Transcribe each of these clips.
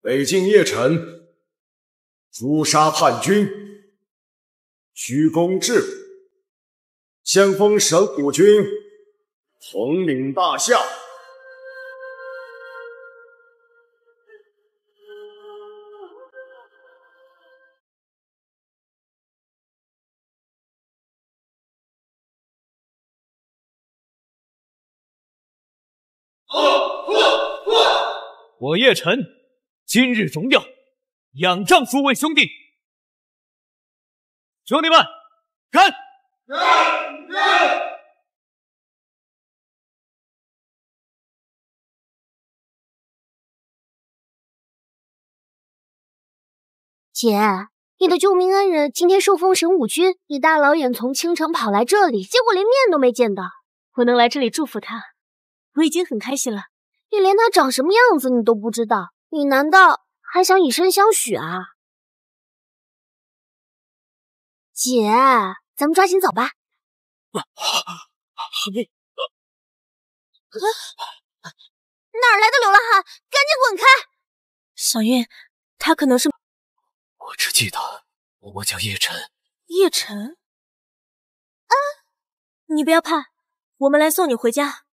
北境叶辰诛杀叛军，取攻制先锋神虎军统领大夏。我叶辰。今日荣耀，仰仗诸位兄弟。兄弟们，干！干！干！姐，你的救命恩人今天受封神武军，你大老远从青城跑来这里，结果连面都没见到。我能来这里祝福他，我已经很开心了。你连他长什么样子你都不知道。你难道还想以身相许啊，姐？咱们抓紧走吧。哪来的流浪汉？赶紧滚开！小韵，他可能是……我只记得我叫叶晨。叶晨？啊，你不要怕，我们来送你回家。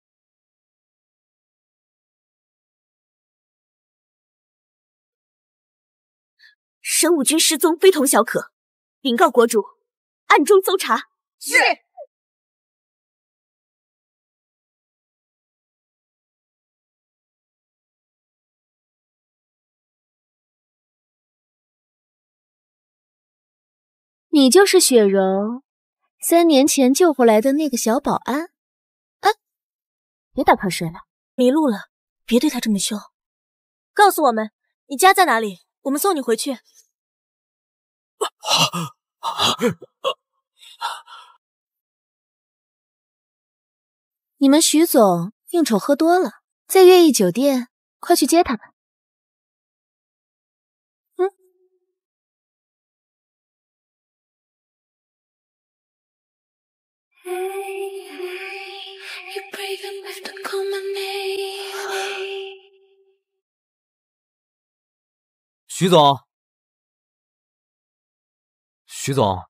神武军失踪非同小可，禀告国主，暗中搜查。是。你就是雪柔，三年前救回来的那个小保安。啊，别打瞌睡了，迷路了，别对他这么凶。告诉我们，你家在哪里？我们送你回去。你们徐总应酬喝多了，在月意酒店，快去接他吧。嗯。徐总，徐总，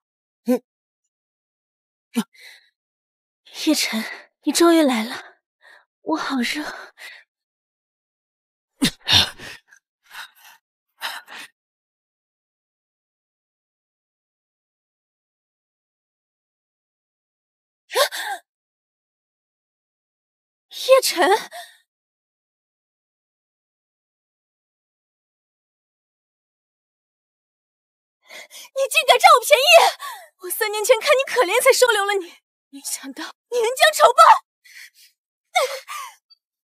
叶晨，你终于来了，我好热，叶晨。你竟敢占我便宜！我三年前看你可怜才收留了你，没想到你恩将仇报。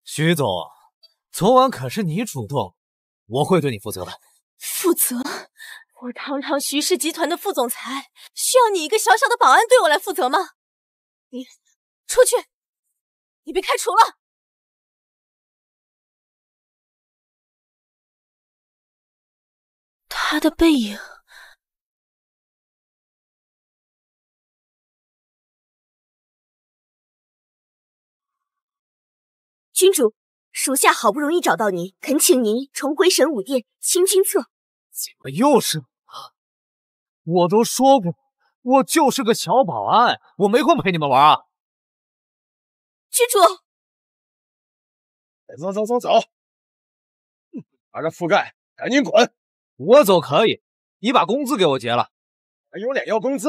徐总，昨晚可是你主动，我会对你负责的。负责？我堂堂徐氏集团的副总裁，需要你一个小小的保安对我来负责吗？你出去！你被开除了。他的背影。君主，属下好不容易找到您，恳请您重回神武殿清君侧。怎么又是我？我都说过，我就是个小保安，我没空陪你们玩啊！郡主，走走走走，把这覆盖赶紧滚！我走可以，你把工资给我结了。还有脸要工资？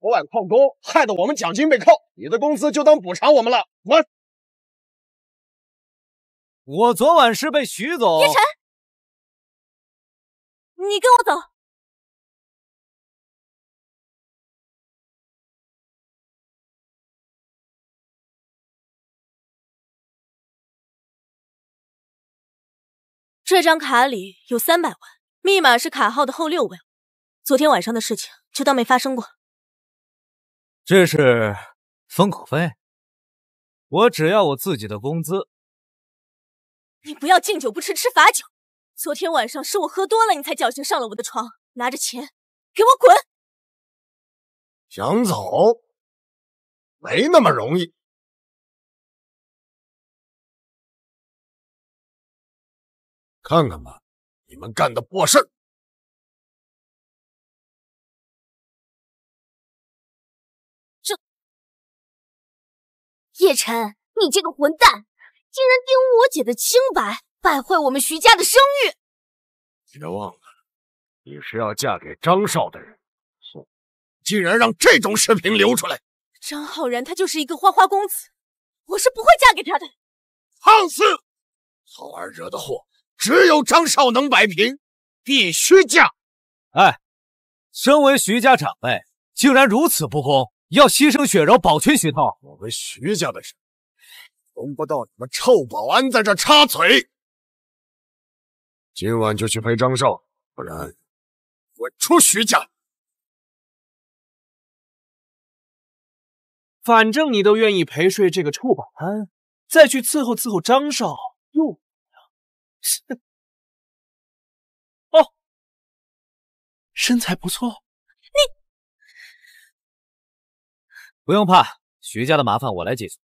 昨晚旷工，害得我们奖金被扣，你的工资就当补偿我们了。滚！我昨晚是被徐总叶晨，你跟我走。这张卡里有三百万，密码是卡号的后六位。昨天晚上的事情就当没发生过。这是封口费，我只要我自己的工资。你不要敬酒不吃吃罚酒。昨天晚上是我喝多了，你才侥幸上了我的床。拿着钱，给我滚！想走，没那么容易。看看吧，你们干的破事这，叶晨，你这个混蛋！竟然玷污我姐的清白，败坏我们徐家的声誉。别忘了，你是要嫁给张少的人。竟然让这种视频流出来！张浩然他就是一个花花公子，我是不会嫁给他的。放肆！浩儿惹的祸，只有张少能摆平，必须嫁。哎，身为徐家长辈，竟然如此不公，要牺牲雪柔保全徐涛。我们徐家的人。轮不到你们臭保安在这插嘴，今晚就去陪张少，不然滚出徐家。反正你都愿意陪睡这个臭保安，再去伺候伺候张少又怎样？哦，身材不错。你不用怕，徐家的麻烦我来解决。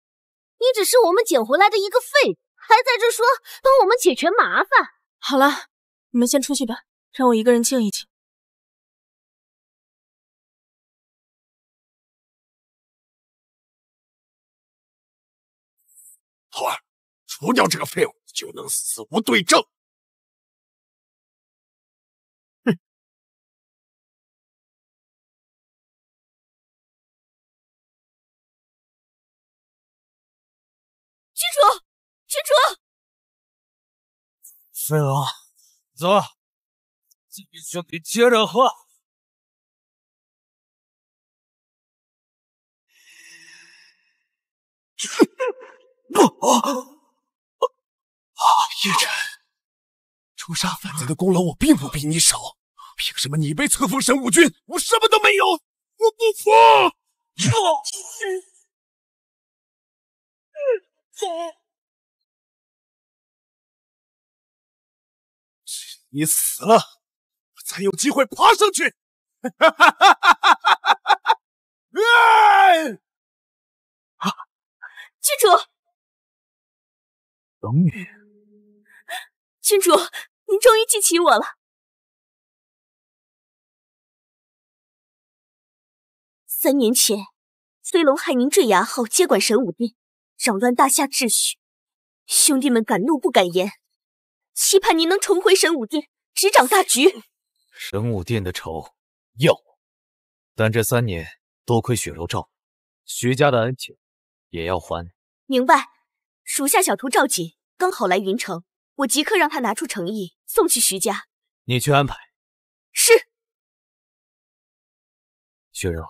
你只是我们捡回来的一个废物，还在这说帮我们解决麻烦。好了，你们先出去吧，让我一个人静一静。徒儿，除掉这个废物，就能死无对证。主，郡主，飞龙，走，兄弟接着喝。不，叶辰，诛杀反贼的功劳我并不比你少，凭什么你被册封神武军，我什么都没有，我不服。只要你死了，我才有机会爬上去。哈！郡主，龙女，郡主，您终于记起我了。三年前，飞龙害您坠崖后，接管神武殿。扰乱大夏秩序，兄弟们敢怒不敢言，期盼您能重回神武殿执掌大局。神武殿的仇要，但这三年多亏雪柔照顾，徐家的恩情也要还。明白，属下小徒赵瑾刚好来云城，我即刻让他拿出诚意送去徐家。你去安排。是。雪柔，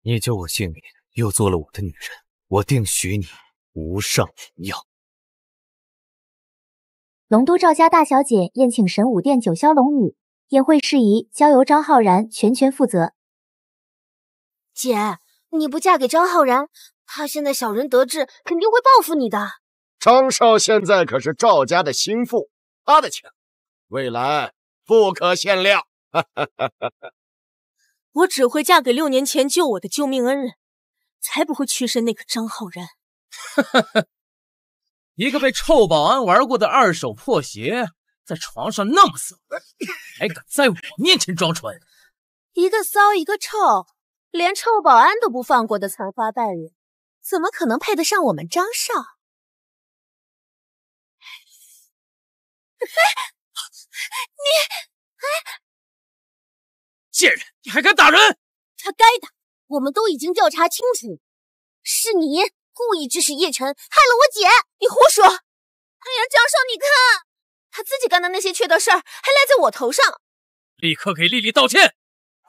你救我性命，又做了我的女人。我定许你无上荣耀。龙都赵家大小姐宴请神武殿九霄龙女，宴会事宜交由张浩然全权负责。姐，你不嫁给张浩然，他现在小人得志，肯定会报复你的。张少现在可是赵家的心腹，他的情，未来不可限量。哈哈哈哈我只会嫁给六年前救我的救命恩人。才不会屈身那个张浩然！哈哈哈，一个被臭保安玩过的二手破鞋，在床上那么骚，还敢在我面前装纯？一个骚，一个臭，连臭保安都不放过的残花败柳，怎么可能配得上我们张少？哎，你，哎，贱人，你还敢打人？他该打。我们都已经调查清楚，是你故意指使叶晨害了我姐。你胡说！哎呀，张少，你看他自己干的那些缺德事儿，还赖在我头上。立刻给丽丽道歉。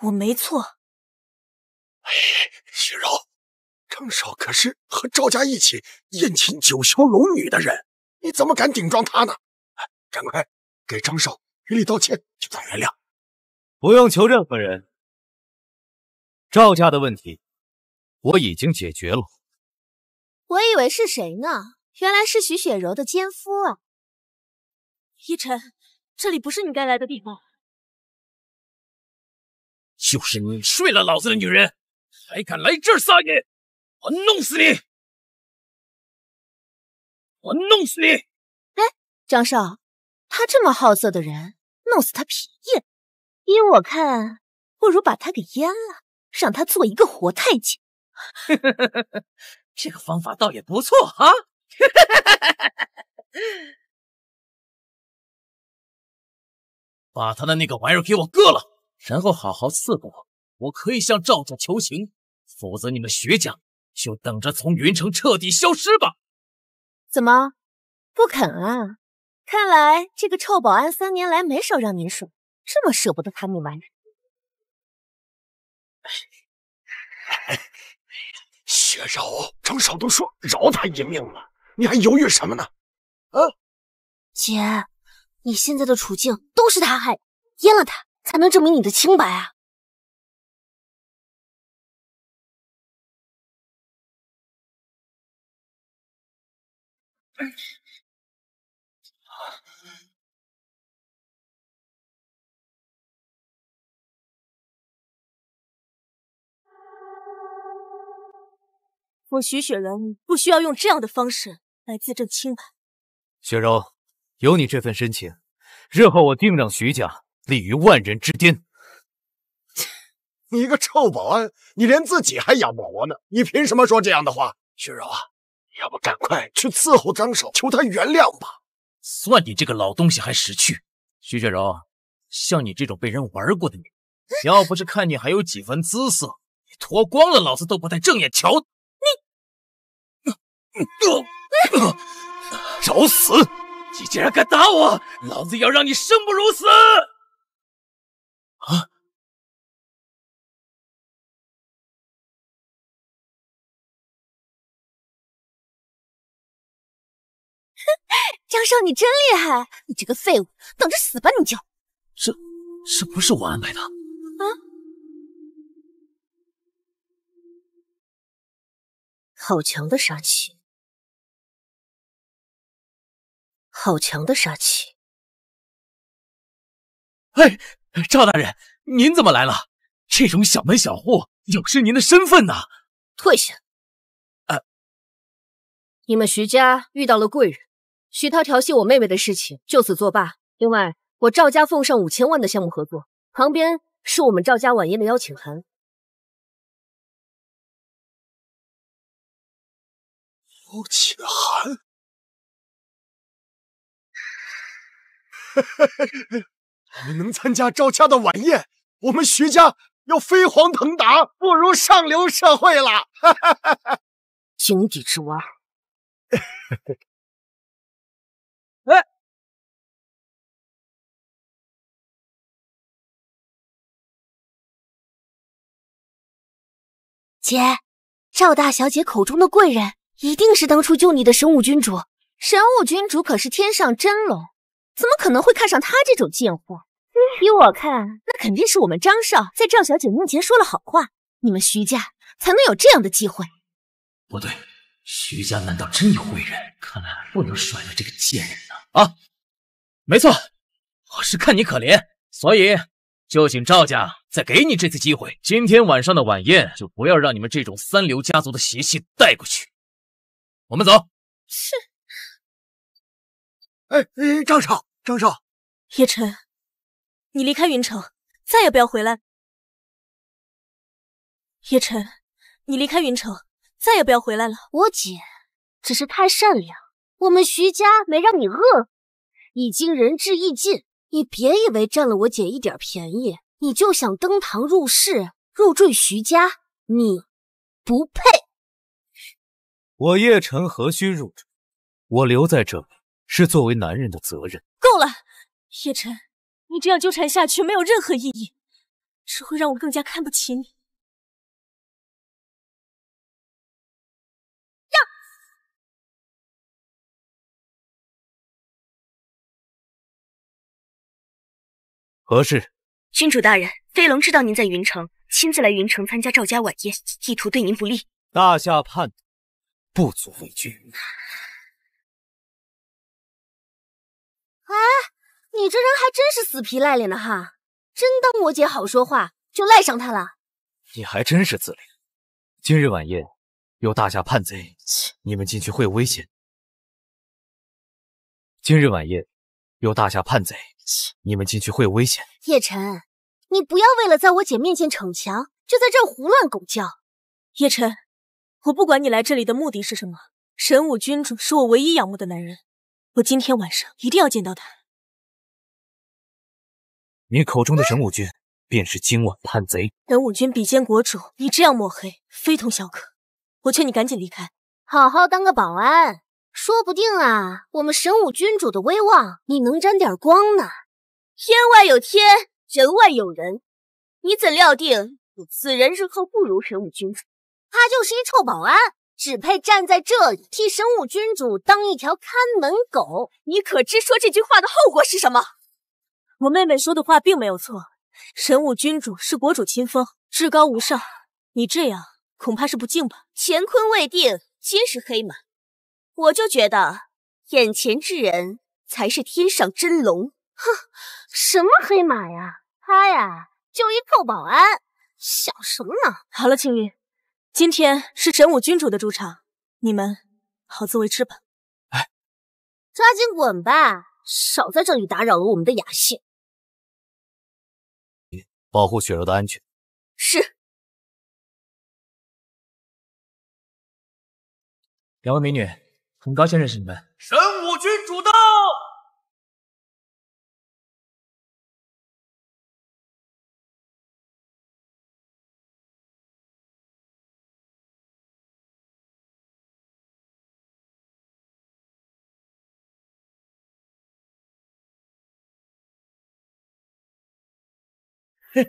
我没错。哎，雪柔，张少可是和赵家一起宴请九霄龙女的人，你怎么敢顶撞他呢？赶快给张少赔礼道歉，求他原谅。不用求任何人。赵家的问题我已经解决了。我以为是谁呢？原来是徐雪柔的奸夫啊！依晨，这里不是你该来的地方。就是你睡了老子的女人，还敢来这儿撒野？我弄死你！我弄死你！哎，张少，他这么好色的人，弄死他便宜。依我看，不如把他给阉了。让他做一个活太监，这个方法倒也不错哈。把他的那个玩意儿给我割了，然后好好伺候我。我可以向赵家求情，否则你们徐家就等着从云城彻底消失吧。怎么不肯啊？看来这个臭保安三年来没少让您爽，这么舍不得他那玩意儿。雪饶，张少都说饶他一命了，你还犹豫什么呢？啊，姐，你现在的处境都是他害，阉了他才能证明你的清白啊。我徐雪柔不需要用这样的方式来自证清白。雪柔，有你这份深情，日后我定让徐家立于万人之巅。你一个臭保安，你连自己还养不活呢，你凭什么说这样的话？雪柔啊，要不赶快去伺候张首，求他原谅吧。算你这个老东西还识趣。徐雪柔，像你这种被人玩过的女人，要不是看你还有几分姿色，你脱光了老子都不带正眼瞧。找死！你竟然敢打我，老子要让你生不如死！啊！张少，你真厉害！你这个废物，等着死吧！你就这这不是我安排的啊！好强的杀气！好强的杀气！哎，赵大人，您怎么来了？这种小门小户，有失您的身份呐！退下。呃，你们徐家遇到了贵人，徐涛调戏我妹妹的事情，就此作罢。另外，我赵家奉上五千万的项目合作，旁边是我们赵家晚宴的邀请函。邀请函。我 们能参加赵家的晚宴，我们徐家要飞黄腾达，步入上流社会了。井底之蛙。哎，姐，赵大小姐口中的贵人，一定是当初救你的神武君主。神武君主可是天上真龙。怎么可能会看上他这种贱货？依我看，那肯定是我们张少在赵小姐面前说了好话，你们徐家才能有这样的机会。不对，徐家难道真有贵人？看来不能甩了这个贱人呢。啊，没错，我是看你可怜，所以就请赵家再给你这次机会。今天晚上的晚宴就不要让你们这种三流家族的习气带过去。我们走。是。哎哎，张少。江少，叶晨，你离开云城，再也不要回来。叶晨，你离开云城，再也不要回来了。我姐只是太善良，我们徐家没让你饿，已经仁至义尽。你别以为占了我姐一点便宜，你就想登堂入室，入赘徐家，你不配。我叶晨何须入赘？我留在这里，是作为男人的责任。叶辰，你这样纠缠下去没有任何意义，只会让我更加看不起你。何事？君主大人，飞龙知道您在云城，亲自来云城参加赵家晚宴，意图对您不利。大夏叛徒，不足为惧。哎，你这人还真是死皮赖脸的哈！真当我姐好说话，就赖上她了。你还真是自恋。今日晚宴有大侠叛贼，你们进去会有危险。今日晚宴有大侠叛贼，你们进去会有危险。叶晨，你不要为了在我姐面前逞强，就在这胡乱狗叫。叶晨，我不管你来这里的目的是什么，神武君主是我唯一仰慕的男人。我今天晚上一定要见到他。你口中的神武君，便是今晚叛贼。神武君比肩国主，你这样抹黑，非同小可。我劝你赶紧离开，好好当个保安，说不定啊，我们神武君主的威望，你能沾点光呢。天外有天，人外有人，你怎料定此人日后不如神武君主？他就是一臭保安。只配站在这里替神武君主当一条看门狗，你可知说这句话的后果是什么？我妹妹说的话并没有错，神武君主是国主亲封，至高无上，你这样恐怕是不敬吧？乾坤未定，皆是黑马，我就觉得眼前之人才是天上真龙。哼，什么黑马呀？他呀，就一臭保安，想什么呢？好了，青云。今天是神武君主的主场，你们好自为之吧。哎，抓紧滚吧，少在这里打扰了我们的雅兴。保护雪柔的安全。是。两位美女，很高兴认识你们。嘿，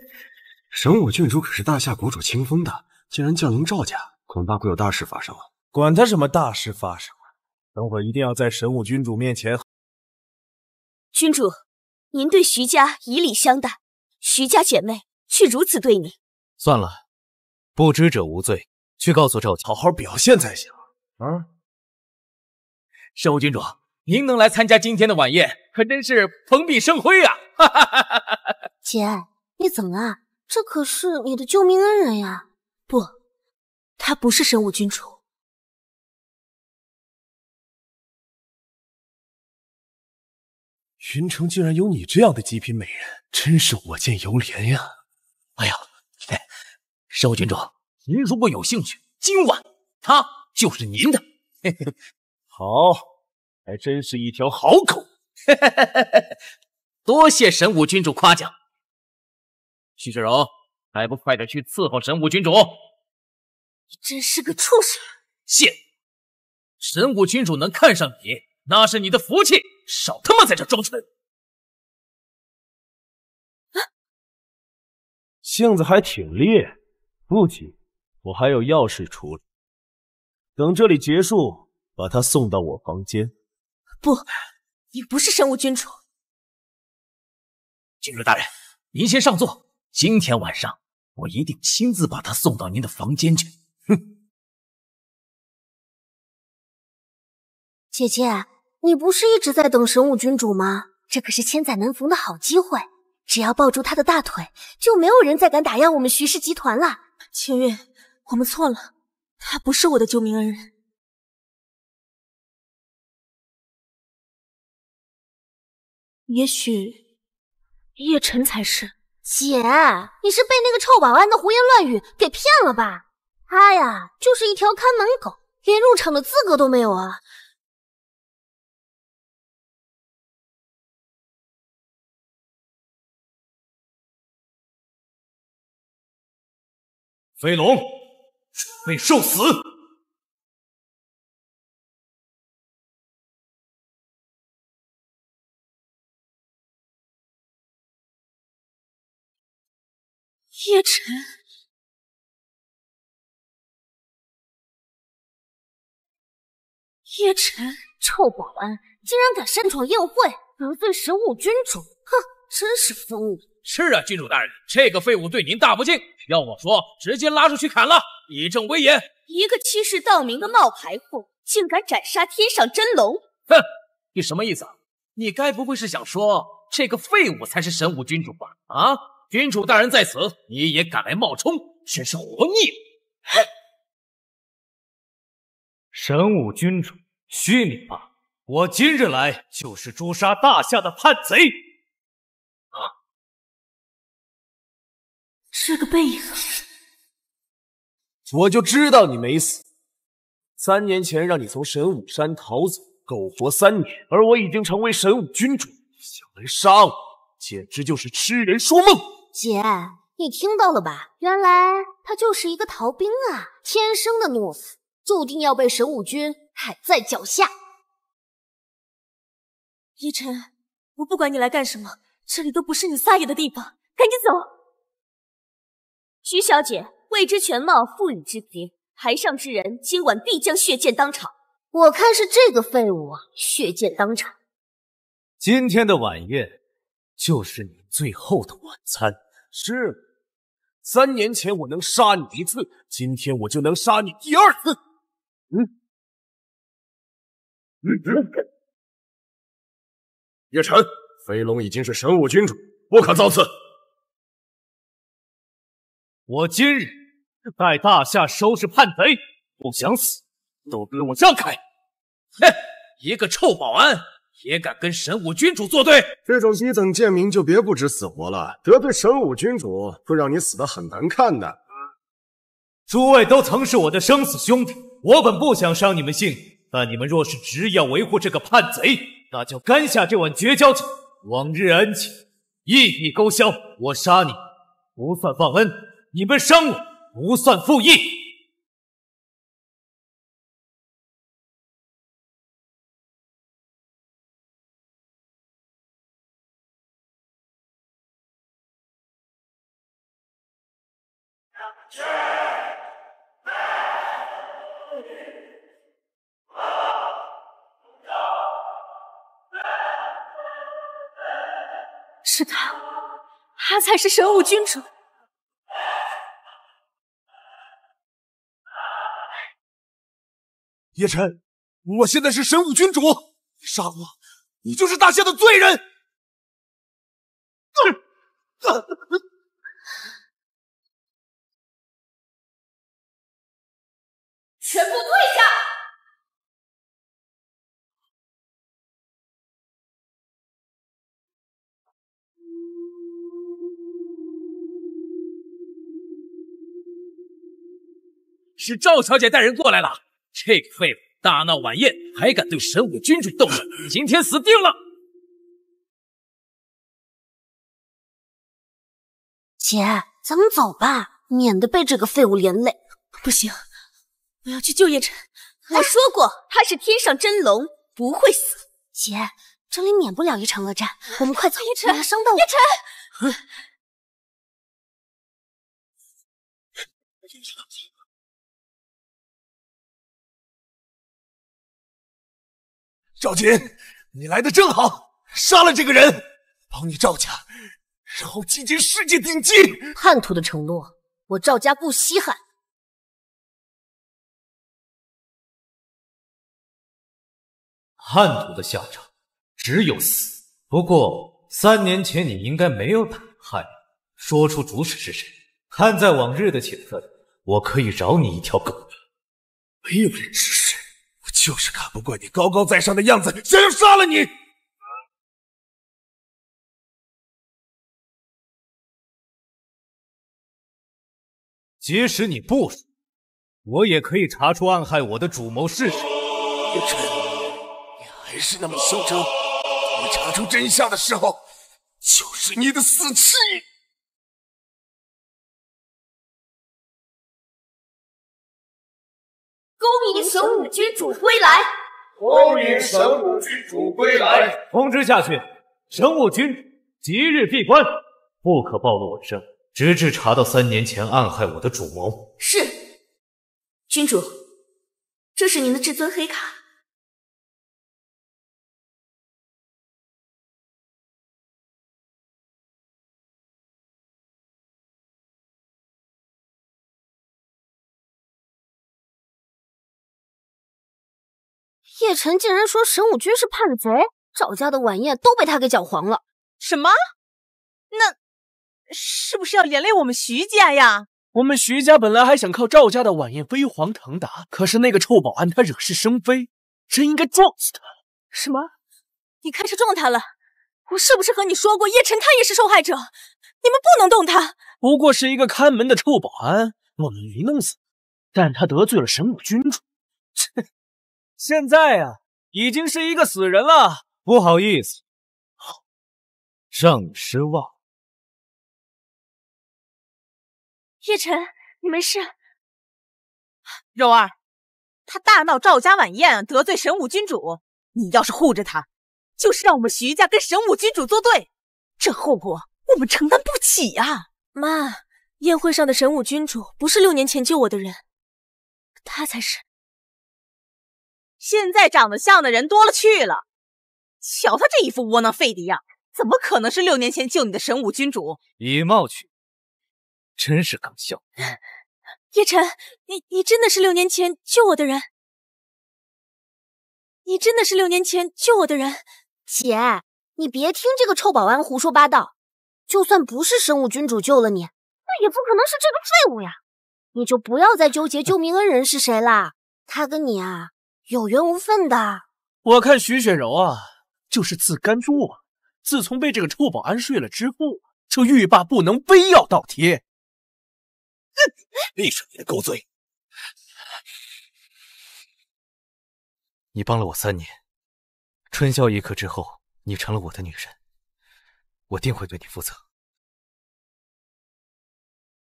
神武郡主可是大夏谷主清风的，竟然降临赵家，恐怕会有大事发生了。管他什么大事发生，等会儿一定要在神武郡主面前。君主，您对徐家以礼相待，徐家姐妹却如此对你。算了，不知者无罪，去告诉赵家好好表现才行。啊，神武郡主，您能来参加今天的晚宴，可真是蓬荜生辉啊！哈哈哈哈哈！姐。你怎么了？这可是你的救命恩人呀！不，他不是神武君主。云城竟然有你这样的极品美人，真是我见犹怜呀！哎呀，神武君主，您如果有兴趣，今晚他就是您的。好，还真是一条好狗。多谢神武君主夸奖。徐志荣，还不快点去伺候神武君主！你真是个畜生！贱！神武君主能看上你，那是你的福气，少他妈在这装纯！性子还挺烈，不急，我还有要事处理。等这里结束，把他送到我房间。不，你不是神武君主。君主大人，您先上座。今天晚上，我一定亲自把他送到您的房间去。哼！姐姐，你不是一直在等神武君主吗？这可是千载难逢的好机会，只要抱住他的大腿，就没有人再敢打压我们徐氏集团了。青月，我们错了，他不是我的救命恩人，也许叶辰才是。姐，你是被那个臭保安的胡言乱语给骗了吧？他呀，就是一条看门狗，连入场的资格都没有啊！飞龙，准备受死！叶晨，叶晨，臭保安竟然敢擅闯宴会，得罪神武君主，哼，真是疯了。是啊，郡主大人，这个废物对您大不敬，要我说，直接拉出去砍了，以正威严。一个欺世盗名的冒牌货，竟敢斩杀天上真龙，哼！你什么意思？你该不会是想说，这个废物才是神武君主吧？啊？君主大人在此，你也敢来冒充，真是活腻了！神武君主，虚你吧！我今日来就是诛杀大夏的叛贼。这个背影，我就知道你没死。三年前让你从神武山逃走，苟活三年，而我已经成为神武君主，想来杀我，简直就是痴人说梦。姐，你听到了吧？原来他就是一个逃兵啊，天生的懦夫，注定要被神武军踩在脚下。一晨，我不管你来干什么，这里都不是你撒野的地方，赶紧走。徐小姐，未知全貌，不女之敌，台上之人今晚必将血溅当场，我看是这个废物啊，血溅当场。今天的晚宴就是你。最后的晚餐是三年前我能杀你一次，今天我就能杀你第二次。嗯，叶晨，飞龙已经是神武君主，不可造次。我今日带大夏收拾叛贼，不想死都给我让开！哼，一个臭保安。也敢跟神武君主作对？这种低等贱民就别不知死活了，得罪神武君主会让你死的很难看的。诸位都曾是我的生死兄弟，我本不想伤你们命，但你们若是执意要维护这个叛贼，那就干下这碗绝交酒，往日恩情一笔勾销。我杀你不算忘恩，你们伤我不算负义。还是神武君主，叶辰，我现在是神武君主，你杀我，你就是大夏的罪人，全部跪下。是赵小姐带人过来了。这个废物大闹晚宴，还敢对神武君主动手，今天死定了！姐，咱们走吧，免得被这个废物连累。不行，我要去救叶辰。我说过，他是天上真龙，不会死。姐，这里免不了一场恶战，我们快走。叶辰，要伤到我。叶辰，赵锦，你来的正好，杀了这个人，帮你赵家然后进身世界顶级。叛徒的承诺，我赵家不稀罕。叛徒的下场只有死。不过三年前你应该没有打害说出主使是谁。看在往日的情分，我可以饶你一条狗命。没有人指使。就是看不惯你高高在上的样子，想要杀了你。即使你不死，我也可以查出暗害我的主谋是谁。叶辰，你还是那么嚣张。我查出真相的时候，就是你的死期。恭迎神武君主归来！恭迎神武君主归来！通知下去，神武君即日闭关，不可暴露我身，直至查到三年前暗害我的主谋。是，君主，这是您的至尊黑卡。叶晨竟然说神武君是叛贼，赵家的晚宴都被他给搅黄了。什么？那是不是要连累我们徐家呀？我们徐家本来还想靠赵家的晚宴飞黄腾达，可是那个臭保安他惹是生非，真应该撞死他。什么？你开车撞他了？我是不是和你说过，叶晨他也是受害者？你们不能动他。不过是一个看门的臭保安，我们没弄死，但他得罪了神武君主。现在啊，已经是一个死人了。不好意思，让你失望。叶晨，你没事。柔儿，他大闹赵家晚宴，得罪神武君主。你要是护着他，就是让我们徐家跟神武君主作对，这后果我们承担不起呀。妈，宴会上的神武君主不是六年前救我的人，他才是。现在长得像的人多了去了，瞧他这一副窝囊废的样怎么可能是六年前救你的神武君主？以貌取真是搞笑。叶晨，你你真的是六年前救我的人？你真的是六年前救我的人？姐，你别听这个臭保安胡说八道。就算不是神武君主救了你，那也不可能是这个废物呀。你就不要再纠结 救命恩人是谁了，他跟你啊。有缘无分的，我看徐雪柔啊，就是自甘堕落。自从被这个臭保安睡了之后，就欲罢不能，非要倒贴。闭上你的狗嘴！你帮了我三年，春宵一刻之后，你成了我的女人，我定会对你负责。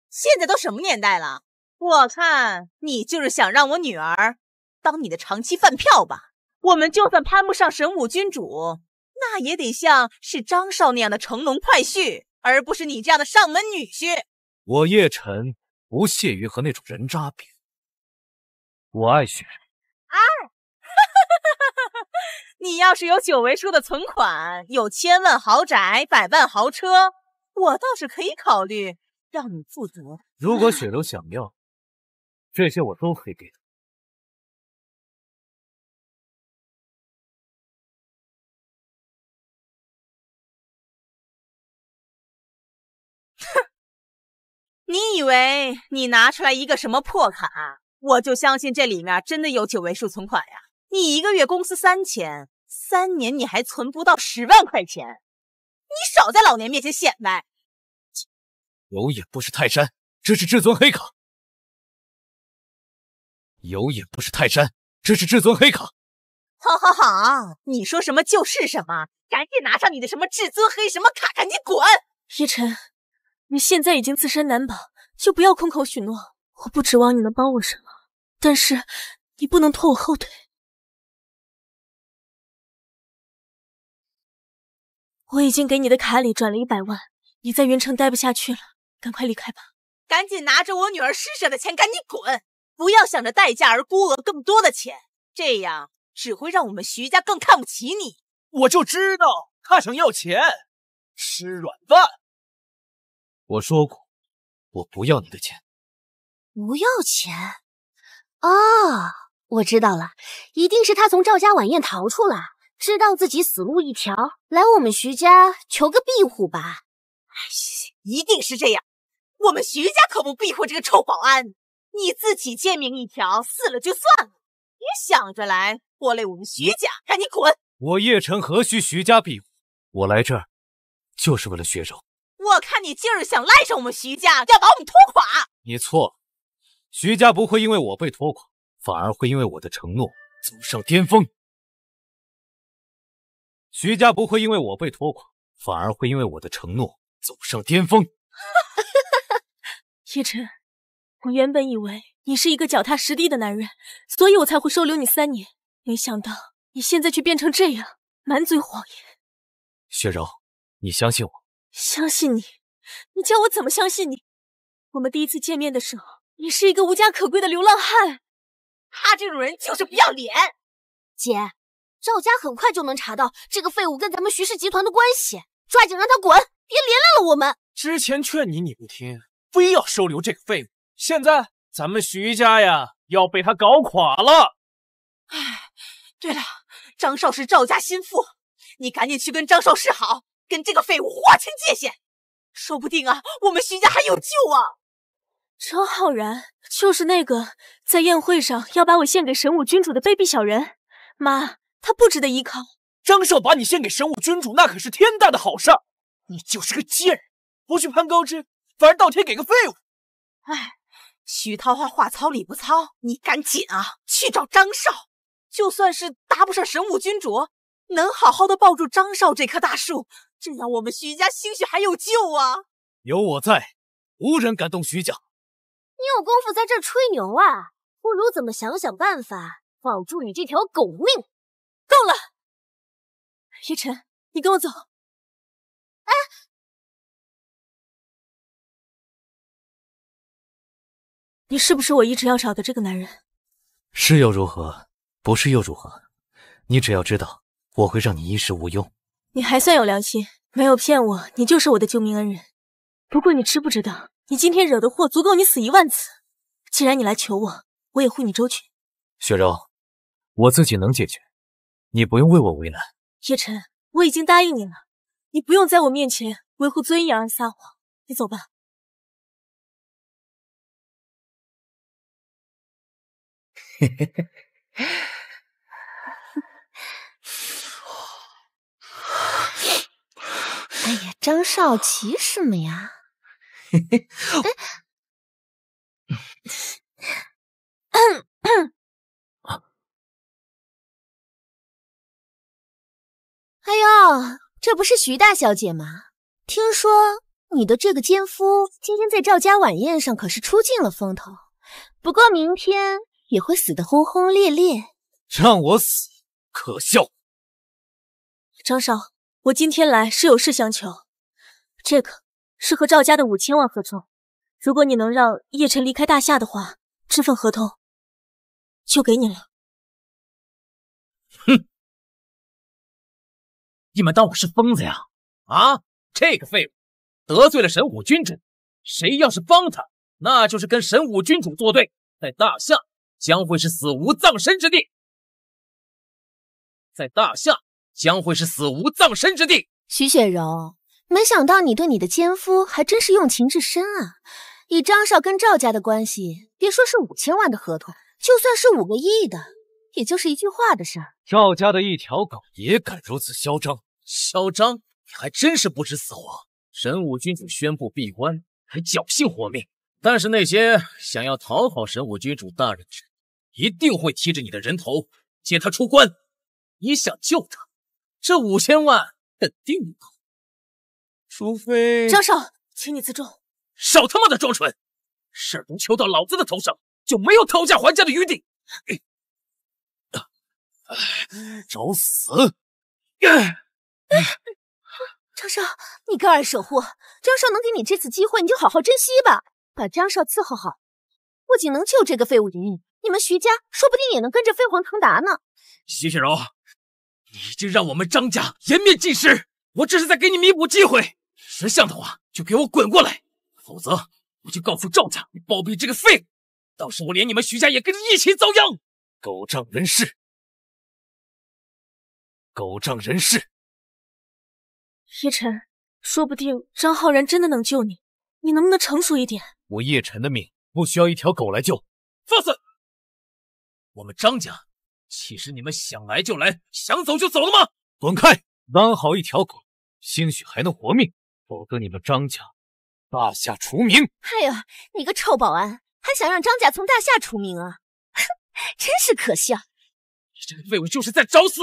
现在都什么年代了？我看你就是想让我女儿。当你的长期饭票吧，我们就算攀不上神武君主，那也得像是张少那样的乘龙快婿，而不是你这样的上门女婿。我叶辰不屑于和那种人渣比。我爱雪。啊，哈哈哈哈哈哈！你要是有九位数的存款，有千万豪宅、百万豪车，我倒是可以考虑让你负责。如果雪柔想要，这些我都可以给她。你以为你拿出来一个什么破卡，我就相信这里面真的有九位数存款呀？你一个月工资三千，三年你还存不到十万块钱，你少在老年面前显摆！有眼不识泰山，这是至尊黑卡。有眼不识泰山，这是至尊黑卡。好，好，好，你说什么就是什么，赶紧拿上你的什么至尊黑什么卡，赶紧滚！叶晨。你现在已经自身难保，就不要空口许诺。我不指望你能帮我什么，但是你不能拖我后腿。我已经给你的卡里转了一百万，你在云城待不下去了，赶快离开吧。赶紧拿着我女儿施舍的钱，赶紧滚！不要想着待价而估额更多的钱，这样只会让我们徐家更看不起你。我就知道他想要钱，吃软饭。我说过，我不要你的钱。不要钱？哦，我知道了，一定是他从赵家晚宴逃出来，知道自己死路一条，来我们徐家求个庇护吧。哎一定是这样。我们徐家可不庇护这个臭保安，你自己贱命一条，死了就算了，别想着来拖累我们徐家，赶紧滚！我叶辰何须徐家庇护？我来这儿就是为了血仇。我看你就是想赖上我们徐家，要把我们拖垮。你错了，徐家不会因为我被拖垮，反而会因为我的承诺走上巅峰。徐家不会因为我被拖垮，反而会因为我的承诺走上巅峰。叶晨，我原本以为你是一个脚踏实地的男人，所以我才会收留你三年。没想到你现在却变成这样，满嘴谎言。雪柔，你相信我。相信你？你叫我怎么相信你？我们第一次见面的时候，你是一个无家可归的流浪汉。他这种人就是不要脸。姐，赵家很快就能查到这个废物跟咱们徐氏集团的关系，抓紧让他滚，别连累了我们。之前劝你你不听，非要收留这个废物，现在咱们徐家呀要被他搞垮了。哎，对了，张少是赵家心腹，你赶紧去跟张少示好。跟这个废物划清界限，说不定啊，我们徐家还有救啊！张浩然就是那个在宴会上要把我献给神武君主的卑鄙小人，妈，他不值得依靠。张少把你献给神武君主，那可是天大的好事，你就是个贱儿，不去攀高枝，反而倒贴给个废物。哎，徐桃花话糙理不糙，你赶紧啊，去找张少，就算是搭不上神武君主。能好好的抱住张少这棵大树，这样我们徐家兴许还有救啊！有我在，无人敢动徐家。你有功夫在这吹牛啊？不如怎么想想办法保住你这条狗命。够了，叶晨，你跟我走。哎，你是不是我一直要找的这个男人？是又如何？不是又如何？你只要知道。我会让你衣食无忧。你还算有良心，没有骗我，你就是我的救命恩人。不过你知不知道，你今天惹的祸足够你死一万次。既然你来求我，我也护你周全。雪柔，我自己能解决，你不用为我为难。叶辰，我已经答应你了，你不用在我面前维护尊严而撒谎。你走吧。嘿嘿嘿。哎呀，张少，急什么呀？嘿哎，哎呦，这不是徐大小姐吗？听说你的这个奸夫今天在赵家晚宴上可是出尽了风头，不过明天也会死的轰轰烈烈。让我死，可笑！张少。我今天来是有事相求，这个是和赵家的五千万合同，如果你能让叶辰离开大夏的话，这份合同就给你了。哼，你们当我是疯子呀？啊，这个废物得罪了神武君主，谁要是帮他，那就是跟神武君主作对，在大夏将会是死无葬身之地，在大夏。将会是死无葬身之地。徐雪柔，没想到你对你的奸夫还真是用情至深啊！以张少跟赵家的关系，别说是五千万的合同，就算是五个亿的，也就是一句话的事儿。赵家的一条狗也敢如此嚣张？嚣张？你还真是不知死活！神武君主宣布闭关，还侥幸活命。但是那些想要讨好神武君主大人的人，一定会提着你的人头接他出关。你想救他？这五千万肯定不够，除非张少，请你自重，少他妈的装纯，事儿能求到老子的头上，就没有讨价还价的余地，找死！张少，你个二手货，张少能给你这次机会，你就好好珍惜吧，把张少伺候好，不仅能救这个废物云，你们徐家说不定也能跟着飞黄腾达呢。徐雪柔。你已经让我们张家颜面尽失，我这是在给你弥补机会。识相的话就给我滚过来，否则我就告诉赵家你包庇这个废，物，到时我连你们徐家也跟着一起遭殃。狗仗人势，狗仗人势。叶晨，说不定张浩然真的能救你，你能不能成熟一点？我叶晨的命不需要一条狗来救。放肆！我们张家。岂是你们想来就来、想走就走的吗？滚开！当好一条狗，兴许还能活命；否则你们张家，大夏除名！哎呦，你个臭保安，还想让张家从大夏除名啊？哼，真是可笑！你这个废物就是在找死！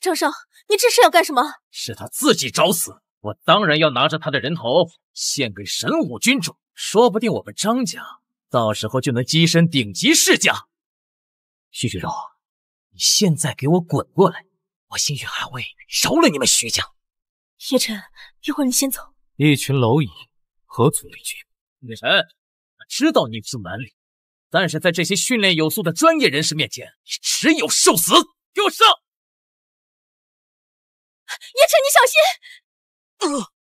张少，你这是要干什么？是他自己找死，我当然要拿着他的人头献给神武君主，说不定我们张家。到时候就能跻身顶级世家。徐雪柔，你现在给我滚过来！我兴许还会饶了你们徐家。叶辰，一会儿你先走。一群蝼蚁，何足为惧！叶晨，我知道你不蛮力，但是在这些训练有素的专业人士面前，你只有受死！给我上！叶辰，你小心！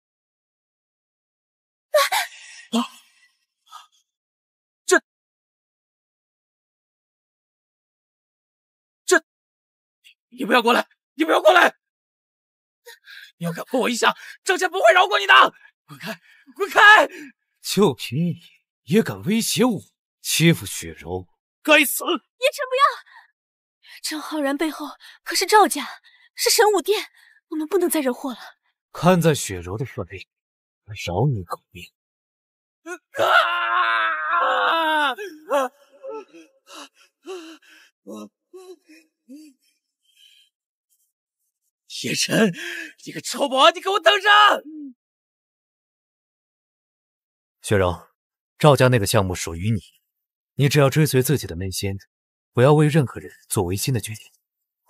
你不要过来！你不要过来！你要敢碰我一下，张家不会饶过你的！滚开！滚开！就凭你也敢威胁我，欺负雪柔，该死！叶辰，不要！郑浩然背后可是赵家，是神武殿，我们不能再惹祸了。看在雪柔的份上，我饶你狗命。叶晨，你个臭保安，你给我等着！雪柔，赵家那个项目属于你，你只要追随自己的内心，不要为任何人做违心的决定。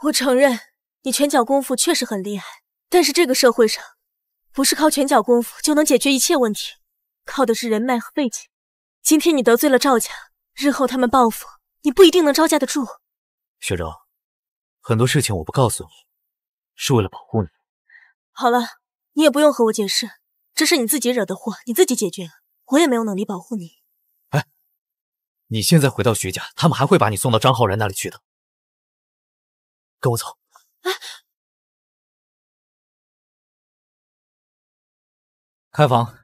我承认你拳脚功夫确实很厉害，但是这个社会上，不是靠拳脚功夫就能解决一切问题，靠的是人脉和背景。今天你得罪了赵家，日后他们报复，你不一定能招架得住。雪柔，很多事情我不告诉你。是为了保护你。好了，你也不用和我解释，这是你自己惹的祸，你自己解决。我也没有能力保护你。哎，你现在回到徐家，他们还会把你送到张浩然那里去的。跟我走。开房。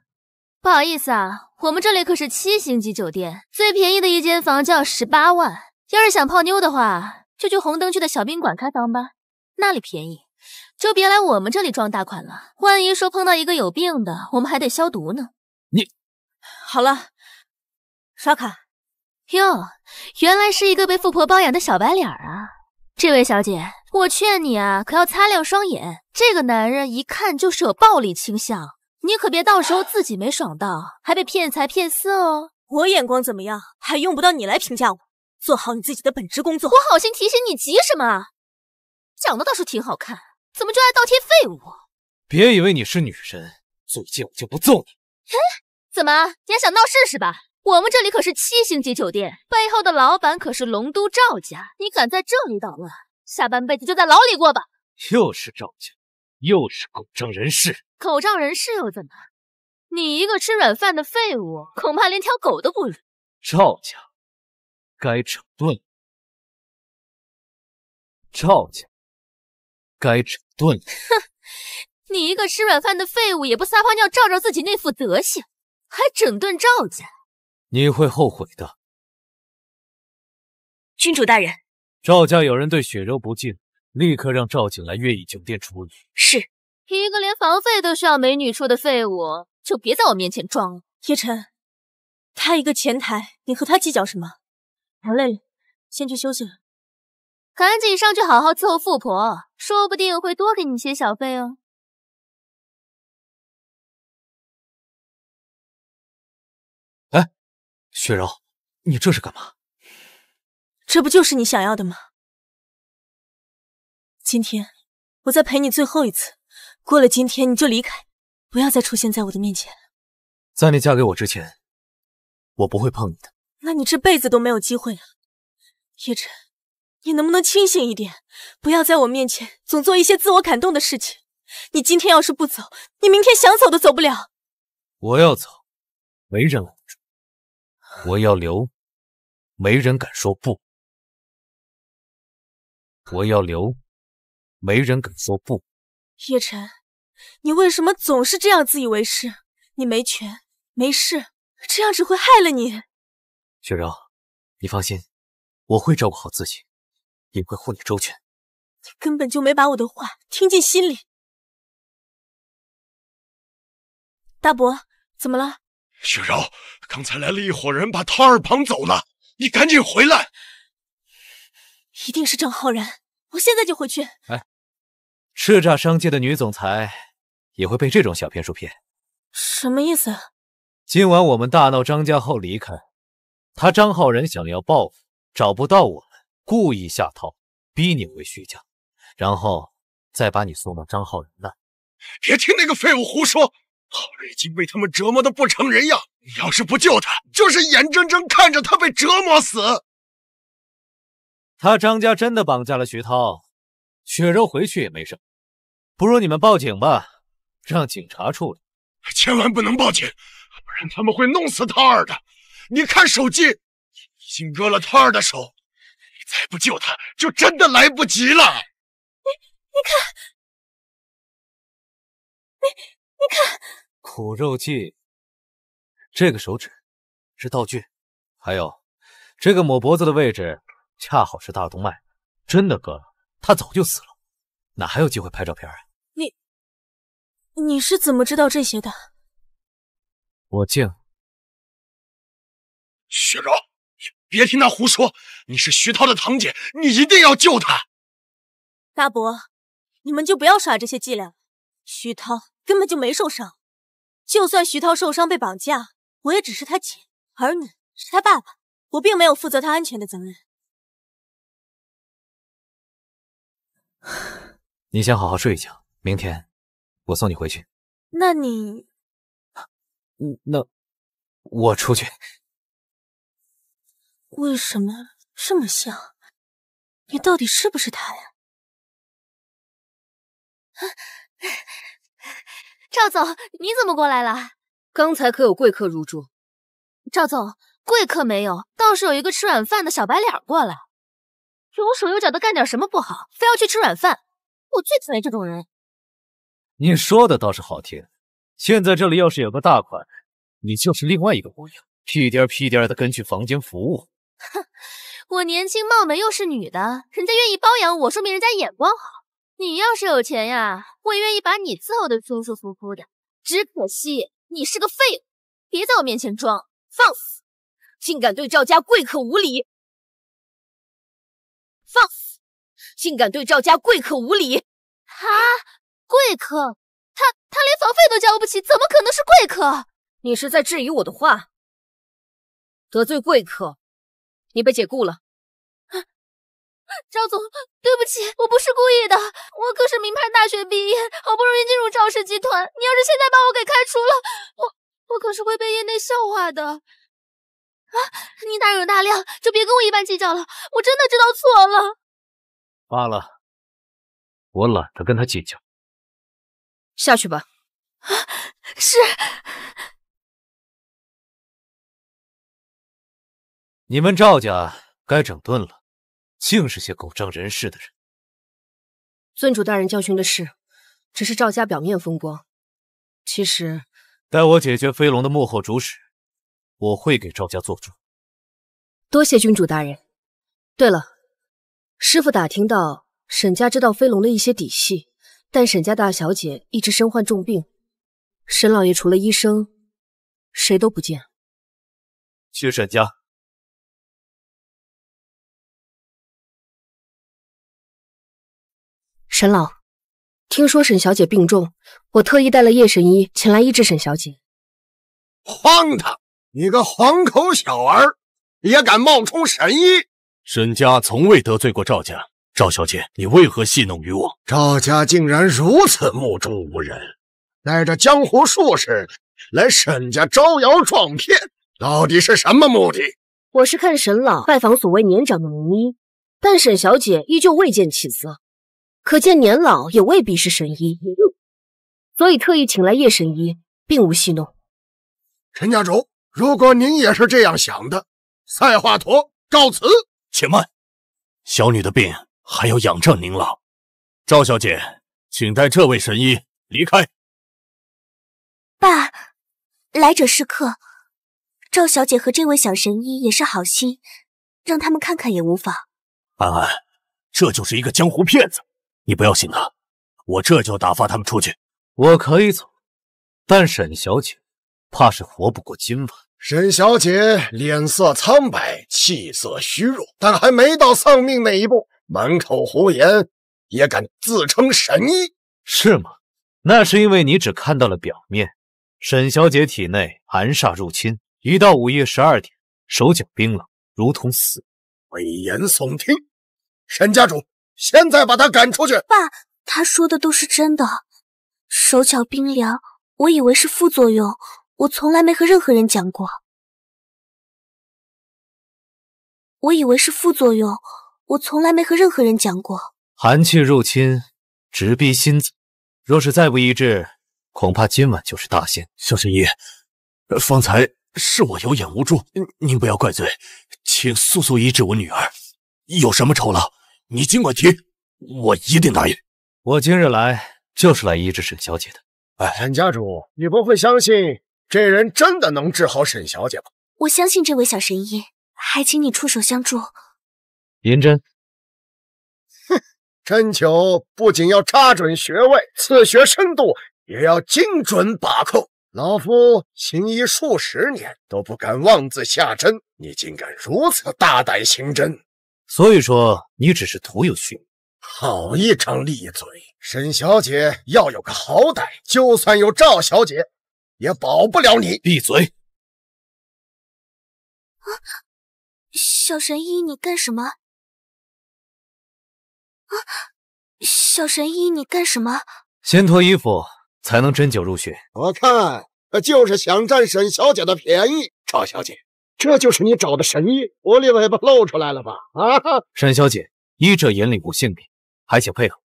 不好意思啊，我们这里可是七星级酒店，最便宜的一间房就要十八万。要是想泡妞的话，就去红灯区的小宾馆开房吧，那里便宜。就别来我们这里装大款了，万一说碰到一个有病的，我们还得消毒呢。你好了，刷卡。哟，原来是一个被富婆包养的小白脸啊！这位小姐，我劝你啊，可要擦亮双眼，这个男人一看就是有暴力倾向，你可别到时候自己没爽到，还被骗财骗色哦。我眼光怎么样，还用不到你来评价我，做好你自己的本职工作。我好心提醒你，急什么长得倒是挺好看。怎么就爱倒贴废物？别以为你是女人，嘴贱我就不揍你。怎么你还想闹事是吧？我们这里可是七星级酒店，背后的老板可是龙都赵家，你敢在这里捣乱，下半辈子就在牢里过吧。又是赵家，又是狗仗人势。狗仗人势又怎么？你一个吃软饭的废物，恐怕连条狗都不如。赵家该整顿。赵家。该整顿了。哼，你一个吃软饭的废物，也不撒泡尿照照自己那副德行，还整顿赵家，你会后悔的。君主大人，赵家有人对雪柔不敬，立刻让赵景来月逸酒店处理。是一个连房费都需要美女出的废物，就别在我面前装了。叶晨，他一个前台，你和他计较什么？我累了，先去休息了。赶紧上去好好伺候富婆，说不定会多给你些小费哦。哎，雪柔，你这是干嘛？这不就是你想要的吗？今天我再陪你最后一次，过了今天你就离开，不要再出现在我的面前。在你嫁给我之前，我不会碰你的。那你这辈子都没有机会了，叶辰。你能不能清醒一点？不要在我面前总做一些自我感动的事情。你今天要是不走，你明天想走都走不了。我要走，没人拦住；我要留，没人敢说不。我要留，没人敢说不。叶辰，你为什么总是这样自以为是？你没权没势，这样只会害了你。雪柔，你放心，我会照顾好自己。也会护你周全。你根本就没把我的话听进心里。大伯，怎么了？雪柔，刚才来了一伙人把涛儿绑走了，你赶紧回来。一定是张浩然，我现在就回去。哎，叱咤商界的女总裁也会被这种小骗术骗？什么意思？今晚我们大闹张家后离开，他张浩然想要报复，找不到我。故意下套逼你回徐家，然后再把你送到张浩然那。别听那个废物胡说，浩然已经被他们折磨得不成人样。你要是不救他，就是眼睁睁看着他被折磨死。他张家真的绑架了徐涛，雪柔回去也没什么，不如你们报警吧，让警察处理。千万不能报警，不然他们会弄死涛儿的。你看手机，已经割了涛儿的手。再不救他，就真的来不及了。你你看，你你看，苦肉计，这个手指是道具，还有这个抹脖子的位置，恰好是大动脉，真的割了，他早就死了，哪还有机会拍照片啊？你你是怎么知道这些的？我竟。雪饶，别听他胡说。你是徐涛的堂姐，你一定要救他。大伯，你们就不要耍这些伎俩徐涛根本就没受伤，就算徐涛受伤被绑架，我也只是他姐，而你是他爸爸，我并没有负责他安全的责任。你先好好睡一觉，明天我送你回去。那你，那我出去。为什么？这么像，你到底是不是他呀？赵总，你怎么过来了？刚才可有贵客入住？赵总，贵客没有，倒是有一个吃软饭的小白脸过来。有手有脚的干点什么不好，非要去吃软饭，我最讨厌这种人。你说的倒是好听，现在这里要是有个大款，你就是另外一个模样，屁颠屁颠的跟去房间服务。哼。我年轻貌美又是女的，人家愿意包养我，说明人家眼光好。你要是有钱呀，我也愿意把你伺候的舒舒服服的。只可惜你是个废物，别在我面前装。放肆！竟敢对赵家贵客无礼！放肆！竟敢对赵家贵客无礼！啊，贵客，他他连房费都交不起，怎么可能是贵客？你是在质疑我的话？得罪贵客？你被解雇了，赵总，对不起，我不是故意的，我可是名牌大学毕业，好不容易进入赵氏集团，你要是现在把我给开除了，我我可是会被业内笑话的。啊，你大有大量，就别跟我一般计较了，我真的知道错了。罢了，我懒得跟他计较，下去吧。是。你们赵家该整顿了，净是些狗仗人势的人。尊主大人教训的是，只是赵家表面风光，其实待我解决飞龙的幕后主使，我会给赵家做主。多谢君主大人。对了，师傅打听到沈家知道飞龙的一些底细，但沈家大小姐一直身患重病，沈老爷除了医生，谁都不见。去沈家。沈老，听说沈小姐病重，我特意带了叶神医前来医治沈小姐。荒唐！你个黄口小儿，也敢冒充神医！沈家从未得罪过赵家，赵小姐，你为何戏弄于我？赵家竟然如此目中无人，带着江湖术士来沈家招摇撞骗，到底是什么目的？我是看沈老拜访所谓年长的名医，但沈小姐依旧未见起色。可见年老也未必是神医，所以特意请来叶神医，并无戏弄。陈家主，如果您也是这样想的，赛华佗告辞。且慢，小女的病还要仰仗您老。赵小姐，请带这位神医离开。爸，来者是客，赵小姐和这位小神医也是好心，让他们看看也无妨。安安，这就是一个江湖骗子。你不要醒他，我这就打发他们出去。我可以走，但沈小姐怕是活不过今晚。沈小姐脸色苍白，气色虚弱，但还没到丧命那一步。满口胡言，也敢自称神医，是吗？那是因为你只看到了表面。沈小姐体内寒煞入侵，一到午夜十二点，手脚冰冷，如同死危言耸听，沈家主。现在把他赶出去！爸，他说的都是真的。手脚冰凉，我以为是副作用，我从来没和任何人讲过。我以为是副作用，我从来没和任何人讲过。寒气入侵，直逼心脏，若是再不医治，恐怕今晚就是大限。小神医，方才是我有眼无珠，您不要怪罪，请速速医治我女儿。有什么酬劳？你尽管提，我一定答应。我今日来就是来医治沈小姐的。哎，沈家主，你不会相信这人真的能治好沈小姐吧？我相信这位小神医，还请你出手相助。银针。哼，针灸不仅要扎准穴位，刺穴深度也要精准把控。老夫行医数十年，都不敢妄自下针，你竟敢如此大胆行针！所以说你只是徒有虚名，好一张利嘴！沈小姐要有个好歹，就算有赵小姐，也保不了你。闭嘴！啊，小神医你干什么？啊，小神医你干什么？先脱衣服才能针灸入穴。我看，就是想占沈小姐的便宜。赵小姐。这就是你找的神医，狐狸尾巴露出来了吧？啊！沈小姐，医者眼里无性别，还请配合。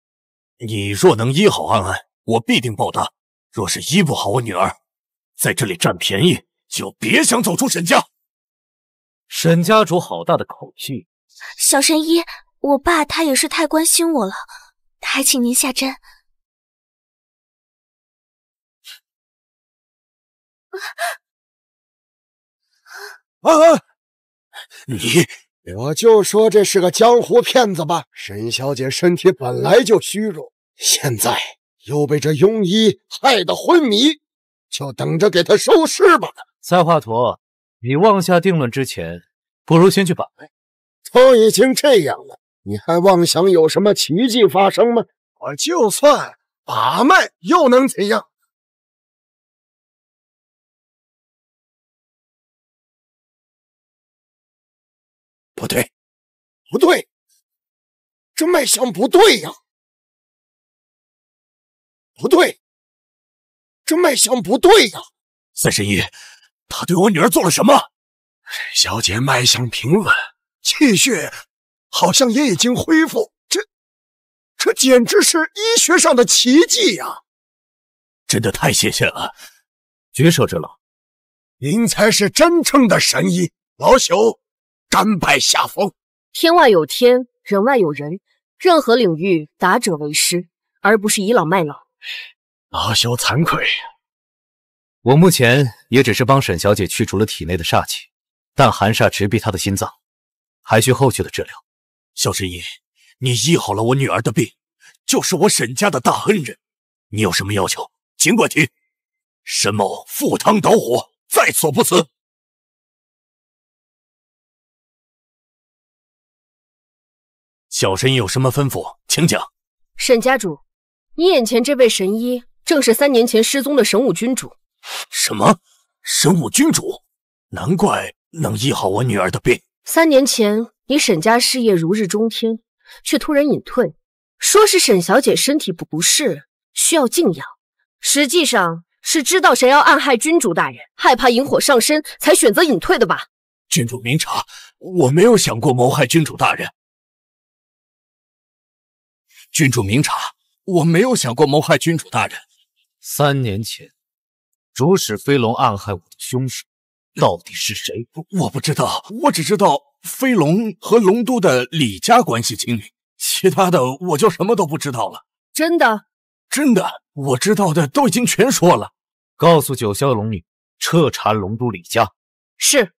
你若能医好安安，我必定报答；若是医不好我女儿，在这里占便宜，就别想走出沈家。沈家主，好大的口气！小神医，我爸他也是太关心我了，还请您下针。啊！你，我就说这是个江湖骗子吧。沈小姐身体本来就虚弱，现在又被这庸医害得昏迷，就等着给她收尸吧。赛华佗，你妄下定论之前，不如先去把脉。都已经这样了，你还妄想有什么奇迹发生吗？我就算把脉又能怎样？不对，不对，这脉象不对呀！不对，这脉象不对呀！三神医，他对我女儿做了什么？小姐脉象平稳，气血好像也已经恢复，这这简直是医学上的奇迹呀！真的太谢谢了，举手之劳。您才是真正的神医，老朽。甘拜下风。天外有天，人外有人。任何领域，达者为师，而不是倚老卖老。老朽惭愧。我目前也只是帮沈小姐去除了体内的煞气，但寒煞直逼她的心脏，还需后续的治疗。小神医，你医好了我女儿的病，就是我沈家的大恩人。你有什么要求，尽管提。沈某赴汤蹈火，在所不辞。小神有什么吩咐，请讲。沈家主，你眼前这位神医正是三年前失踪的神武君主。什么？神武君主？难怪能医好我女儿的病。三年前，你沈家事业如日中天，却突然隐退，说是沈小姐身体不适，需要静养。实际上，是知道谁要暗害君主大人，害怕引火上身，才选择隐退的吧？君主明察，我没有想过谋害君主大人。郡主明察，我没有想过谋害郡主大人。三年前，主使飞龙暗害我的凶手到底是谁？我不知道，我只知道飞龙和龙都的李家关系亲密，其他的我就什么都不知道了。真的？真的，我知道的都已经全说了。告诉九霄龙女，彻查龙都李家。是。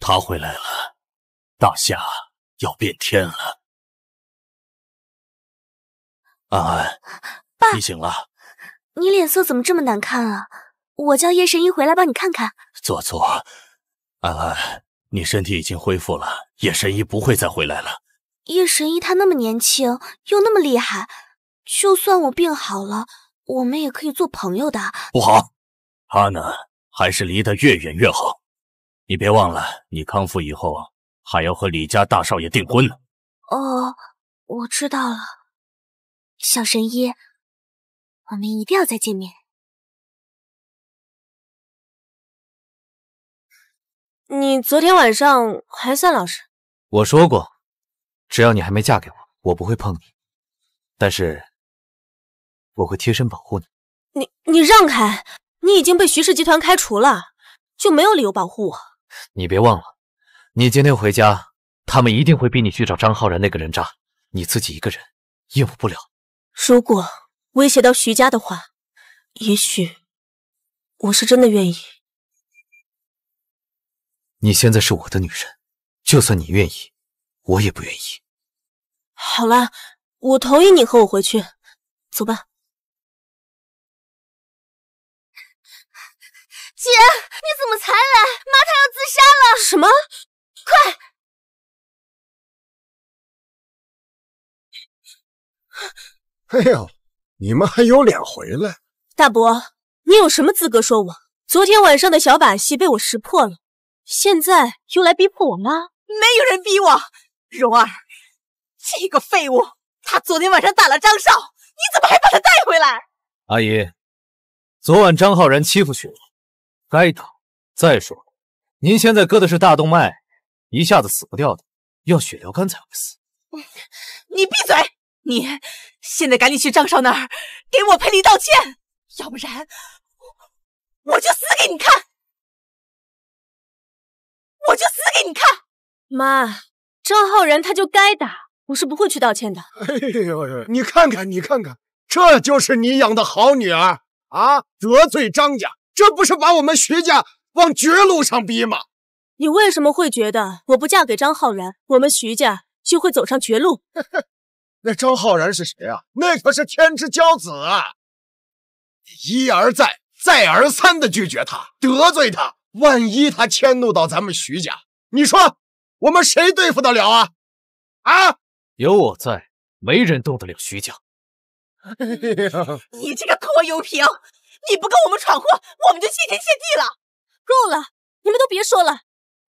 他回来了。大夏要变天了，安安，爸，你醒了？你脸色怎么这么难看啊？我叫叶神医回来帮你看看。左左，安安，你身体已经恢复了，叶神医不会再回来了。叶神医他那么年轻，又那么厉害，就算我病好了，我们也可以做朋友的。不好，他呢，还是离得越远越好。你别忘了，你康复以后。还要和李家大少爷订婚呢。哦，我知道了，小神医，我们一定要再见面。你昨天晚上还算老实。我说过，只要你还没嫁给我，我不会碰你，但是我会贴身保护你。你你让开，你已经被徐氏集团开除了，就没有理由保护我。你别忘了。你今天回家，他们一定会逼你去找张浩然那个人渣。你自己一个人应付不了。如果威胁到徐家的话，也许我是真的愿意。你现在是我的女人，就算你愿意，我也不愿意。好了，我同意你和我回去。走吧，姐，你怎么才来？妈，她要自杀了！什么？快！哎呦，你们还有脸回来？大伯，你有什么资格说我昨天晚上的小把戏被我识破了？现在又来逼迫我妈？没有人逼我。蓉儿，这个废物，他昨天晚上打了张少，你怎么还把他带回来？阿姨，昨晚张浩然欺负雪儿，该打。再说了，您现在割的是大动脉。一下子死不掉的，要血流干才会死。你闭嘴！你现在赶紧去张少那儿给我赔礼道歉，要不然我就死给你看！我就死给你看！妈，张浩然他就该打，我是不会去道歉的。哎呦，你看看，你看看，这就是你养的好女儿啊！得罪张家，这不是把我们徐家往绝路上逼吗？你为什么会觉得我不嫁给张浩然，我们徐家就会走上绝路？那张浩然是谁啊？那可是天之骄子啊！一而再，再而三的拒绝他，得罪他，万一他迁怒到咱们徐家，你说我们谁对付得了啊？啊！有我在，没人动得了徐家。你这个拖油瓶，你不跟我们闯祸，我们就谢天谢地了。够了，你们都别说了。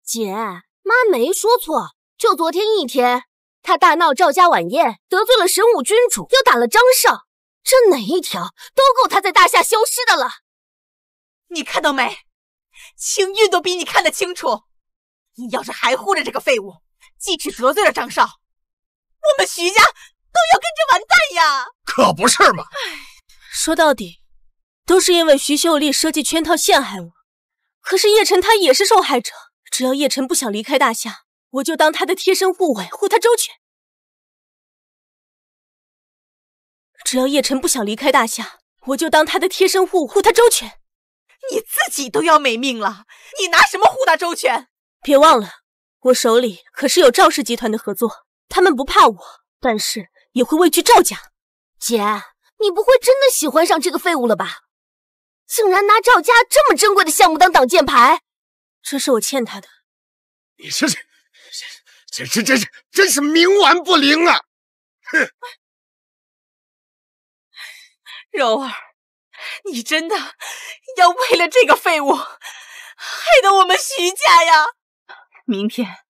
姐，妈没说错，就昨天一天，她大闹赵家晚宴，得罪了神武君主，又打了张少，这哪一条都够她在大夏消失的了。你看到没？青韵都比你看得清楚。你要是还护着这个废物，继续得罪了张少，我们徐家都要跟着完蛋呀！可不是嘛。说到底，都是因为徐秀丽设计圈套陷害我，可是叶辰他也是受害者。只要叶晨不想离开大夏，我就当他的贴身护卫护他周全。只要叶晨不想离开大夏，我就当他的贴身护护他周全。你自己都要没命了，你拿什么护他周全？别忘了，我手里可是有赵氏集团的合作，他们不怕我，但是也会畏惧赵家。姐，你不会真的喜欢上这个废物了吧？竟然拿赵家这么珍贵的项目当挡箭牌！这是我欠他的。你是，是，是，是，真是，真是冥顽不灵啊！哼，柔儿，你真的要为了这个废物害得我们徐家呀？明天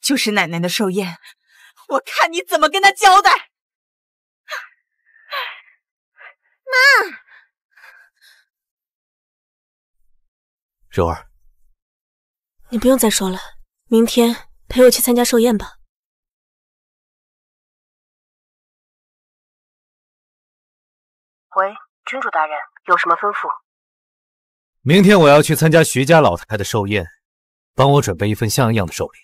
就是奶奶的寿宴，我看你怎么跟他交代。妈，柔儿。你不用再说了，明天陪我去参加寿宴吧。喂，君主大人，有什么吩咐？明天我要去参加徐家老太的寿宴，帮我准备一份像样的寿礼。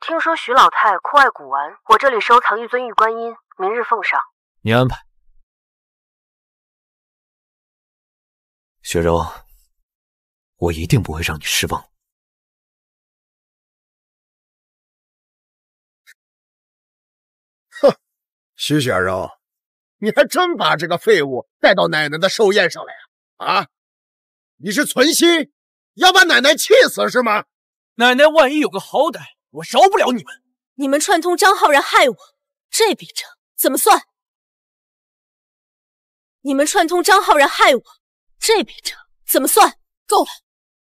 听说徐老太酷爱古玩，我这里收藏一尊玉观音，明日奉上。你安排。雪柔，我一定不会让你失望的。徐雪柔，你还真把这个废物带到奶奶的寿宴上来呀？啊，你是存心要把奶奶气死是吗？奶奶万一有个好歹，我饶不了你们！你们串通张浩然害我，这笔账怎么算？你们串通张浩然害我，这笔账怎么算？够了！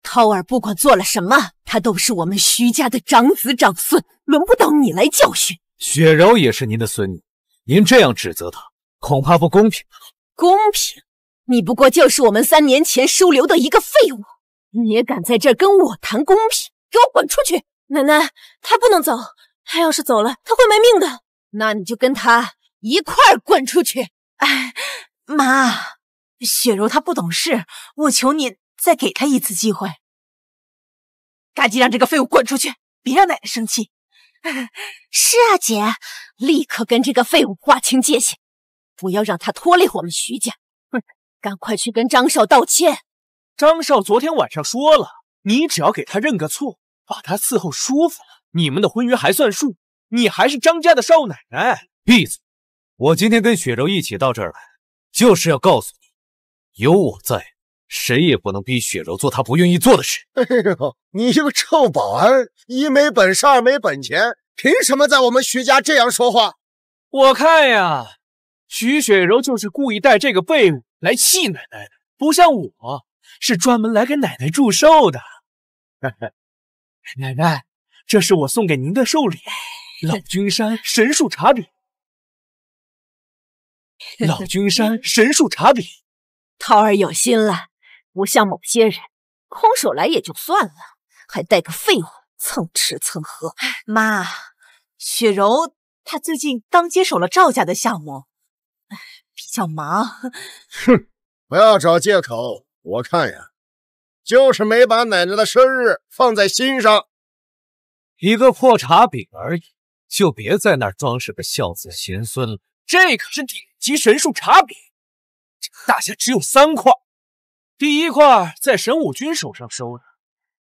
涛儿不管做了什么，他都是我们徐家的长子长孙，轮不到你来教训。雪柔也是您的孙女。您这样指责他，恐怕不公平吧？公平？你不过就是我们三年前收留的一个废物，你也敢在这儿跟我谈公平？给我滚出去！奶奶，他不能走，他要是走了，他会没命的。那你就跟他一块儿滚出去！哎，妈，雪茹她不懂事，我求你再给他一次机会。赶紧让这个废物滚出去，别让奶奶生气。是啊，姐，立刻跟这个废物划清界限，不要让他拖累我们徐家。赶快去跟张少道歉。张少昨天晚上说了，你只要给他认个错，把他伺候舒服了，你们的婚约还算数，你还是张家的少奶奶。闭嘴！我今天跟雪柔一起到这儿来，就是要告诉你，有我在。谁也不能逼雪柔做她不愿意做的事。哎呦，你一个臭保安，一没本事，二没本钱，凭什么在我们徐家这样说话？我看呀，徐雪柔就是故意带这个废物来气奶奶的，不像我，是专门来给奶奶祝寿的。奶奶，这是我送给您的寿礼，老君山神树茶饼。老君山神树茶饼，桃儿有心了。不像某些人，空手来也就算了，还带个废物蹭吃蹭喝。妈，雪柔她最近刚接手了赵家的项目，比较忙。哼，不要找借口。我看呀，就是没把奶奶的生日放在心上。一个破茶饼而已，就别在那儿装饰个孝子贤孙了。这可是顶级神树茶饼，大小只有三块。第一块在神武军手上收的，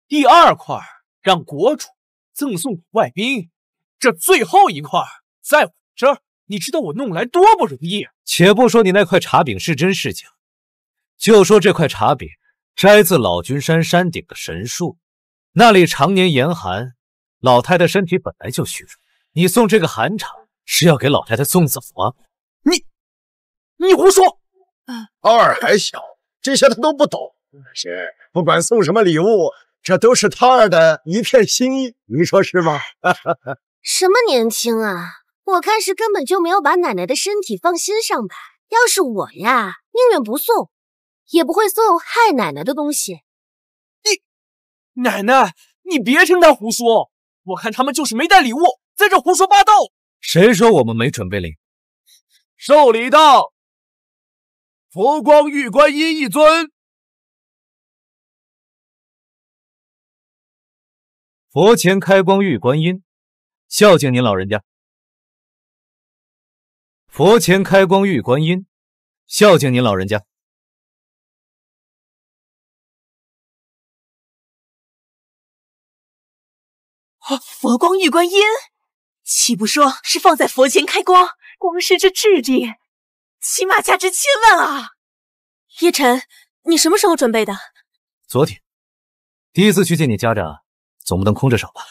第二块让国主赠送给外宾，这最后一块在我这儿，你知道我弄来多不容易。且不说你那块茶饼是真是假，就说这块茶饼摘自老君山山顶的神树，那里常年严寒，老太太身体本来就虚弱，你送这个寒茶是要给老太太送走啊！你你胡说！二还小。这些他都不懂，是不管送什么礼物，这都是他儿的一片心意，您说是吗？什么年轻啊，我看是根本就没有把奶奶的身体放心上吧。要是我呀，宁愿不送，也不会送害奶奶的东西。你，奶奶，你别听他胡说，我看他们就是没带礼物，在这胡说八道。谁说我们没准备礼？寿礼到。佛光玉观音一尊，佛前开光玉观音，孝敬您老人家。佛前开光玉观音，孝敬您老人家。啊，佛光玉观音，岂不说是放在佛前开光？光是这质地。起码价值千万啊！叶晨，你什么时候准备的？昨天，第一次去见你家长，总不能空着手吧？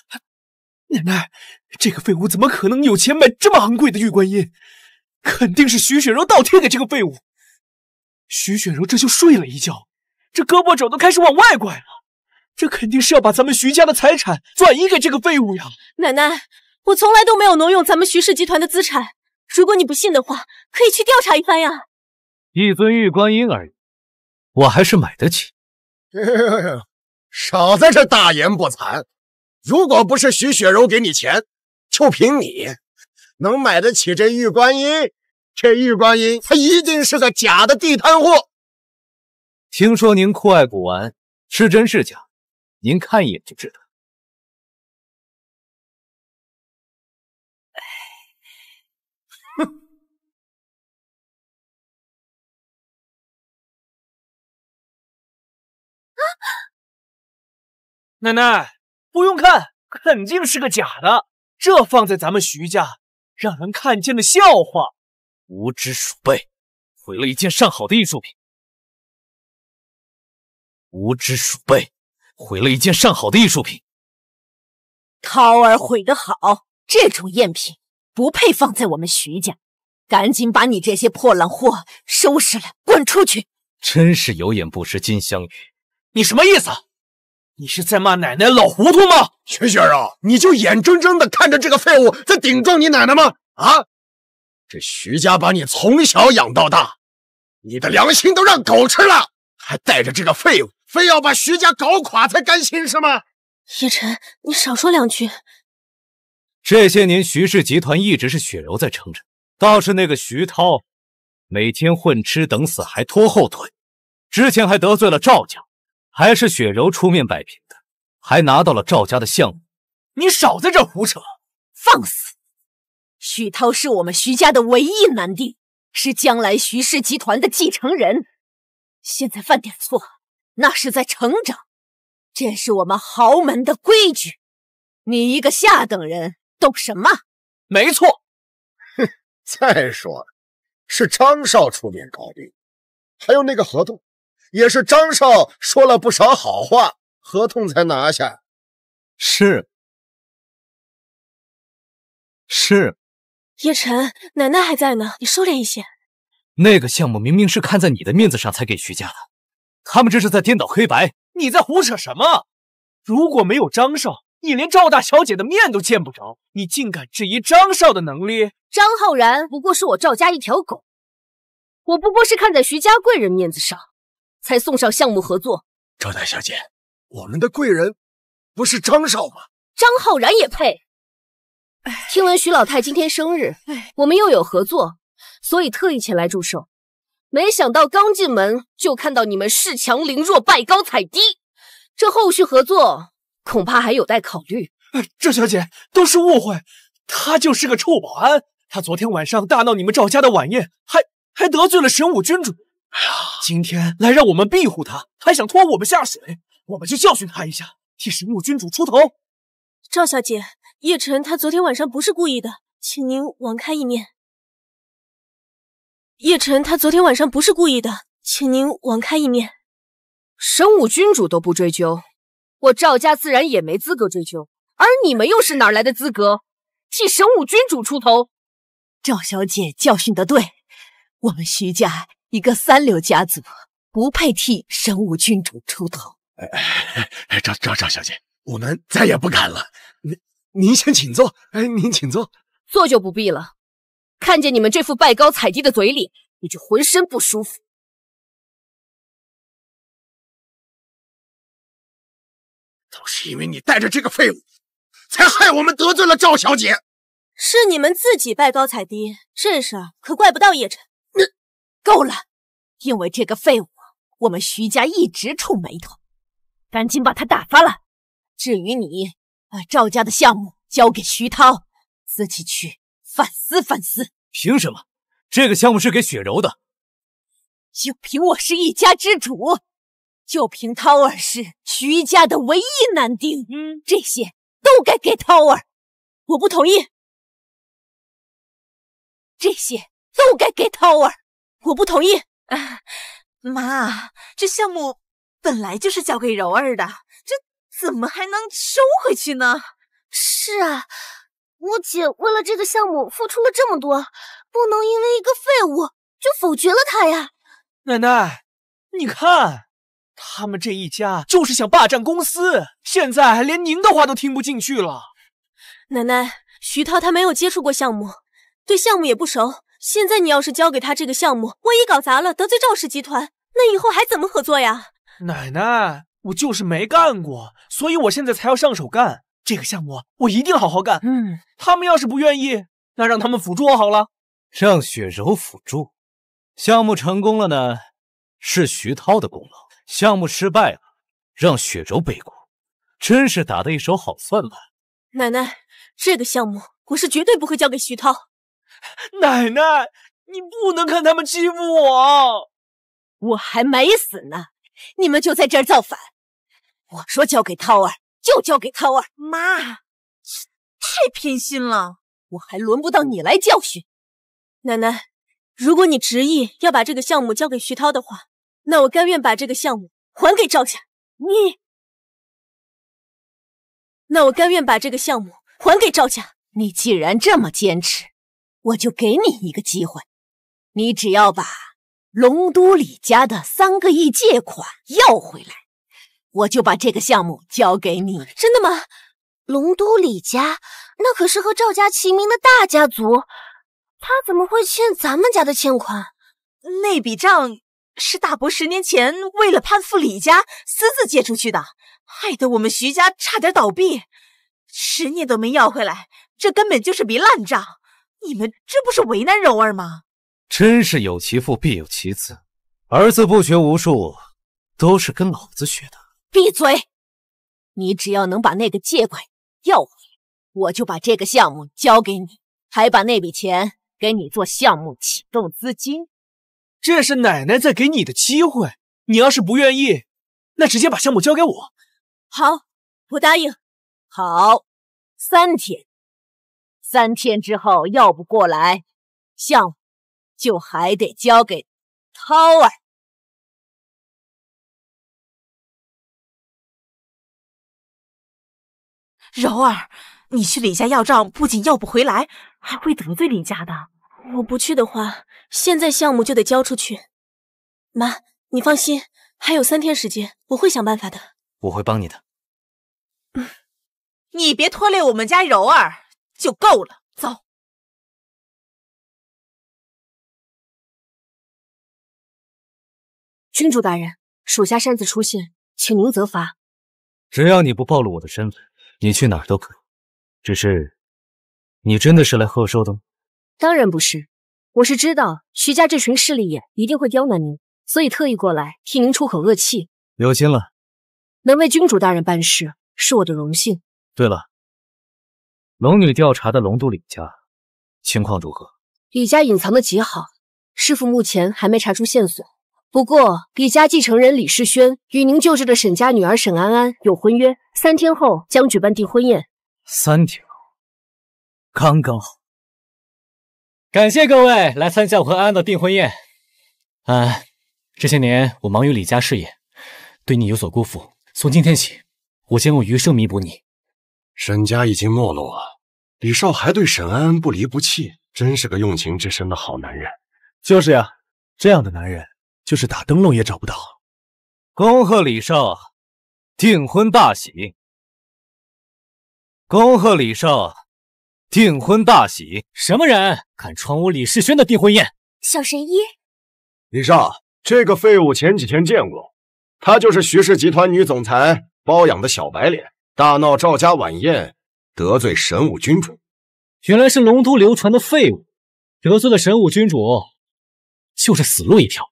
奶奶，这个废物怎么可能有钱买这么昂贵的玉观音？肯定是徐雪柔倒贴给这个废物。徐雪柔这就睡了一觉，这胳膊肘都开始往外拐了，这肯定是要把咱们徐家的财产转移给这个废物呀！奶奶，我从来都没有挪用咱们徐氏集团的资产。如果你不信的话，可以去调查一番呀。一尊玉观音而已，我还是买得起。少在这大言不惭！如果不是徐雪柔给你钱，就凭你，能买得起这玉观音？这玉观音，它一定是个假的地摊货。听说您酷爱古玩，是真是假，您看一眼就知道。奶奶，不用看，肯定是个假的。这放在咱们徐家，让人看见了笑话。无知鼠辈，毁了一件上好的艺术品。无知鼠辈，毁了一件上好的艺术品。涛儿毁得好，这种赝品不配放在我们徐家。赶紧把你这些破烂货收拾了，滚出去！真是有眼不识金镶玉，你什么意思？你是在骂奶奶老糊涂吗？雪雪啊，你就眼睁睁的看着这个废物在顶撞你奶奶吗？啊！这徐家把你从小养到大，你的良心都让狗吃了，还带着这个废物，非要把徐家搞垮才甘心是吗？叶晨，你少说两句。这些年，徐氏集团一直是雪柔在撑着，倒是那个徐涛，每天混吃等死还拖后腿，之前还得罪了赵家。还是雪柔出面摆平的，还拿到了赵家的项目。你少在这胡扯，放肆！许涛是我们徐家的唯一男丁，是将来徐氏集团的继承人。现在犯点错，那是在成长，这是我们豪门的规矩。你一个下等人懂什么？没错。哼，再说了，是张少出面搞定，还有那个合同。也是张少说了不少好话，合同才拿下。是，是。叶晨，奶奶还在呢，你收敛一些。那个项目明明是看在你的面子上才给徐家的，他们这是在颠倒黑白。你在胡扯什么？如果没有张少，你连赵大小姐的面都见不着，你竟敢质疑张少的能力？张浩然不过是我赵家一条狗，我不过是看在徐家贵人面子上。才送上项目合作，赵大小姐，我们的贵人不是张少吗？张浩然也配。听闻徐老太今天生日，我们又有合作，所以特意前来祝寿。没想到刚进门就看到你们恃强凌弱、拜高踩低，这后续合作恐怕还有待考虑。赵小姐都是误会，他就是个臭保安。他昨天晚上大闹你们赵家的晚宴，还还得罪了神武君主。今天来让我们庇护他，还想拖我们下水，我们就教训他一下，替神武君主出头。赵小姐，叶辰他昨天晚上不是故意的，请您网开一面。叶辰他昨天晚上不是故意的，请您网开一面。神武君主都不追究，我赵家自然也没资格追究，而你们又是哪来的资格替神武君主出头？赵小姐教训的对，我们徐家。一个三流家族不配替神武君主出头。赵赵赵小姐，我们再也不敢了。您您先请坐，哎，您请坐。坐就不必了。看见你们这副拜高踩低的嘴脸，你就浑身不舒服。都是因为你带着这个废物，才害我们得罪了赵小姐。是你们自己拜高踩低，这事儿可怪不到叶辰。够了，因为这个废物，我们徐家一直触霉头，赶紧把他打发了。至于你，把赵家的项目交给徐涛，自己去反思反思。凭什么？这个项目是给雪柔的。就凭我是一家之主，就凭涛儿是徐家的唯一男丁，嗯，这些都该给涛儿。我不同意，这些都该给涛儿。我不同意，妈，这项目本来就是交给柔儿的，这怎么还能收回去呢？是啊，我姐为了这个项目付出了这么多，不能因为一个废物就否决了她呀。奶奶，你看，他们这一家就是想霸占公司，现在连您的话都听不进去了。奶奶，徐涛他没有接触过项目，对项目也不熟。现在你要是交给他这个项目，万一搞砸了，得罪赵氏集团，那以后还怎么合作呀？奶奶，我就是没干过，所以我现在才要上手干。这个项目我一定好好干。嗯，他们要是不愿意，那让他们辅助我好了。让雪柔辅助，项目成功了呢，是徐涛的功劳；项目失败了，让雪柔背锅，真是打得一手好算盘。奶奶，这个项目我是绝对不会交给徐涛。奶奶，你不能看他们欺负我！我还没死呢，你们就在这儿造反！我说交给涛儿，就交给涛儿。妈，太偏心了！我还轮不到你来教训。奶奶，如果你执意要把这个项目交给徐涛的话，那我甘愿把这个项目还给赵家。你，那我甘愿把这个项目还给赵家。你既然这么坚持。我就给你一个机会，你只要把龙都李家的三个亿借款要回来，我就把这个项目交给你。真的吗？龙都李家那可是和赵家齐名的大家族，他怎么会欠咱们家的欠款？那笔账是大伯十年前为了攀附李家私自借出去的，害得我们徐家差点倒闭，十年都没要回来，这根本就是笔烂账。你们这不是为难柔儿吗？真是有其父必有其子，儿子不学无术，都是跟老子学的。闭嘴！你只要能把那个借鬼要回来，我就把这个项目交给你，还把那笔钱给你做项目启动资金。这是奶奶在给你的机会，你要是不愿意，那直接把项目交给我。好，我答应。好，三天。三天之后要不过来，项目就还得交给涛儿。柔儿，你去李家要账，不仅要不回来，还会得罪李家的。我不去的话，现在项目就得交出去。妈，你放心，还有三天时间，我会想办法的。我会帮你的。你别拖累我们家柔儿。就够了，走。君主大人，属下擅自出现，请您责罚。只要你不暴露我的身份，你去哪儿都可以。只是，你真的是来贺寿的吗？当然不是，我是知道徐家这群势利眼一定会刁难您，所以特意过来替您出口恶气。留心了，能为君主大人办事是我的荣幸。对了。龙女调查的龙都李家，情况如何？李家隐藏的极好，师父目前还没查出线索。不过，李家继承人李世轩与您救治的沈家女儿沈安安有婚约，三天后将举办订婚宴。三天刚刚好。感谢各位来参加我和安安的订婚宴。安安，这些年我忙于李家事业，对你有所辜负。从今天起，我将用余生弥补你。沈家已经没落，李少还对沈安安不离不弃，真是个用情至深的好男人。就是呀，这样的男人就是打灯笼也找不到。恭贺李少订婚大喜！恭贺李少订婚大喜！什么人敢闯我李世轩的订婚宴？小神医，李少这个废物前几天见过，他就是徐氏集团女总裁包养的小白脸。大闹赵家晚宴，得罪神武君主，原来是龙都流传的废物，得罪了神武君主，就是死路一条。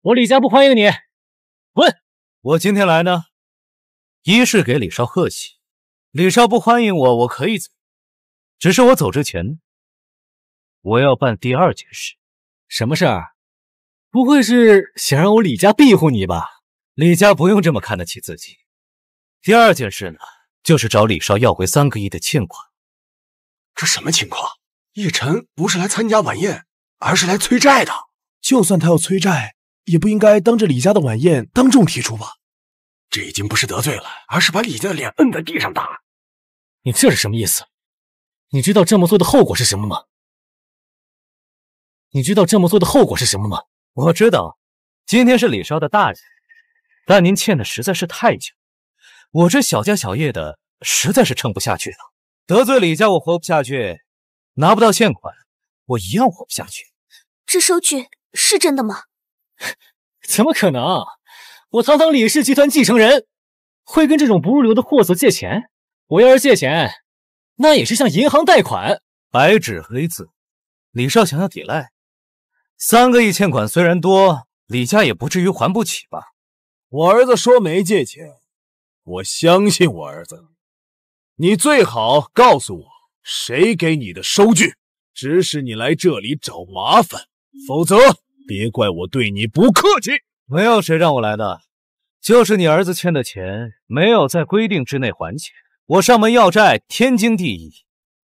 我李家不欢迎你，滚！我今天来呢，一是给李少贺喜，李少不欢迎我，我可以走，只是我走之前，我要办第二件事。什么事儿？不会是想让我李家庇护你吧？李家不用这么看得起自己。第二件事呢？就是找李少要回三个亿的欠款，这什么情况？叶晨不是来参加晚宴，而是来催债的。就算他要催债，也不应该当着李家的晚宴当众提出吧？这已经不是得罪了，而是把李家的脸摁在地上打。你这是什么意思？你知道这么做的后果是什么吗？你知道这么做的后果是什么吗？我知道，今天是李少的大人，但您欠的实在是太久。我这小家小业的，实在是撑不下去了。得罪李家，我活不下去；拿不到欠款，我一样活不下去。这收据是真的吗？怎么可能？我堂堂李氏集团继承人，会跟这种不入流的货色借钱？我要是借钱，那也是向银行贷款。白纸黑字，李少想要抵赖？三个亿欠款虽然多，李家也不至于还不起吧？我儿子说没借钱。我相信我儿子，你最好告诉我谁给你的收据，指使你来这里找麻烦，否则别怪我对你不客气。没有谁让我来的，就是你儿子欠的钱没有在规定之内还钱，我上门要债天经地义。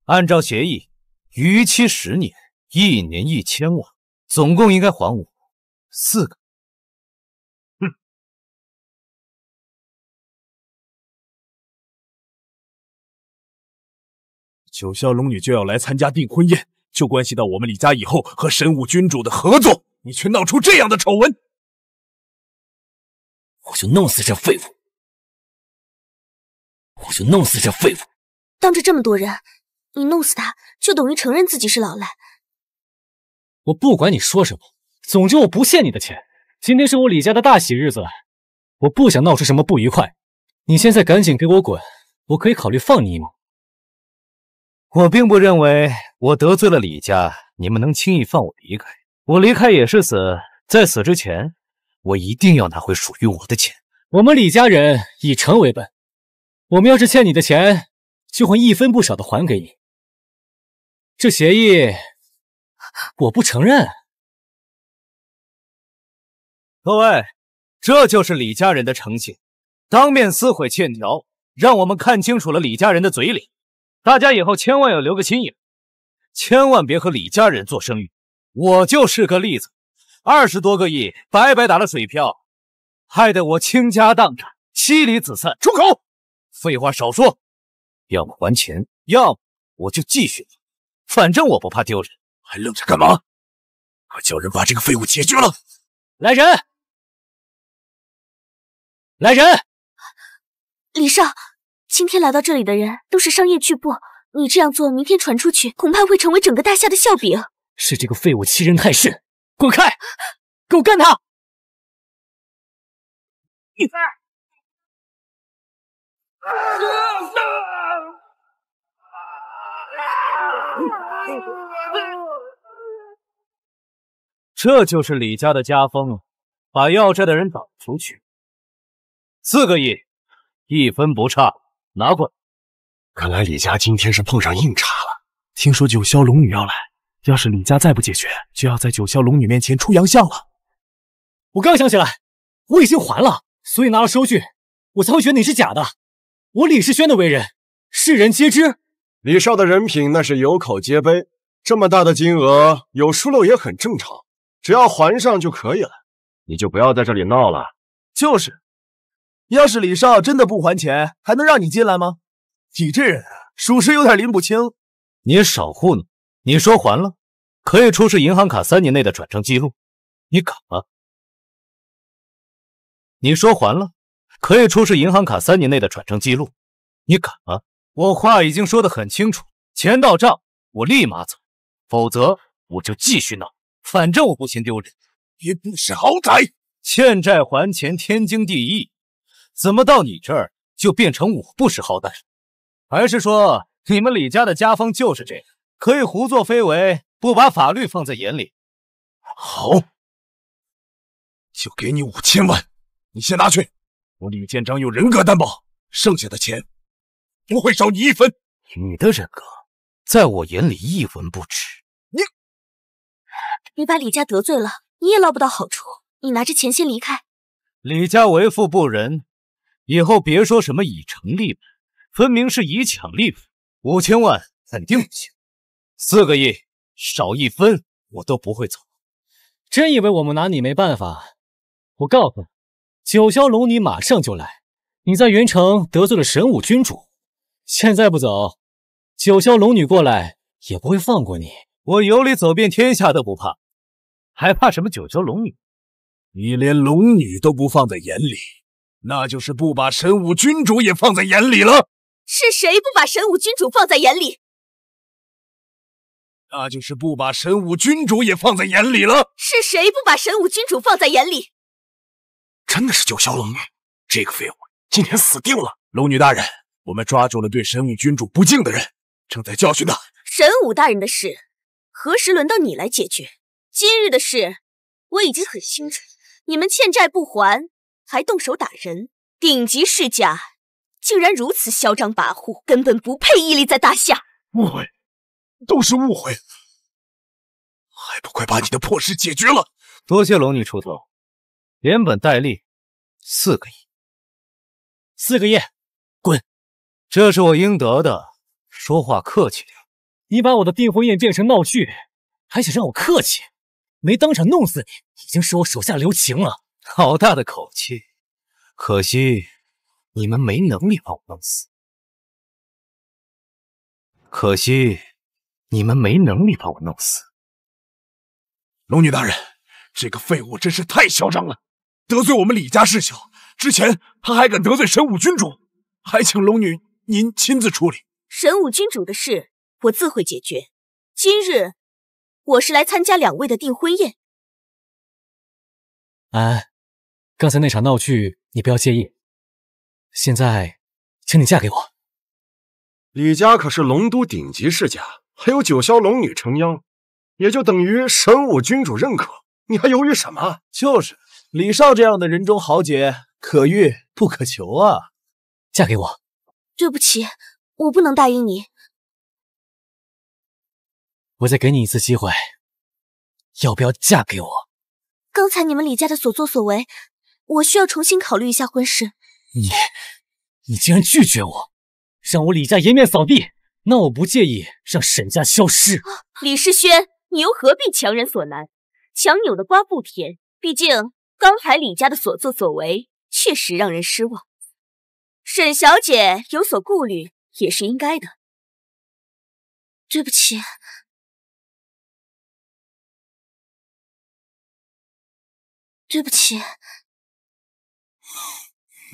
按照协议，逾期十年，一年一千万，总共应该还我四个。九霄龙女就要来参加订婚宴，就关系到我们李家以后和神武君主的合作。你却闹出这样的丑闻，我就弄死这废物！我就弄死这废物！当着这么多人，你弄死他，就等于承认自己是老赖。我不管你说什么，总之我不欠你的钱。今天是我李家的大喜日子，我不想闹出什么不愉快。你现在赶紧给我滚！我可以考虑放你一马。我并不认为我得罪了李家，你们能轻易放我离开？我离开也是死，在死之前，我一定要拿回属于我的钱。我们李家人以诚为本，我们要是欠你的钱，就会一分不少的还给你。这协议我不承认。各位，这就是李家人的诚信，当面撕毁欠条，让我们看清楚了李家人的嘴脸。大家以后千万要留个心眼，千万别和李家人做生意。我就是个例子，二十多个亿白白打了水漂，害得我倾家荡产，妻离子散。住口！废话少说，要么还钱，要么我就继续。反正我不怕丢人，还愣着干嘛？快叫人把这个废物解决了！来人！来人！李少。今天来到这里的人都是商业巨擘，你这样做，明天传出去，恐怕会成为整个大夏的笑柄。是这个废物欺人太甚，滚开！给我干他！你！这就是李家的家风，把要债的人赶出去。四个亿，一分不差。拿过来，看来李家今天是碰上硬茬了。听说九霄龙女要来，要是李家再不解决，就要在九霄龙女面前出洋相了。我刚想起来，我已经还了，所以拿了收据，我才会觉得你是假的。我李世轩的为人，世人皆知。李少的人品那是有口皆碑，这么大的金额，有疏漏也很正常，只要还上就可以了。你就不要在这里闹了。就是。要是李少真的不还钱，还能让你进来吗？你这人啊，属实有点拎不清。你少糊弄，你说还了，可以出示银行卡三年内的转账记录，你敢吗？你说还了，可以出示银行卡三年内的转账记录，你敢吗？我话已经说得很清楚，钱到账我立马走，否则我就继续闹，反正我不嫌丢人。别不识好歹，欠债还钱，天经地义。怎么到你这儿就变成我不识好歹？还是说你们李家的家风就是这样，可以胡作非为，不把法律放在眼里？好，就给你五千万，你先拿去。我李建章用人格担保，剩下的钱不会少你一分。你的人格在我眼里一文不值。你你把李家得罪了，你也捞不到好处。你拿着钱先离开。李家为富不仁。以后别说什么以诚立本，分明是以抢立本。五千万肯定不行，四个亿少一分我都不会走。真以为我们拿你没办法？我告诉你，九霄龙女马上就来。你在云城得罪了神武君主，现在不走，九霄龙女过来也不会放过你。我有理走遍天下都不怕，还怕什么九霄龙女？你连龙女都不放在眼里。那就是不把神武君主也放在眼里了。是谁不把神武君主放在眼里？那就是不把神武君主也放在眼里了。是谁不把神武君主放在眼里？真的是九霄龙女，这个废物今天死定了！龙女大人，我们抓住了对神武君主不敬的人，正在教训他。神武大人的事，何时轮到你来解决？今日的事我已经很清楚，你们欠债不还。还动手打人！顶级世家竟然如此嚣张跋扈，根本不配屹立在大夏。误会，都是误会。还不快把你的破事解决了！多谢龙女出头，连本带利四个亿。四个亿，滚！这是我应得的。说话客气点。你把我的订婚宴变成闹剧，还想让我客气？没当场弄死你，已经是我手下留情了。好大的口气！可惜你们没能力把我弄死。可惜你们没能力把我弄死。龙女大人，这个废物真是太嚣张了，得罪我们李家事小，之前他还敢得罪神武君主，还请龙女您亲自处理。神武君主的事我自会解决。今日我是来参加两位的订婚宴。哎，刚才那场闹剧，你不要介意。现在，请你嫁给我。李家可是龙都顶级世家，还有九霄龙女撑腰，也就等于神武君主认可。你还犹豫什么？就是李少这样的人中豪杰，可遇不可求啊！嫁给我。对不起，我不能答应你。我再给你一次机会，要不要嫁给我？刚才你们李家的所作所为。我需要重新考虑一下婚事。你，你竟然拒绝我，让我李家颜面扫地。那我不介意让沈家消失。李世轩，你又何必强人所难？强扭的瓜不甜。毕竟刚才李家的所作所为确实让人失望。沈小姐有所顾虑也是应该的。对不起，对不起。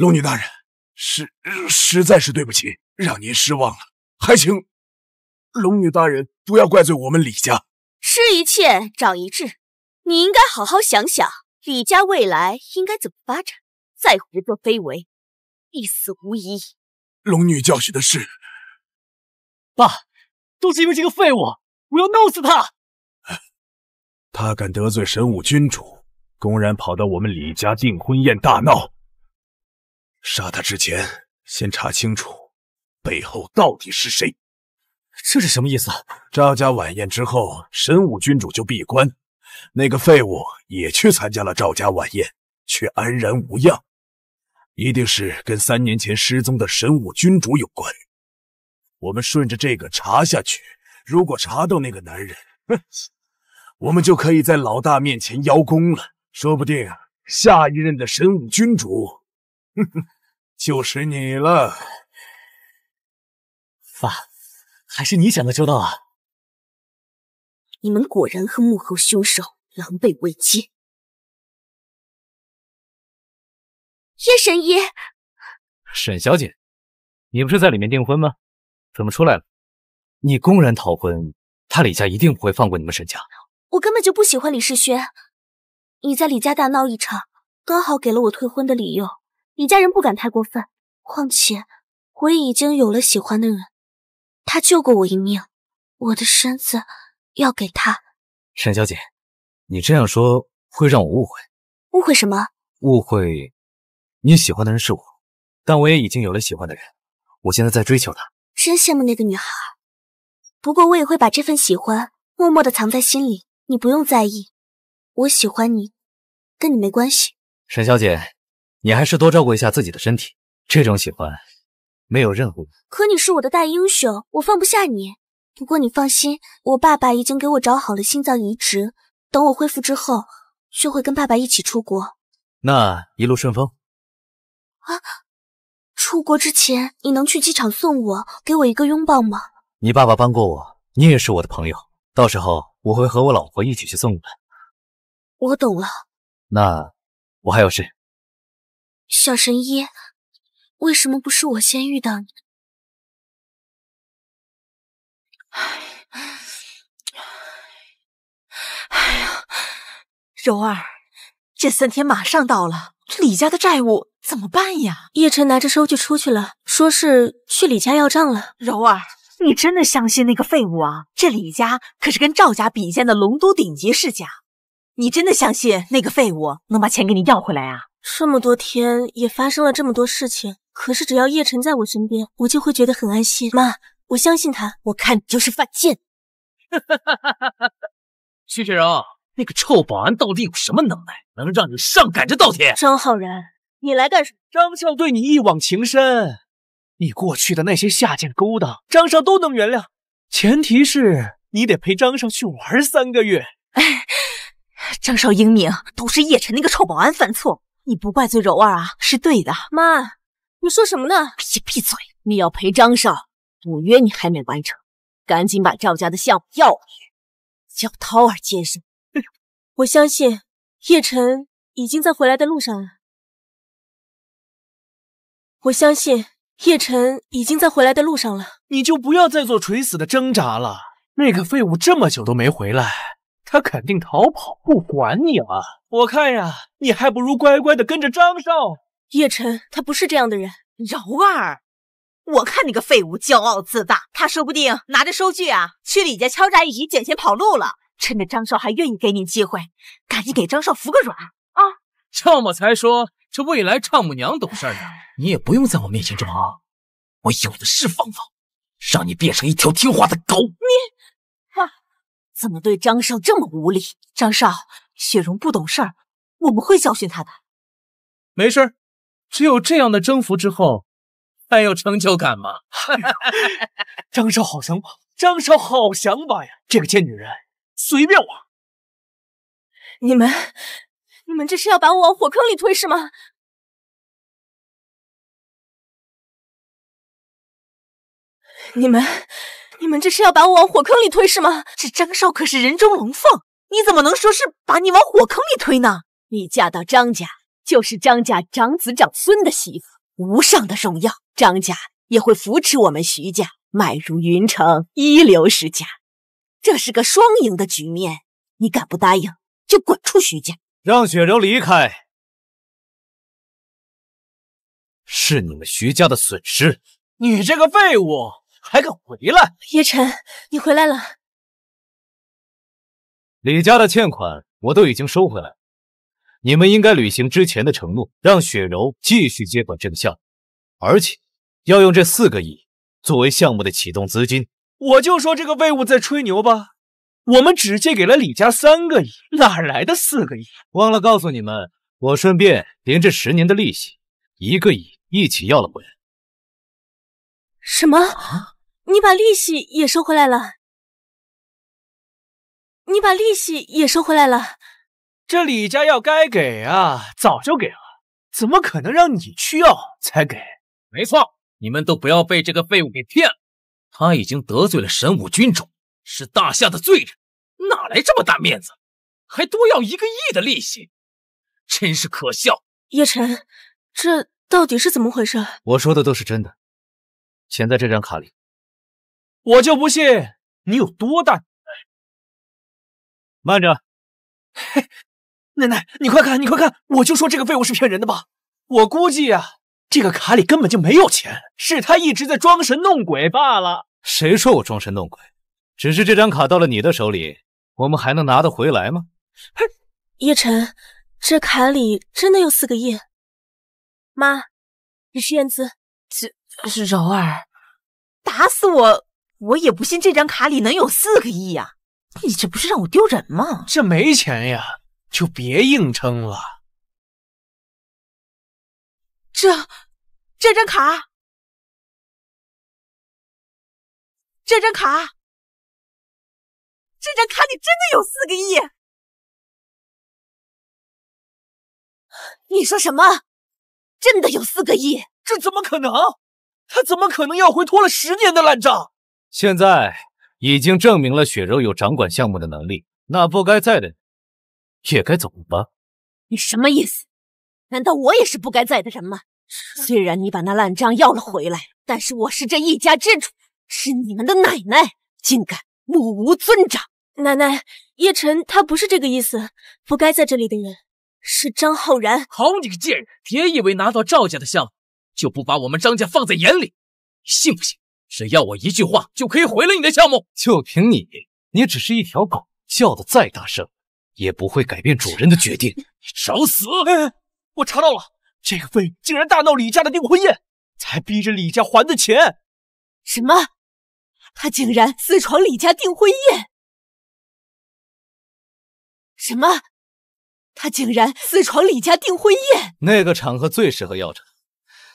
龙女大人，实实在是对不起，让您失望了。还请龙女大人不要怪罪我们李家。吃一堑，长一智，你应该好好想想，李家未来应该怎么发展。再胡作非为，必死无疑。龙女教训的是，爸，都是因为这个废物，我要弄死他。他敢得罪神武君主，公然跑到我们李家订婚宴大闹。杀他之前，先查清楚背后到底是谁。这是什么意思？赵家晚宴之后，神武君主就闭关，那个废物也去参加了赵家晚宴，却安然无恙，一定是跟三年前失踪的神武君主有关。我们顺着这个查下去，如果查到那个男人，哼，我们就可以在老大面前邀功了。说不定下一任的神武君主，哼哼。就是你了，爸，还是你想的周到啊！你们果然和幕后凶手狼狈为奸，叶神医，沈小姐，你不是在里面订婚吗？怎么出来了？你公然逃婚，他李家一定不会放过你们沈家。我根本就不喜欢李世轩，你在李家大闹一场，刚好给了我退婚的理由。李家人不敢太过分，况且我已经有了喜欢的人，他救过我一命，我的身子要给他。沈小姐，你这样说会让我误会。误会什么？误会你喜欢的人是我，但我也已经有了喜欢的人，我现在在追求他。真羡慕那个女孩，不过我也会把这份喜欢默默的藏在心里，你不用在意。我喜欢你，跟你没关系。沈小姐。你还是多照顾一下自己的身体。这种喜欢，没有任何。可你是我的大英雄，我放不下你。不过你放心，我爸爸已经给我找好了心脏移植，等我恢复之后，就会跟爸爸一起出国。那一路顺风。啊！出国之前，你能去机场送我，给我一个拥抱吗？你爸爸帮过我，你也是我的朋友。到时候我会和我老婆一起去送你们。我懂了。那我还有事。小神医，为什么不是我先遇到你？哎呀，柔儿，这三天马上到了，这李家的债务怎么办呀？叶晨拿着收据出去了，说是去李家要账了。柔儿，你真的相信那个废物啊？这李家可是跟赵家比肩的龙都顶级世家，你真的相信那个废物能把钱给你要回来啊？这么多天也发生了这么多事情，可是只要叶晨在我身边，我就会觉得很安心。妈，我相信他。我看你就是犯贱。哈，徐雪柔，那个臭保安到底有什么能耐，能让你上赶着倒贴？张浩然，你来干什么？张少对你一往情深，你过去的那些下贱勾当，张少都能原谅，前提是你得陪张少去玩三个月。张少英明，都是叶晨那个臭保安犯错。你不怪罪柔儿啊，是对的。妈，你说什么呢？闭嘴！你要陪张少，赌约你还没完成，赶紧把赵家的项目要回去，叫涛儿接手。我相信叶晨已经在回来的路上了。我相信叶晨已经在回来的路上了。你就不要再做垂死的挣扎了。那个废物这么久都没回来，他肯定逃跑不管你了。我看呀，你还不如乖乖的跟着张少。叶晨，他不是这样的人。柔儿，我看你个废物，骄傲自大。他说不定拿着收据啊，去李家敲诈一笔，捡钱跑路了。趁着张少还愿意给你机会，赶紧给张少服个软啊！要么才说这未来丈母娘懂事呢。你也不用在我面前装，我有的是方法，让你变成一条听话的狗。你啊，怎么对张少这么无礼？张少。雪蓉不懂事儿，我们会教训她的。没事，只有这样的征服之后才有成就感嘛。张少好想法，张少好想法呀！这个贱女人，随便我。你们，你们这是要把我往火坑里推是吗？你们，你们这是要把我往火坑里推是吗？这张少可是人中龙凤。你怎么能说是把你往火坑里推呢？你嫁到张家就是张家长子长孙的媳妇，无上的荣耀，张家也会扶持我们徐家迈入云城一流世家，这是个双赢的局面。你敢不答应，就滚出徐家，让雪柔离开，是你们徐家的损失。你这个废物还敢回来？叶晨，你回来了。李家的欠款我都已经收回来你们应该履行之前的承诺，让雪柔继续接管这个项目，而且要用这四个亿作为项目的启动资金。我就说这个废物在吹牛吧，我们只借给了李家三个亿，哪来的四个亿？忘了告诉你们，我顺便连这十年的利息一个亿一起要了回来。什么？你把利息也收回来了？你把利息也收回来了，这李家要该给啊，早就给了，怎么可能让你去要才给？没错，你们都不要被这个废物给骗了，他已经得罪了神武军主，是大夏的罪人，哪来这么大面子，还多要一个亿的利息，真是可笑。叶晨，这到底是怎么回事？我说的都是真的，钱在这张卡里，我就不信你有多大慢着，嘿，奶奶，你快看，你快看，我就说这个废物是骗人的吧！我估计啊，这个卡里根本就没有钱，是他一直在装神弄鬼罢了。谁说我装神弄鬼？只是这张卡到了你的手里，我们还能拿得回来吗？叶晨，这卡里真的有四个亿？妈，是燕姿，是柔儿，打死我，我也不信这张卡里能有四个亿呀！你这不是让我丢人吗？这没钱呀，就别硬撑了。这、这张卡、这张卡、这张卡，里真的有四个亿！你说什么？真的有四个亿？这怎么可能？他怎么可能要回拖了十年的烂账？现在。已经证明了雪柔有掌管项目的能力，那不该在的也该走吧？你什么意思？难道我也是不该在的人吗？虽然你把那烂账要了回来，但是我是这一家之主，是你们的奶奶，竟敢目无尊长！奶奶，叶辰他不是这个意思。不该在这里的人是张浩然。好你个贱人，别以为拿到赵家的项目就不把我们张家放在眼里，你信不信？只要我一句话，就可以毁了你的项目。就凭你，你只是一条狗，叫的再大声，也不会改变主人的决定。你找死！我查到了，这个废物竟然大闹李家的订婚宴，才逼着李家还的钱。什么？他竟然私闯李家订婚宴？什么？他竟然私闯李家订婚宴？那个场合最适合耀查。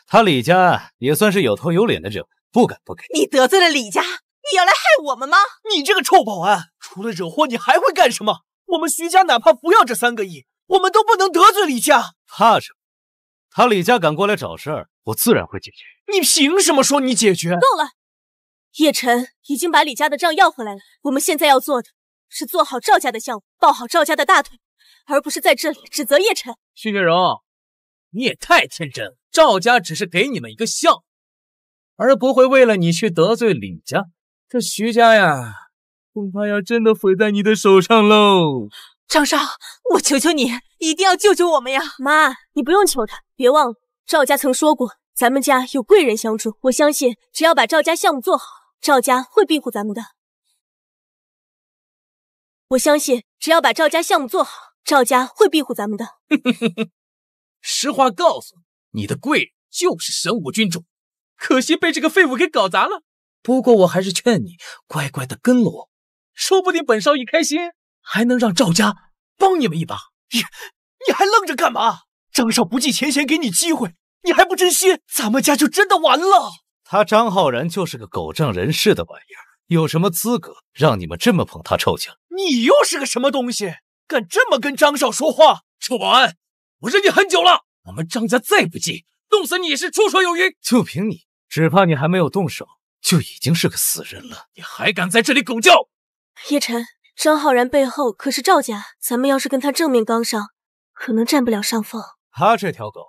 他李家也算是有头有脸的人物。不敢，不敢！你得罪了李家，你要来害我们吗？你这个臭保安，除了惹祸，你还会干什么？我们徐家哪怕不要这三个亿，我们都不能得罪李家。怕什么？他李家敢过来找事儿，我自然会解决。你凭什么说你解决？够了，叶晨已经把李家的账要回来了。我们现在要做的，是做好赵家的项目，抱好赵家的大腿，而不是在这里指责叶晨。徐月荣，你也太天真了。赵家只是给你们一个项目。而不会为了你去得罪李家，这徐家呀，恐怕要真的毁在你的手上喽。张少，我求求你，一定要救救我们呀！妈，你不用求他，别忘了赵家曾说过，咱们家有贵人相助。我相信，只要把赵家项目做好，赵家会庇护咱们的。我相信，只要把赵家项目做好，赵家会庇护咱们的。实话告诉你，你的贵人就是神武君主。可惜被这个废物给搞砸了。不过我还是劝你乖乖的跟了我，说不定本少爷开心还能让赵家帮你们一把。你你还愣着干嘛？张少不计前嫌给你机会，你还不珍惜，咱们家就真的完了。他张浩然就是个狗仗人势的玩意儿，有什么资格让你们这么捧他臭脚？你又是个什么东西，敢这么跟张少说话？臭保安，我忍你很久了。我们张家再不济，弄死你也是绰绰有余。就凭你！只怕你还没有动手，就已经是个死人了。你还敢在这里狗叫？叶晨，张浩然背后可是赵家，咱们要是跟他正面刚上，可能占不了上风。他这条狗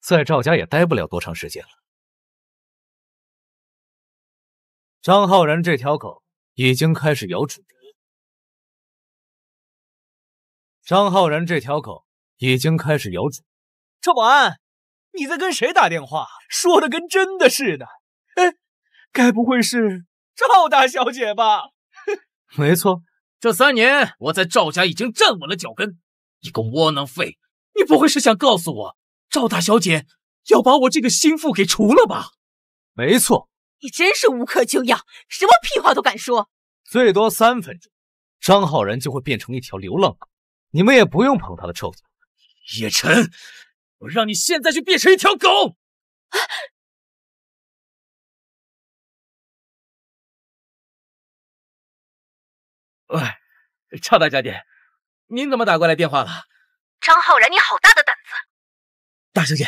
在赵家也待不了多长时间了。张浩然这条狗已经开始咬主人。张浩然这条狗已经开始咬主人。赵保安。你在跟谁打电话？说的跟真的似的。哎，该不会是赵大小姐吧？没错，这三年我在赵家已经站稳了脚跟。你个窝囊废，你不会是想告诉我，赵大小姐要把我这个心腹给除了吧？没错，你真是无可救药，什么屁话都敢说。最多三分钟，张浩然就会变成一条流浪狗，你们也不用捧他的臭脚。叶辰，我让你现在就变成一条狗！喂，赵大小姐，您怎么打过来电话了？张浩然，你好大的胆子！大小姐，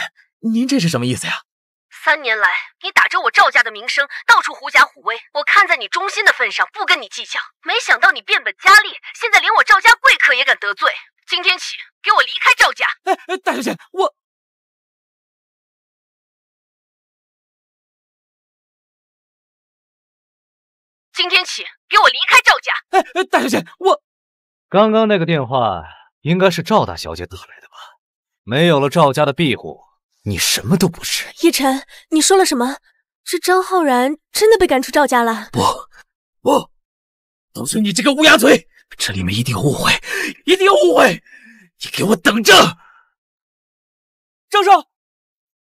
您这是什么意思呀？三年来，你打着我赵家的名声，到处狐假虎威。我看在你忠心的份上，不跟你计较。没想到你变本加厉，现在连我赵家贵客也敢得罪。今天起，给我离开赵家！哎，大小姐，我。今天起，给我离开赵家！哎，大小姐，我刚刚那个电话应该是赵大小姐打来的吧？没有了赵家的庇护，你什么都不是。叶晨，你说了什么？这张浩然真的被赶出赵家了？不，不，都是你这个乌鸦嘴！这里面一定有误会，一定有误会！你给我等着！张少，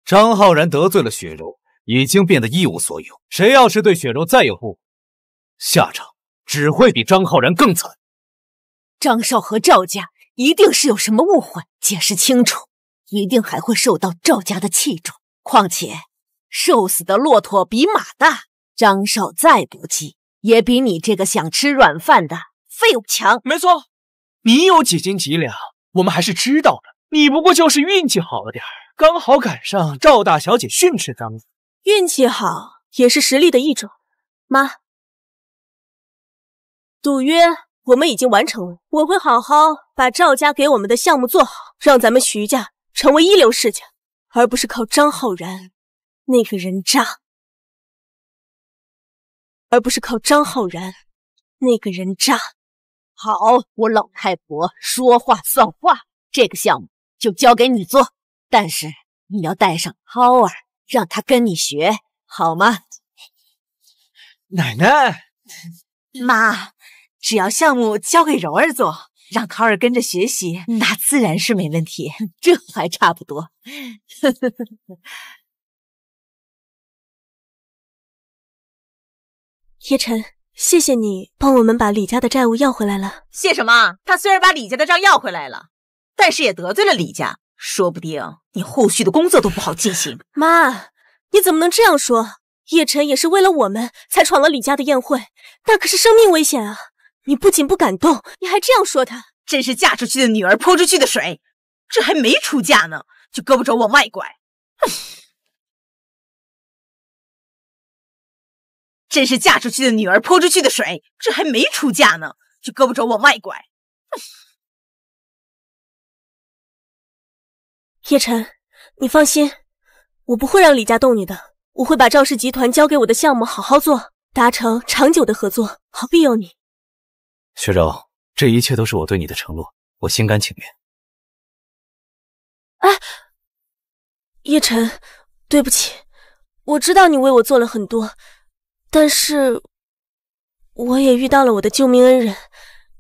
张浩然得罪了雪柔，已经变得一无所有。谁要是对雪柔再有误会，下场只会比张浩然更惨。张少和赵家一定是有什么误会，解释清楚，一定还会受到赵家的器重。况且，瘦死的骆驼比马大，张少再不济也比你这个想吃软饭的废物强。没错，你有几斤几两，我们还是知道的。你不过就是运气好了点刚好赶上赵大小姐训斥张子，运气好也是实力的一种。妈。赌约我们已经完成了，我会好好把赵家给我们的项目做好，让咱们徐家成为一流世家，而不是靠张浩然那个人渣，而不是靠张浩然那个人渣。好，我老太婆说话算话，这个项目就交给你做，但是你要带上浩儿，让他跟你学，好吗？奶奶，妈。只要项目交给柔儿做，让考尔跟着学习，那自然是没问题。这还差不多。叶晨，谢谢你帮我们把李家的债务要回来了。谢什么？他虽然把李家的账要回来了，但是也得罪了李家，说不定你后续的工作都不好进行。妈，你怎么能这样说？叶晨也是为了我们才闯了李家的宴会，那可是生命危险啊！你不仅不感动，你还这样说她，真是嫁出去的女儿泼出去的水。这还没出嫁呢，就胳膊肘往外拐，真是嫁出去的女儿泼出去的水。这还没出嫁呢，就胳膊肘往外拐。叶晨，你放心，我不会让李家动你的，我会把赵氏集团交给我的项目好好做，达成长久的合作，好庇佑你。雪柔，这一切都是我对你的承诺，我心甘情愿。哎，叶晨，对不起，我知道你为我做了很多，但是我也遇到了我的救命恩人。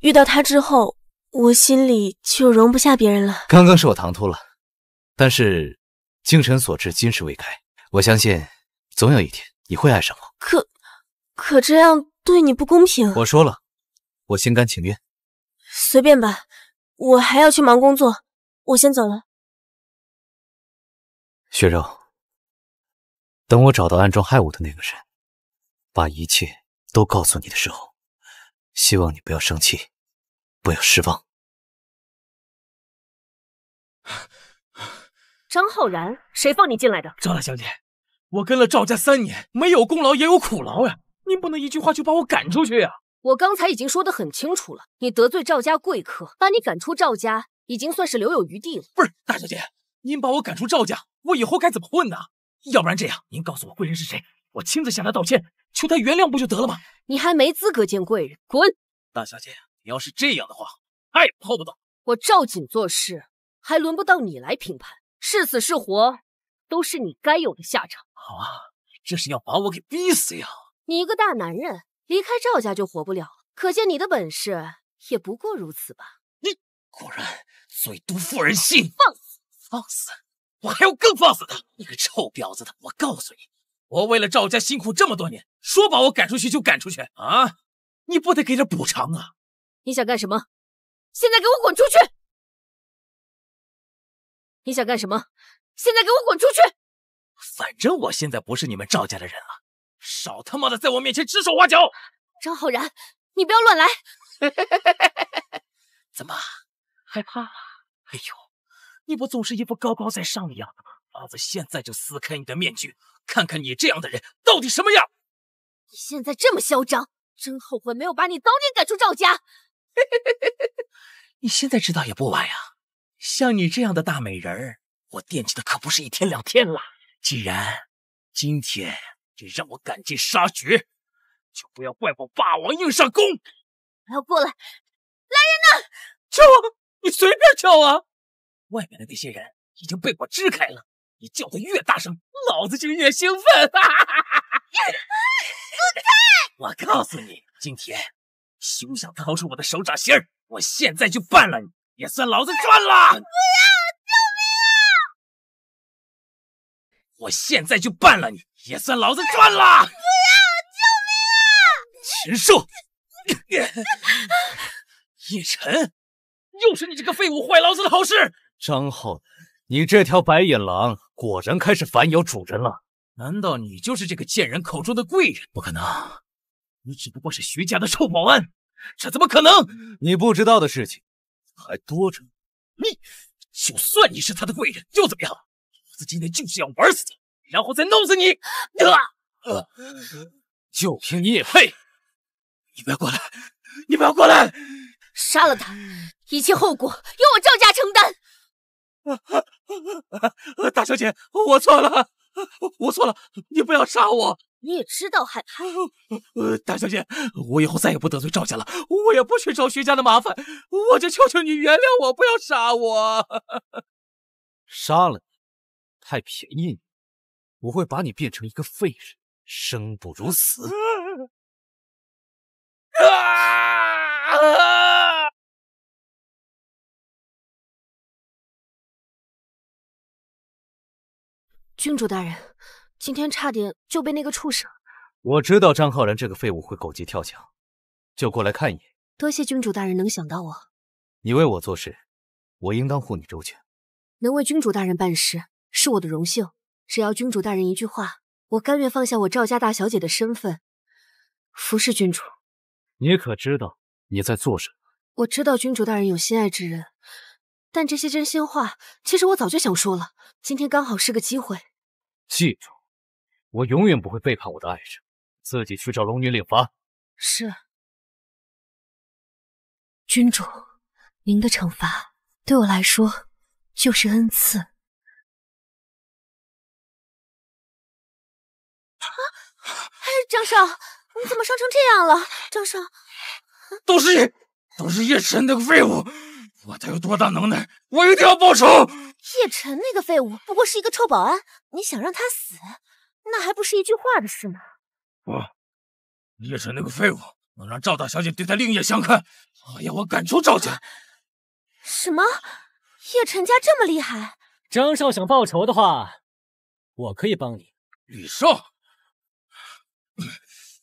遇到他之后，我心里就容不下别人了。刚刚是我唐突了，但是精神所至，金石为开。我相信总有一天你会爱上我。可可这样对你不公平。我说了。我心甘情愿，随便吧，我还要去忙工作，我先走了。薛柔，等我找到暗中害我的那个人，把一切都告诉你的时候，希望你不要生气，不要失望。张浩然，谁放你进来的？赵大小姐，我跟了赵家三年，没有功劳也有苦劳呀，您不能一句话就把我赶出去呀。我刚才已经说得很清楚了，你得罪赵家贵客，把你赶出赵家，已经算是留有余地了。不是，大小姐，您把我赶出赵家，我以后该怎么混呢？要不然这样，您告诉我贵人是谁，我亲自向他道歉，求他原谅不就得了吗？你还没资格见贵人，滚！大小姐，你要是这样的话，哎，泡不到。我赵瑾做事，还轮不到你来评判，是死是活，都是你该有的下场。好啊，你这是要把我给逼死呀！你一个大男人。离开赵家就活不了了，可见你的本事也不过如此吧？你果然嘴毒妇人心，放肆！放肆！我还有更放肆的！你个臭婊子的！我告诉你，我为了赵家辛苦这么多年，说把我赶出去就赶出去啊！你不得给点补偿啊！你想干什么？现在给我滚出去！你想干什么？现在给我滚出去！反正我现在不是你们赵家的人了。少他妈的在我面前指手画脚！张浩然，你不要乱来！怎么害怕了？哎呦，你不总是一副高高在上一样？老子现在就撕开你的面具，看看你这样的人到底什么样！你现在这么嚣张，真后悔没有把你早点赶出赵家！你现在知道也不晚呀！像你这样的大美人，我惦记的可不是一天两天了。既然今天。你让我赶尽杀绝，就不要怪我霸王硬上弓。不要过来！来人呐！叫，你随便叫啊！外面的那些人已经被我支开了。你叫的越大声，老子就越兴奋。哈哈死开！我告诉你，今天休想逃出我的手掌心儿！我现在就办了你，也算老子赚了。不要！我现在就办了你，也算老子赚了。不要！救命啊！禽兽！叶晨，又是你这个废物坏老子的好事！张浩，你这条白眼狼果然开始反咬主人了。难道你就是这个贱人口中的贵人？不可能，你只不过是徐家的臭保安，这怎么可能？你不知道的事情还多着你，就算你是他的贵人，又怎么样？今天就是要玩死他，然后再弄死你！得，就凭你也配？你不要过来！你不要过来！杀了他，一切后果由我赵家承担。大小姐，我错了，我错了，你不要杀我！你也知道害怕。大小姐，我以后再也不得罪赵家了，我也不去找徐家的麻烦，我就求求你原谅我，不要杀我！杀了你！太便宜你！我会把你变成一个废人，生不如死！啊！郡主大人，今天差点就被那个畜生……我知道张浩然这个废物会狗急跳墙，就过来看一眼。多谢郡主大人能想到我，你为我做事，我应当护你周全。能为郡主大人办事。是我的荣幸，只要君主大人一句话，我甘愿放下我赵家大小姐的身份，服侍君主。你可知道你在做什么？我知道君主大人有心爱之人，但这些真心话，其实我早就想说了。今天刚好是个机会。记住，我永远不会背叛我的爱人，自己去找龙女领罚。是，君主，您的惩罚对我来说就是恩赐。张少，你怎么伤成这样了？张少，都是叶，都是叶晨那个废物。我他有多大能耐，我一定要报仇。叶晨那个废物不过是一个臭保安，你想让他死，那还不是一句话的事吗？不，叶晨那个废物能让赵大小姐对他另眼相看，还要我赶出赵家？什么？叶晨家这么厉害？张少想报仇的话，我可以帮你。吕少。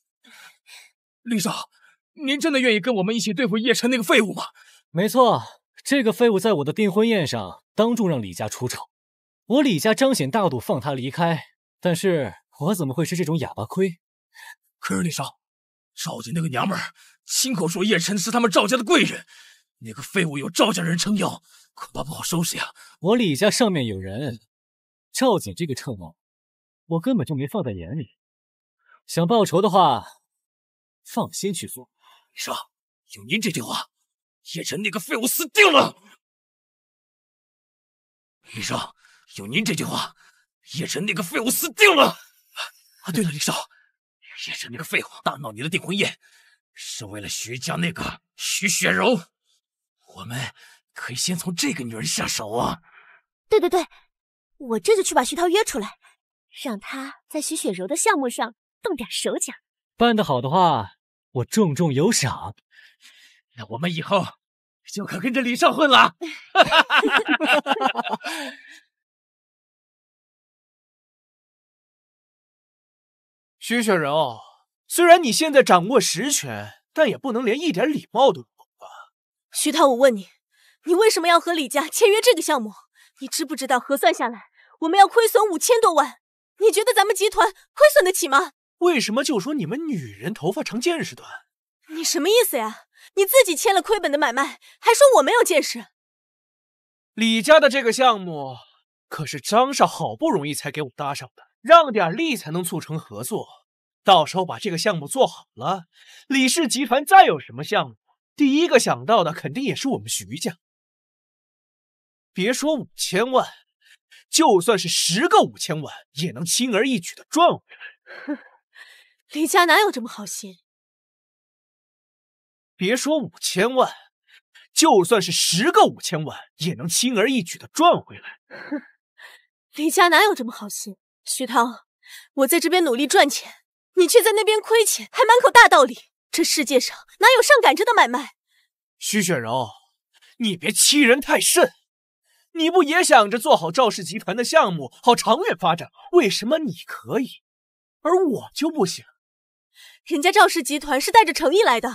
李少，您真的愿意跟我们一起对付叶辰那个废物吗？没错，这个废物在我的订婚宴上当众让李家出丑，我李家彰显大度放他离开，但是我怎么会吃这种哑巴亏？可是李少，赵家那个娘们儿亲口说叶辰是他们赵家的贵人，那个废物有赵家人撑腰，恐怕不好收拾呀。我李家上面有人，赵瑾这个臭猫，我根本就没放在眼里。想报仇的话，放心去做。李少，有您这句话，叶晨那个废物死定了。李少，有您这句话，叶晨那个废物死定了。啊，对了，李少，叶晨那个废物大闹你的订婚宴，是为了徐家那个徐雪柔。我们可以先从这个女人下手啊。对对对，我这就去把徐涛约出来，让他在徐雪柔的项目上。动点手脚，办得好的话，我重重有赏。那我们以后就可跟着李少混了。徐 雪柔，虽然你现在掌握实权，但也不能连一点礼貌都不懂吧？徐涛，我问你，你为什么要和李家签约这个项目？你知不知道核算下来，我们要亏损五千多万？你觉得咱们集团亏损得起吗？为什么就说你们女人头发长见识短？你什么意思呀？你自己签了亏本的买卖，还说我没有见识？李家的这个项目，可是张少好不容易才给我搭上的，让点力才能促成合作。到时候把这个项目做好了，李氏集团再有什么项目，第一个想到的肯定也是我们徐家。别说五千万，就算是十个五千万，也能轻而易举的赚回来。哼。李家哪有这么好心？别说五千万，就算是十个五千万，也能轻而易举的赚回来。哼，李家哪有这么好心？徐涛，我在这边努力赚钱，你却在那边亏钱，还满口大道理。这世界上哪有上赶着的买卖？徐雪柔，你别欺人太甚。你不也想着做好赵氏集团的项目，好长远发展？为什么你可以，而我就不行？人家赵氏集团是带着诚意来的，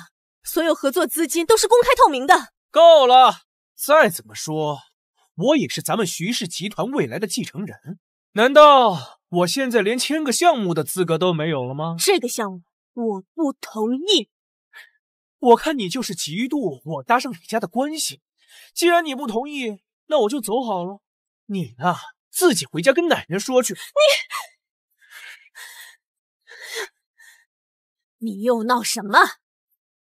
所有合作资金都是公开透明的。够了，再怎么说，我也是咱们徐氏集团未来的继承人，难道我现在连签个项目的资格都没有了吗？这个项目我不同意。我看你就是嫉妒我搭上李家的关系。既然你不同意，那我就走好了。你呢，自己回家跟奶奶说去。你。你又闹什么？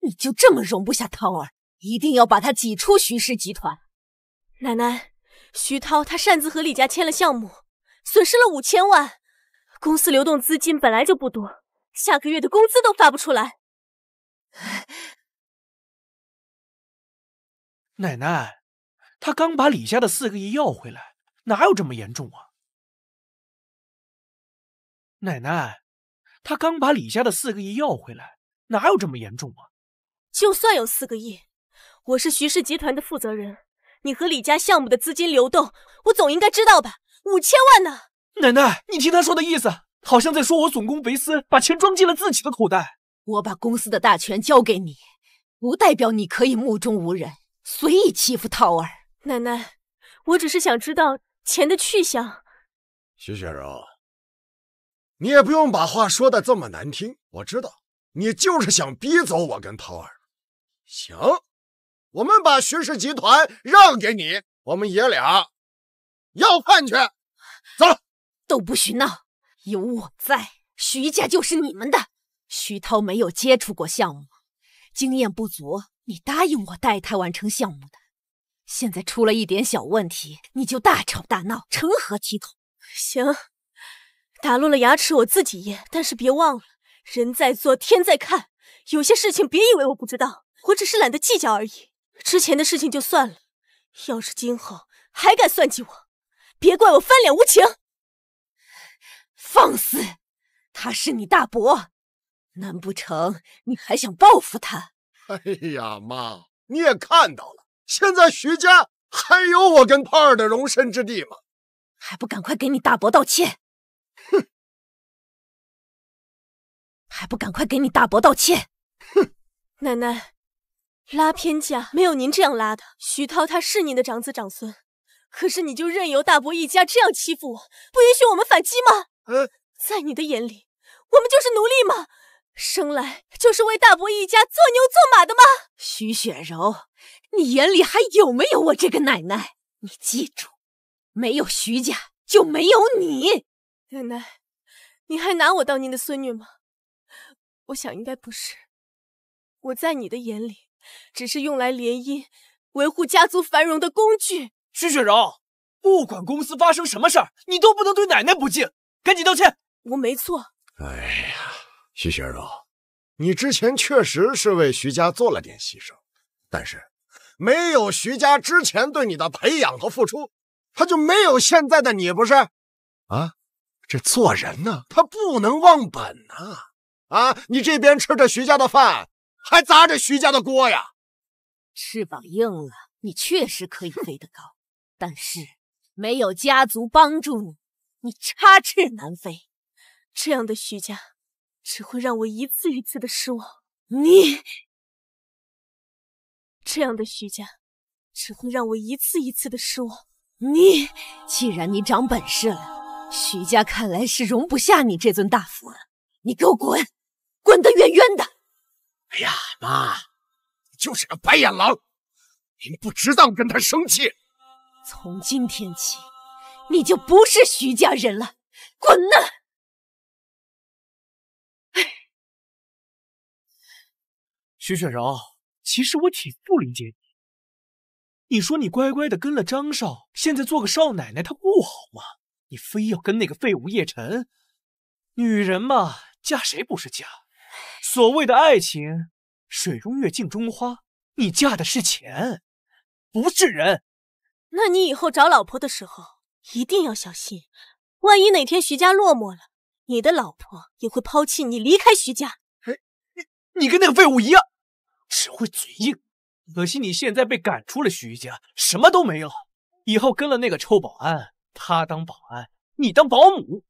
你就这么容不下涛儿，一定要把他挤出徐氏集团？奶奶，徐涛他擅自和李家签了项目，损失了五千万，公司流动资金本来就不多，下个月的工资都发不出来。奶奶，他刚把李家的四个亿要回来，哪有这么严重啊？奶奶。他刚把李家的四个亿要回来，哪有这么严重啊？就算有四个亿，我是徐氏集团的负责人，你和李家项目的资金流动，我总应该知道吧？五千万呢？奶奶，你听他说的意思，好像在说我总公肥私，把钱装进了自己的口袋。我把公司的大权交给你，不代表你可以目中无人，随意欺负涛儿。奶奶，我只是想知道钱的去向。徐雪柔。你也不用把话说的这么难听，我知道你就是想逼走我跟涛儿。行，我们把徐氏集团让给你，我们爷俩要饭去。走，都不许闹，有我在，徐家就是你们的。徐涛没有接触过项目，经验不足，你答应我带他完成项目的，现在出了一点小问题，你就大吵大闹，成何体统？行。打落了牙齿我自己咽，但是别忘了，人在做天在看，有些事情别以为我不知道，我只是懒得计较而已。之前的事情就算了，要是今后还敢算计我，别怪我翻脸无情。放肆！他是你大伯，难不成你还想报复他？哎呀妈，你也看到了，现在徐家还有我跟胖儿的容身之地吗？还不赶快给你大伯道歉！还不赶快给你大伯道歉！哼，奶奶，拉偏架没有您这样拉的。徐涛他是您的长子长孙，可是你就任由大伯一家这样欺负我，不允许我们反击吗？嗯，在你的眼里，我们就是奴隶吗？生来就是为大伯一家做牛做马的吗？徐雪柔，你眼里还有没有我这个奶奶？你记住，没有徐家就没有你。奶奶，你还拿我当您的孙女吗？我想应该不是，我在你的眼里只是用来联姻、维护家族繁荣的工具。徐雪柔，不管公司发生什么事儿，你都不能对奶奶不敬，赶紧道歉。我没错。哎呀，徐雪柔，你之前确实是为徐家做了点牺牲，但是没有徐家之前对你的培养和付出，他就没有现在的你，不是？啊，这做人呢，他不能忘本呐。啊！你这边吃着徐家的饭，还砸着徐家的锅呀！翅膀硬了，你确实可以飞得高，但是没有家族帮助你，你插翅难飞。这样的徐家，只会让我一次一次的失望。你这样的徐家，只会让我一次一次的失望。你既然你长本事了，徐家看来是容不下你这尊大佛了，你给我滚！滚得远远的！哎呀，妈，你就是个白眼狼，您不值当跟他生气。从今天起，你就不是徐家人了，滚呐！哎，徐雪柔，其实我挺不理解你。你说你乖乖的跟了张少，现在做个少奶奶，她不好吗？你非要跟那个废物叶晨？女人嘛，嫁谁不是嫁？所谓的爱情，水中月，镜中花。你嫁的是钱，不是人。那你以后找老婆的时候一定要小心，万一哪天徐家落寞了，你的老婆也会抛弃你，离开徐家。你你跟那个废物一样，只会嘴硬。可惜你现在被赶出了徐家，什么都没有。以后跟了那个臭保安，他当保安，你当保姆，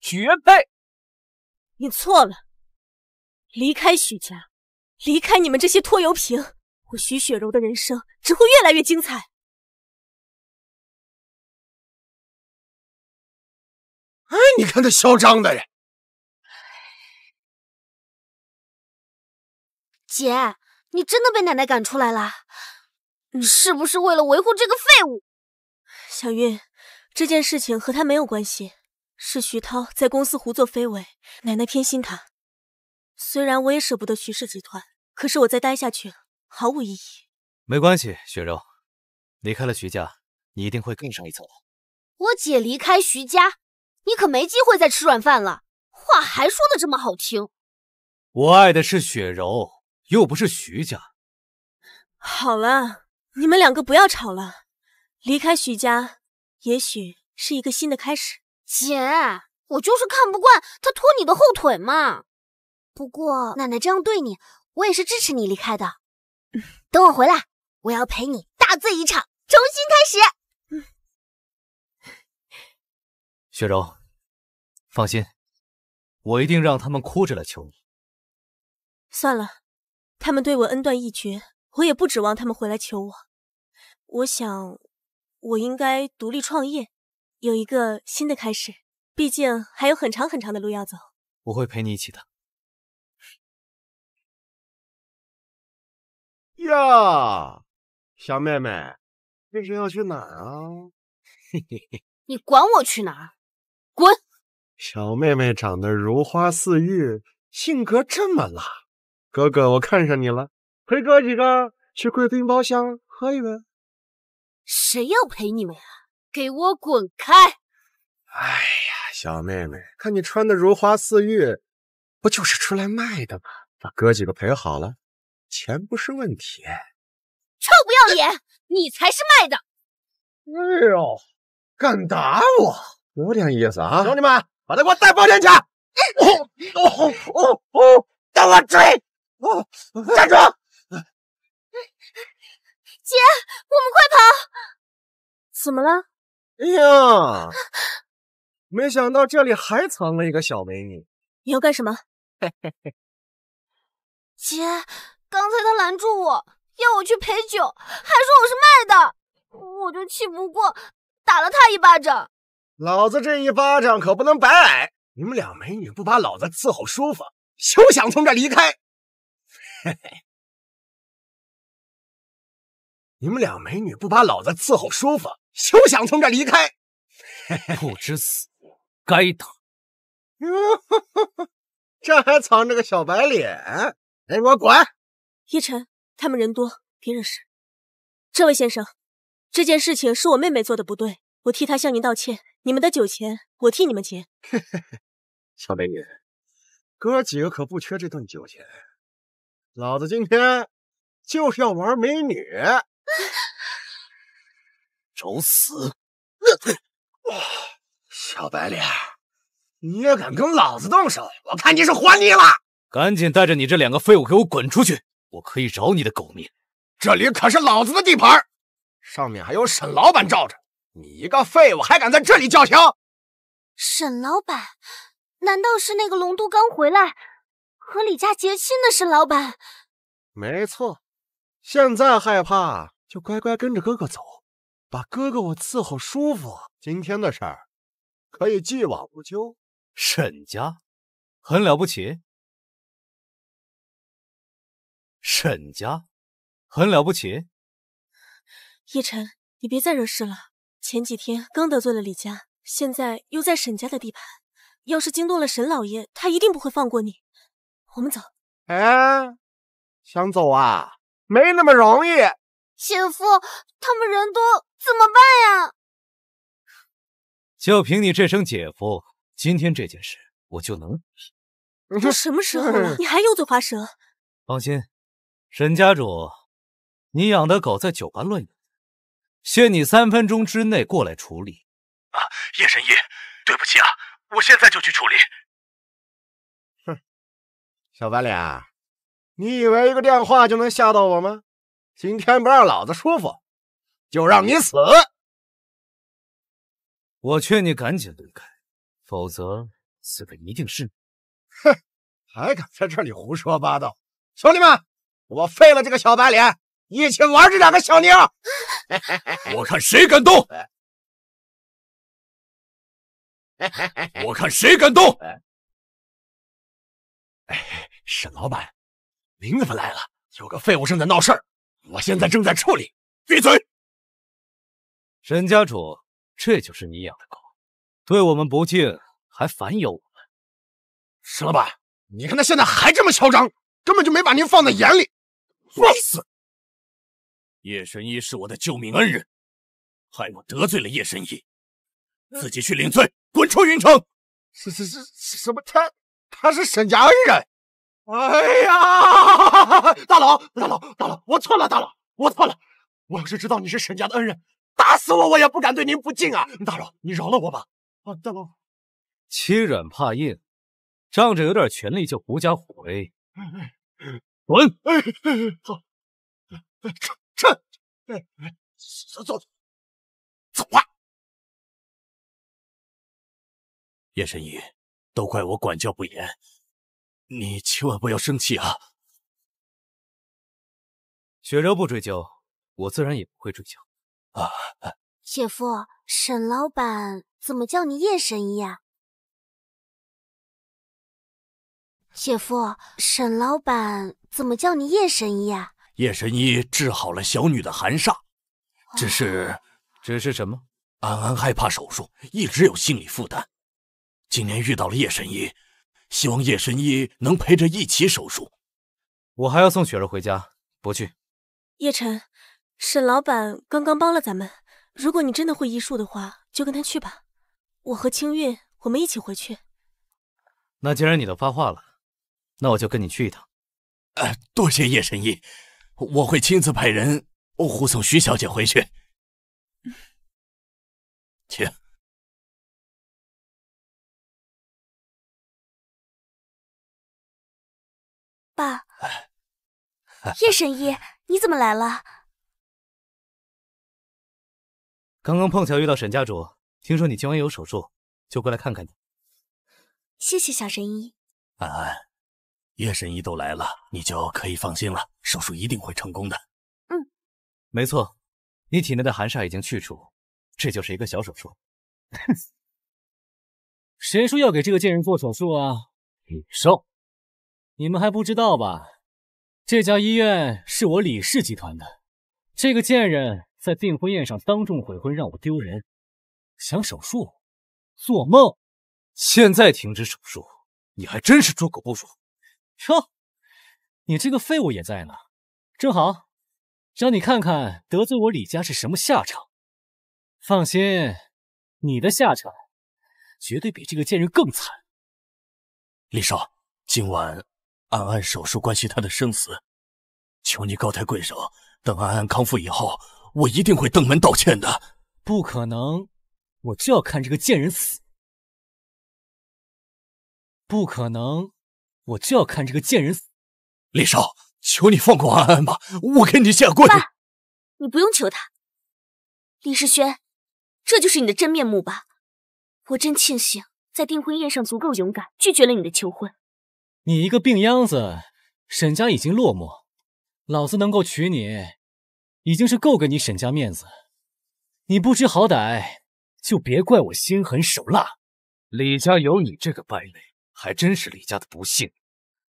绝配。你错了。离开许家，离开你们这些拖油瓶，我徐雪柔的人生只会越来越精彩。哎，你看他嚣张的人！姐，你真的被奶奶赶出来了？你是不是为了维护这个废物？小韵，这件事情和他没有关系，是徐涛在公司胡作非为，奶奶偏心他。虽然我也舍不得徐氏集团，可是我再待下去毫无意义。没关系，雪柔，离开了徐家，你一定会更上一层楼。我姐离开徐家，你可没机会再吃软饭了。话还说的这么好听，我爱的是雪柔，又不是徐家。好了，你们两个不要吵了。离开徐家，也许是一个新的开始。姐，我就是看不惯他拖你的后腿嘛。不过奶奶这样对你，我也是支持你离开的。等我回来，我要陪你大醉一场，重新开始。雪柔，放心，我一定让他们哭着来求你。算了，他们对我恩断义绝，我也不指望他们回来求我。我想，我应该独立创业，有一个新的开始。毕竟还有很长很长的路要走。我会陪你一起的。呀，小妹妹，这是要去哪啊？嘿嘿嘿，你管我去哪？滚！小妹妹长得如花似玉，性格这么辣，哥哥我看上你了，陪哥几个去贵宾包厢喝一杯。谁要陪你们啊？给我滚开！哎呀，小妹妹，看你穿的如花似玉，不就是出来卖的吗？把哥几个陪好了。钱不是问题，臭不要脸，你才是卖的。哎呦，敢打我，有点意思啊！兄弟们，把他给我带包间去。哦哦哦哦，等我追！哦，站住！姐，我们快跑！怎么了？哎呀，没想到这里还藏了一个小美女。你要干什么？嘿嘿嘿，姐。刚才他拦住我，要我去陪酒，还说我是卖的，我就气不过，打了他一巴掌。老子这一巴掌可不能白挨，你们俩美女不把老子伺候舒服，休想从这离开。嘿嘿，你们俩美女不把老子伺候舒服，休想从这离开。嘿嘿，不知死活，该打。哟，这还藏着个小白脸，给我滚！叶晨，他们人多，别惹事。这位先生，这件事情是我妹妹做的不对，我替她向您道歉。你们的酒钱我替你们结。嘿嘿嘿，小美女，哥几个可不缺这顿酒钱。老子今天就是要玩美女，找死！小白脸，你也敢跟老子动手？我看你是活腻了！赶紧带着你这两个废物给我滚出去！我可以饶你的狗命，这里可是老子的地盘，上面还有沈老板罩着。你一个废物还敢在这里叫嚣？沈老板，难道是那个龙都刚回来和李家结亲的沈老板？没错，现在害怕就乖乖跟着哥哥走，把哥哥我伺候舒服。今天的事儿可以既往不咎。沈家很了不起。沈家，很了不起。叶晨，你别再惹事了。前几天刚得罪了李家，现在又在沈家的地盘，要是惊动了沈老爷，他一定不会放过你。我们走。哎，想走啊？没那么容易。姐夫，他们人多，怎么办呀？就凭你这声姐夫，今天这件事我就能你都什么时候了，你还油嘴滑舌？放心。沈家主，你养的狗在酒吧乱咬，限你三分钟之内过来处理。啊，叶神医，对不起啊，我现在就去处理。哼，小白脸，你以为一个电话就能吓到我吗？今天不让老子舒服，就让你死！我劝你赶紧离开，否则死的一定是你。哼，还敢在这里胡说八道，兄弟们！我废了这个小白脸，一起玩这两个小妞。我看谁敢动！我看谁敢动！哎，沈老板，您怎么来了？有个废物正在闹事儿，我现在正在处理。闭嘴！沈家主，这就是你养的狗，对我们不敬，还反咬我们。沈老板，你看他现在还这么嚣张，根本就没把您放在眼里。放肆！叶神医是我的救命恩人，害我得罪了叶神医，自己去领罪，滚出云城！是是是，什么他他是沈家恩人？哎呀，大佬大佬大佬，我错了，大佬，我错了。我要是知道你是沈家的恩人，打死我我也不敢对您不敬啊！大佬，你饶了我吧！啊，大佬，欺软怕硬，仗着有点权力就狐假虎威。滚！走！撤！撤！走走走啊！叶神医，都怪我管教不严，你千万不要生气啊！雪柔不追究，我自然也不会追究啊。姐 夫，沈老板怎么叫你叶神医啊？姐夫，沈老板。怎么叫你叶神医啊？叶神医治好了小女的寒煞，只是，只是什么？安安害怕手术，一直有心理负担。今年遇到了叶神医，希望叶神医能陪着一起手术。我还要送雪儿回家，不去。叶晨，沈老板刚刚帮了咱们，如果你真的会医术的话，就跟他去吧。我和清韵，我们一起回去。那既然你都发话了，那我就跟你去一趟。多谢叶神医，我会亲自派人护送徐小姐回去。请，爸，叶神医，你怎么来了？刚刚碰巧遇到沈家主，听说你今晚有手术，就过来看看你。谢谢小神医，安安。叶神医都来了，你就可以放心了，手术一定会成功的。嗯，没错，你体内的寒煞已经去除，这就是一个小手术。哼，谁说要给这个贱人做手术啊？李少，你们还不知道吧？这家医院是我李氏集团的。这个贱人在订婚宴上当众悔婚，让我丢人。想手术？做梦！现在停止手术，你还真是猪狗不如！哟，你这个废物也在呢，正好，让你看看得罪我李家是什么下场。放心，你的下场绝对比这个贱人更惨。李少，今晚安安手术关系他的生死，求你高抬贵手，等安安康复以后，我一定会登门道歉的。不可能，我就要看这个贱人死。不可能。我就要看这个贱人死！李少，求你放过安安吧，我给你下跪。爸，你不用求他。李世轩，这就是你的真面目吧？我真庆幸在订婚宴上足够勇敢，拒绝了你的求婚。你一个病秧子，沈家已经落寞，老子能够娶你，已经是够给你沈家面子。你不知好歹，就别怪我心狠手辣。李家有你这个败类。还真是李家的不幸。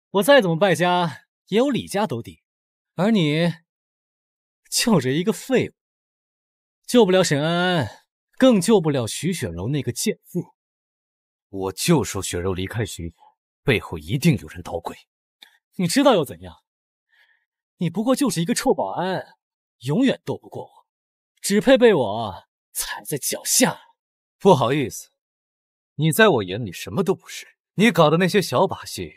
我再怎么败家，也有李家兜底，而你，就是一个废物，救不了沈安安，更救不了徐雪柔那个贱妇。我就说雪柔离开徐府，背后一定有人捣鬼。你知道又怎样？你不过就是一个臭保安，永远斗不过我，只配被我踩在脚下。不好意思，你在我眼里什么都不是。你搞的那些小把戏，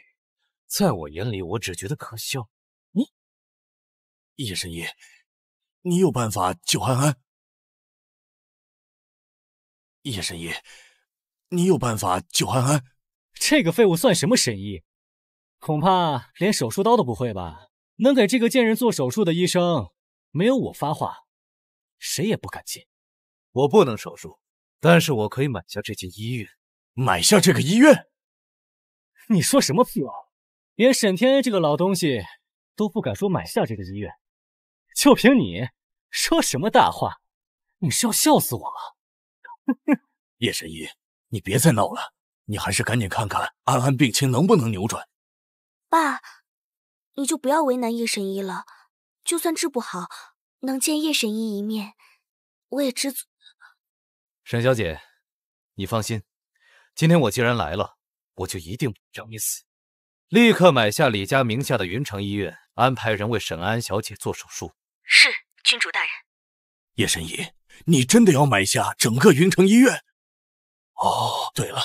在我眼里，我只觉得可笑。你，叶神医，你有办法救安安？叶神医，你有办法救安安？这个废物算什么神医？恐怕连手术刀都不会吧？能给这个贱人做手术的医生，没有我发话，谁也不敢进。我不能手术，但是我可以买下这间医院，买下这个医院。你说什么屁话！连沈天这个老东西都不敢说买下这个医院，就凭你，说什么大话？你是要笑死我了！叶神医，你别再闹了，你还是赶紧看看安安病情能不能扭转。爸，你就不要为难叶神医了。就算治不好，能见叶神医一面，我也知足沈小姐，你放心，今天我既然来了。我就一定不让你死，立刻买下李家名下的云城医院，安排人为沈安小姐做手术。是，郡主大人。叶神医，你真的要买下整个云城医院？哦，对了，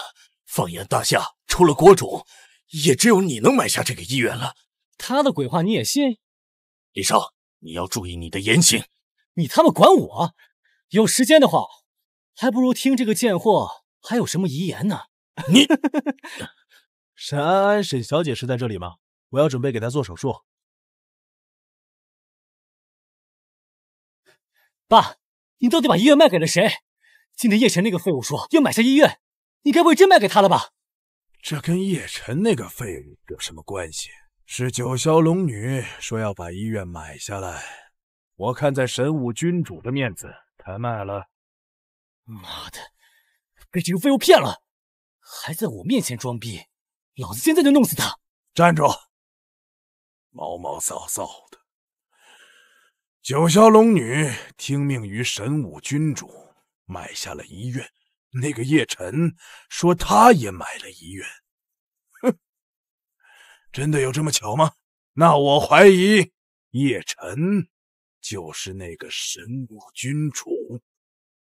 放眼大夏，除了国主，也只有你能买下这个医院了。他的鬼话你也信？李少，你要注意你的言行。你他妈管我？有时间的话，还不如听这个贱货还有什么遗言呢。你，沈安安，沈小姐是在这里吗？我要准备给她做手术。爸，你到底把医院卖给了谁？今天叶晨那个废物说要买下医院，你该不会真卖给他了吧？这跟叶晨那个废物有什么关系？是九霄龙女说要把医院买下来，我看在神武君主的面子，才卖了。妈的，被这个废物骗了！还在我面前装逼，老子现在就弄死他！站住！毛毛躁躁的。九霄龙女听命于神武君主，买下了遗愿。那个叶辰说他也买了遗愿，哼，真的有这么巧吗？那我怀疑叶辰就是那个神武君主。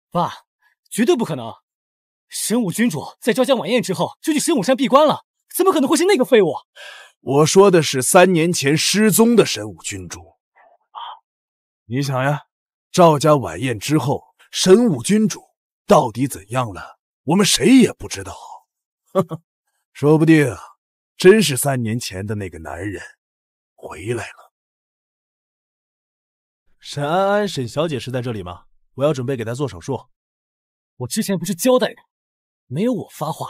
爸，绝对不可能。神武君主在赵家晚宴之后就去神武山闭关了，怎么可能会是那个废物？我说的是三年前失踪的神武君主。你想呀，赵家晚宴之后，神武君主到底怎样了？我们谁也不知道。呵呵，说不定真是三年前的那个男人回来了。沈安安，沈小姐是在这里吗？我要准备给她做手术。我之前不是交代过，没有我发话，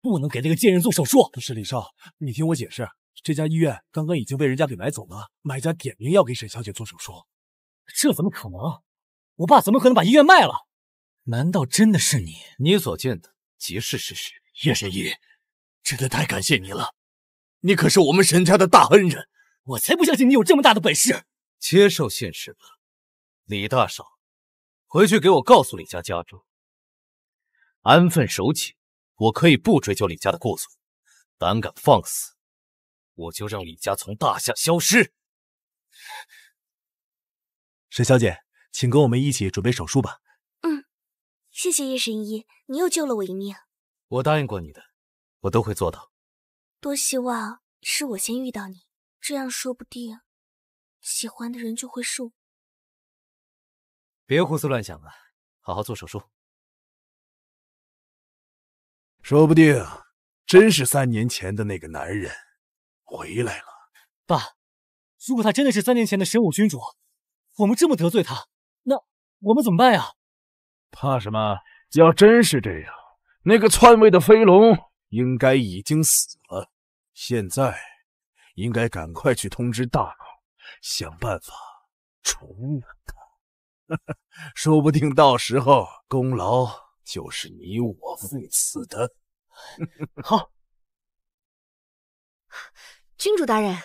不能给那个贱人做手术。不是李少，你听我解释，这家医院刚刚已经被人家给买走了，买家点名要给沈小姐做手术。这怎么可能？我爸怎么可能把医院卖了？难道真的是你？你所见的即是事实。叶神医，真的太感谢你了，你可是我们沈家的大恩人。我才不相信你有这么大的本事。接受现实吧，李大少，回去给我告诉李家家主。安分守己，我可以不追究李家的过错。胆敢放肆，我就让李家从大夏消失。沈小姐，请跟我们一起准备手术吧。嗯，谢谢叶神医，你又救了我一命。我答应过你的，我都会做到。多希望是我先遇到你，这样说不定喜欢的人就会是我。别胡思乱想了，好好做手术。说不定，真是三年前的那个男人回来了。爸，如果他真的是三年前的神武君主，我们这么得罪他，那我们怎么办呀？怕什么？要真是这样，那个篡位的飞龙应该已经死了。现在，应该赶快去通知大佬，想办法除了他。说不定到时候功劳。就是你我父子的，好，君主大人，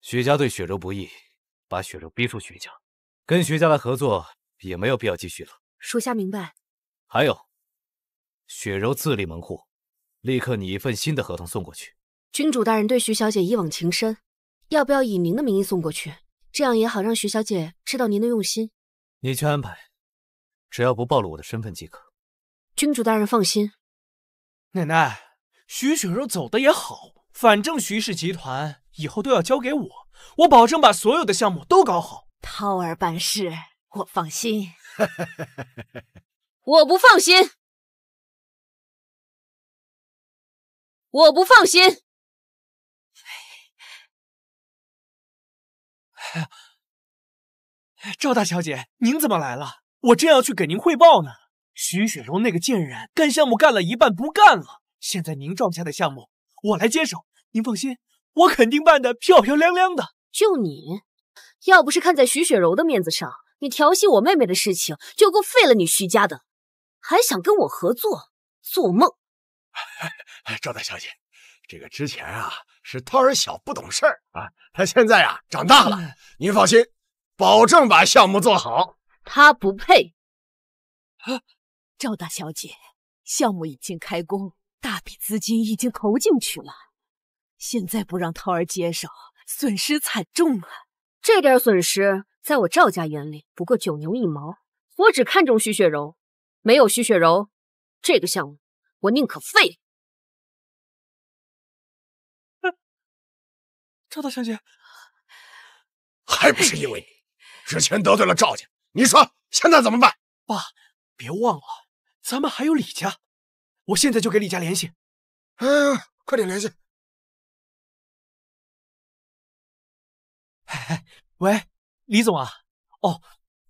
徐家对雪柔不义，把雪柔逼出徐家，跟徐家的合作也没有必要继续了。属下明白。还有，雪柔自立门户，立刻拟一份新的合同送过去。君主大人对徐小姐一往情深，要不要以您的名义送过去？这样也好，让徐小姐知道您的用心。你去安排。只要不暴露我的身份即可。君主大人放心。奶奶，徐雪柔走的也好，反正徐氏集团以后都要交给我，我保证把所有的项目都搞好。涛儿办事，我放心。我不放心，我不放心。赵大小姐，您怎么来了？我正要去给您汇报呢，徐雪柔那个贱人，干项目干了一半不干了，现在您撞下的项目我来接手，您放心，我肯定办的漂漂亮亮的。就你，要不是看在徐雪柔的面子上，你调戏我妹妹的事情就够废了你徐家的，还想跟我合作，做梦！赵大小姐，这个之前啊是涛儿小不懂事儿啊，他现在啊长大了，您放心，保证把项目做好。他不配，赵大小姐，项目已经开工，大笔资金已经投进去了，现在不让涛儿接手，损失惨重啊！这点损失在我赵家眼里不过九牛一毛，我只看中徐雪柔，没有徐雪柔，这个项目我宁可废了。赵大小姐，还不是因为你之前得罪了赵家。你说现在怎么办，爸？别忘了，咱们还有李家，我现在就给李家联系。哎，快点联系。喂，李总啊，哦，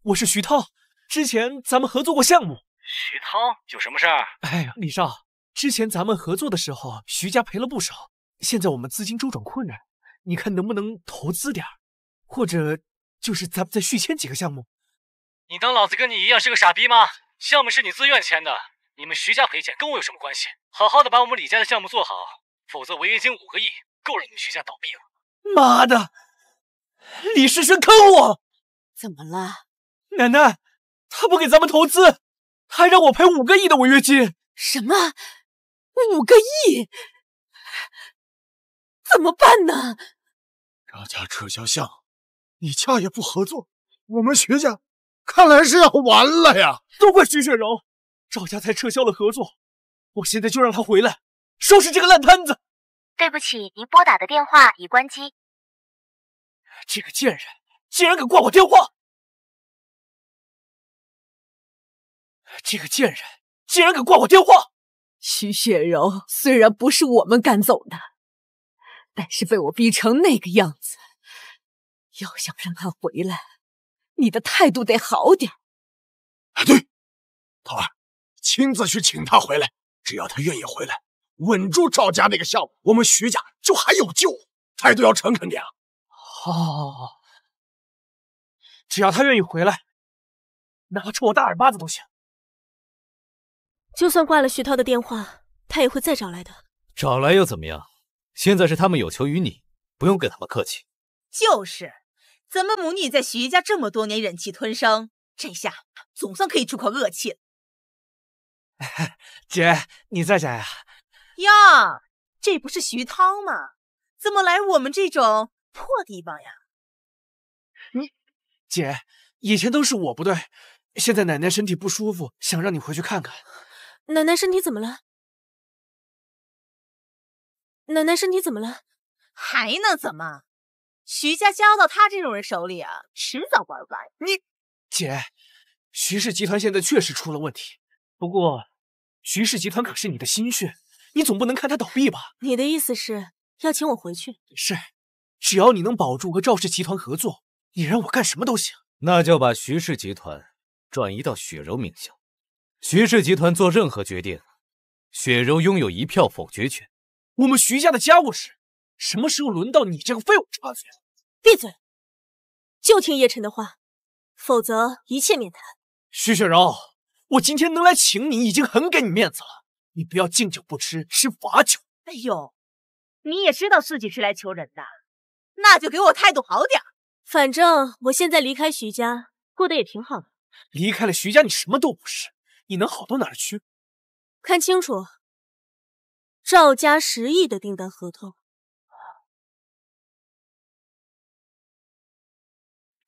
我是徐涛，之前咱们合作过项目。徐涛，有什么事儿？哎，李少，之前咱们合作的时候，徐家赔了不少，现在我们资金周转困难，你看能不能投资点或者就是咱们再续签几个项目？你当老子跟你一样是个傻逼吗？项目是你自愿签的，你们徐家赔钱跟我有什么关系？好好的把我们李家的项目做好，否则违约金五个亿够让你们徐家倒闭了。妈的，李世勋坑我！怎么了？奶奶，他不给咱们投资，他还让我赔五个亿的违约金。什么？五个亿？怎么办呢？张家撤销项目，你家也不合作，我们徐家。看来是要完了呀！都怪徐雪柔，赵家才撤销了合作。我现在就让她回来收拾这个烂摊子。对不起，您拨打的电话已关机。这个贱人竟然敢挂我电话！这个贱人竟然敢挂我电话！徐雪柔虽然不是我们赶走的，但是被我逼成那个样子，要想让她回来。你的态度得好点。对，桃儿亲自去请他回来，只要他愿意回来，稳住赵家那个项目，我们徐家就还有救。态度要诚恳点。好，好，好，只要他愿意回来，哪怕抽我大耳巴子都行。就算挂了徐涛的电话，他也会再找来的。找来又怎么样？现在是他们有求于你，不用跟他们客气。就是。咱们母女在徐家这么多年忍气吞声，这下总算可以出口恶气了。姐，你在家呀？呀，这不是徐涛吗？怎么来我们这种破地方呀？你，姐，以前都是我不对，现在奶奶身体不舒服，想让你回去看看。奶奶身体怎么了？奶奶身体怎么了？还能怎么？徐家交到他这种人手里啊，迟早玩完。你姐，徐氏集团现在确实出了问题，不过徐氏集团可是你的心血，你总不能看他倒闭吧？你的意思是要请我回去？是，只要你能保住和赵氏集团合作，你让我干什么都行。那就把徐氏集团转移到雪柔名下，徐氏集团做任何决定，雪柔拥有一票否决权。我们徐家的家务事。什么时候轮到你这个废物插嘴？闭嘴，就听叶辰的话，否则一切免谈。徐雪柔，我今天能来请你，已经很给你面子了，你不要敬酒不吃吃罚酒。哎呦，你也知道自己是来求人的，那就给我态度好点。反正我现在离开徐家，过得也挺好的。离开了徐家，你什么都不是，你能好到哪去？看清楚，赵家十亿的订单合同。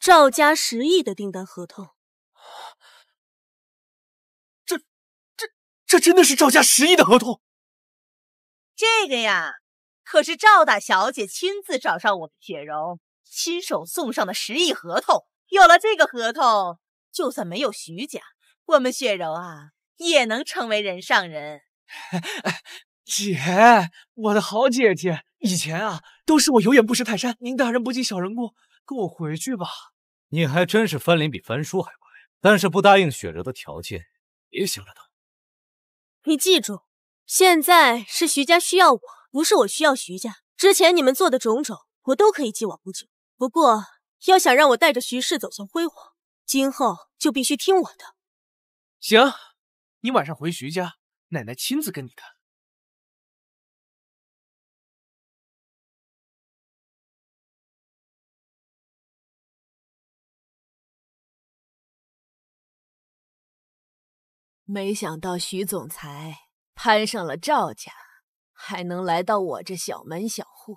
赵家十亿的订单合同，这、这、这真的是赵家十亿的合同？这个呀，可是赵大小姐亲自找上我们雪柔，亲手送上的十亿合同。有了这个合同，就算没有徐家，我们雪柔啊，也能成为人上人。姐，我的好姐姐，以前啊，都是我有眼不识泰山。您大人不计小人过，跟我回去吧。你还真是翻脸比翻书还快，但是不答应雪柔的条件，别想了都。你记住，现在是徐家需要我，不是我需要徐家。之前你们做的种种，我都可以既往不咎。不过要想让我带着徐氏走向辉煌，今后就必须听我的。行，你晚上回徐家，奶奶亲自跟你谈。没想到徐总裁攀上了赵家，还能来到我这小门小户。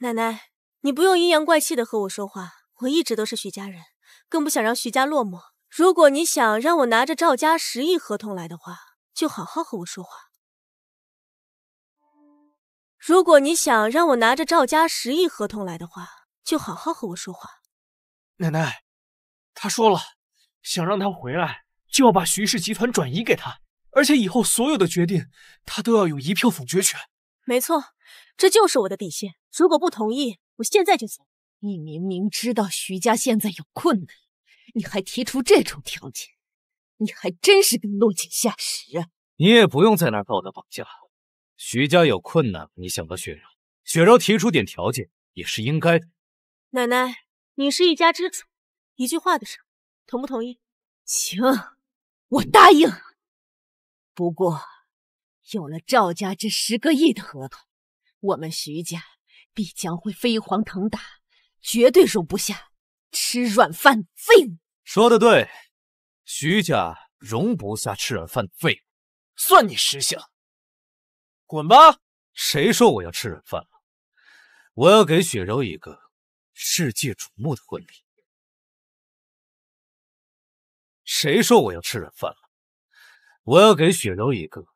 奶奶，你不用阴阳怪气的和我说话，我一直都是徐家人，更不想让徐家落寞。如果你想让我拿着赵家十亿合同来的话，就好好和我说话。如果你想让我拿着赵家十亿合同来的话，就好好和我说话。奶奶，他说了，想让他回来。就要把徐氏集团转移给他，而且以后所有的决定，他都要有一票否决权。没错，这就是我的底线。如果不同意，我现在就走。你明明知道徐家现在有困难，你还提出这种条件，你还真是个落井下石啊！你也不用在那儿道德绑架。徐家有困难，你想到雪柔，雪柔提出点条件也是应该的。奶奶，你是一家之主，一句话的事，同不同意？行。我答应，不过有了赵家这十个亿的合同，我们徐家必将会飞黄腾达，绝对容不下吃软饭的废物。说的对，徐家容不下吃软饭的废物。算你识相，滚吧！谁说我要吃软饭了？我要给雪柔一个世界瞩目的婚礼。谁说我要吃软饭了？我要给雪柔一个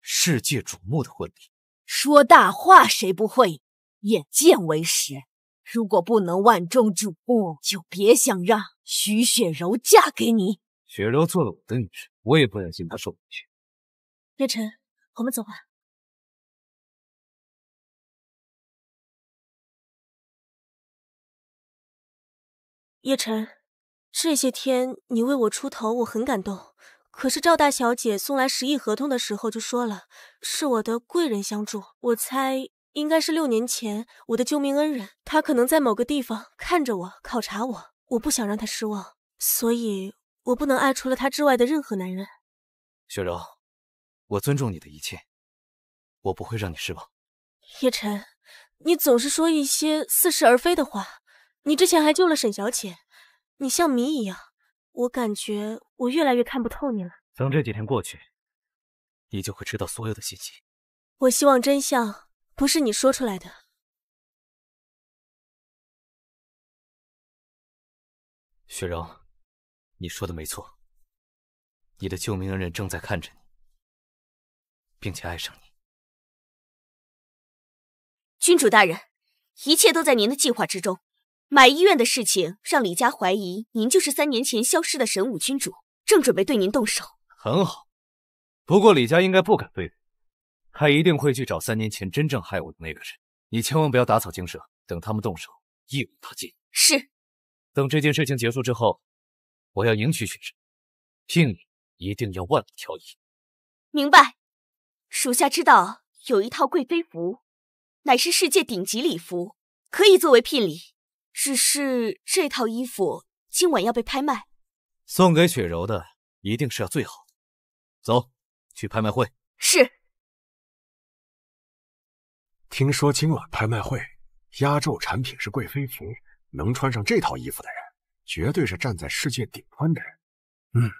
世界瞩目的婚礼。说大话谁不会？眼见为实，如果不能万众瞩目，就别想让徐雪柔嫁给你。雪柔做了我的女人，我也不忍心她受委屈。叶晨，我们走吧。叶晨。这些天你为我出头，我很感动。可是赵大小姐送来十亿合同的时候就说了，是我的贵人相助。我猜应该是六年前我的救命恩人，他可能在某个地方看着我，考察我。我不想让他失望，所以，我不能爱除了他之外的任何男人。雪柔，我尊重你的一切，我不会让你失望。叶晨，你总是说一些似是而非的话。你之前还救了沈小姐。你像谜一样，我感觉我越来越看不透你了。等这几天过去，你就会知道所有的信息。我希望真相不是你说出来的，雪柔，你说的没错，你的救命恩人正在看着你，并且爱上你。君主大人，一切都在您的计划之中。买医院的事情让李家怀疑您就是三年前消失的神武君主，正准备对您动手。很好，不过李家应该不敢对付，他一定会去找三年前真正害我的那个人。你千万不要打草惊蛇，等他们动手，一网打尽。是。等这件事情结束之后，我要迎娶雪儿，聘礼一定要万里挑一明白。属下知道有一套贵妃服，乃是世界顶级礼服，可以作为聘礼。只是这套衣服今晚要被拍卖，送给雪柔的一定是要最好。走，去拍卖会。是。听说今晚拍卖会压轴产品是贵妃服，能穿上这套衣服的人，绝对是站在世界顶端的人。嗯。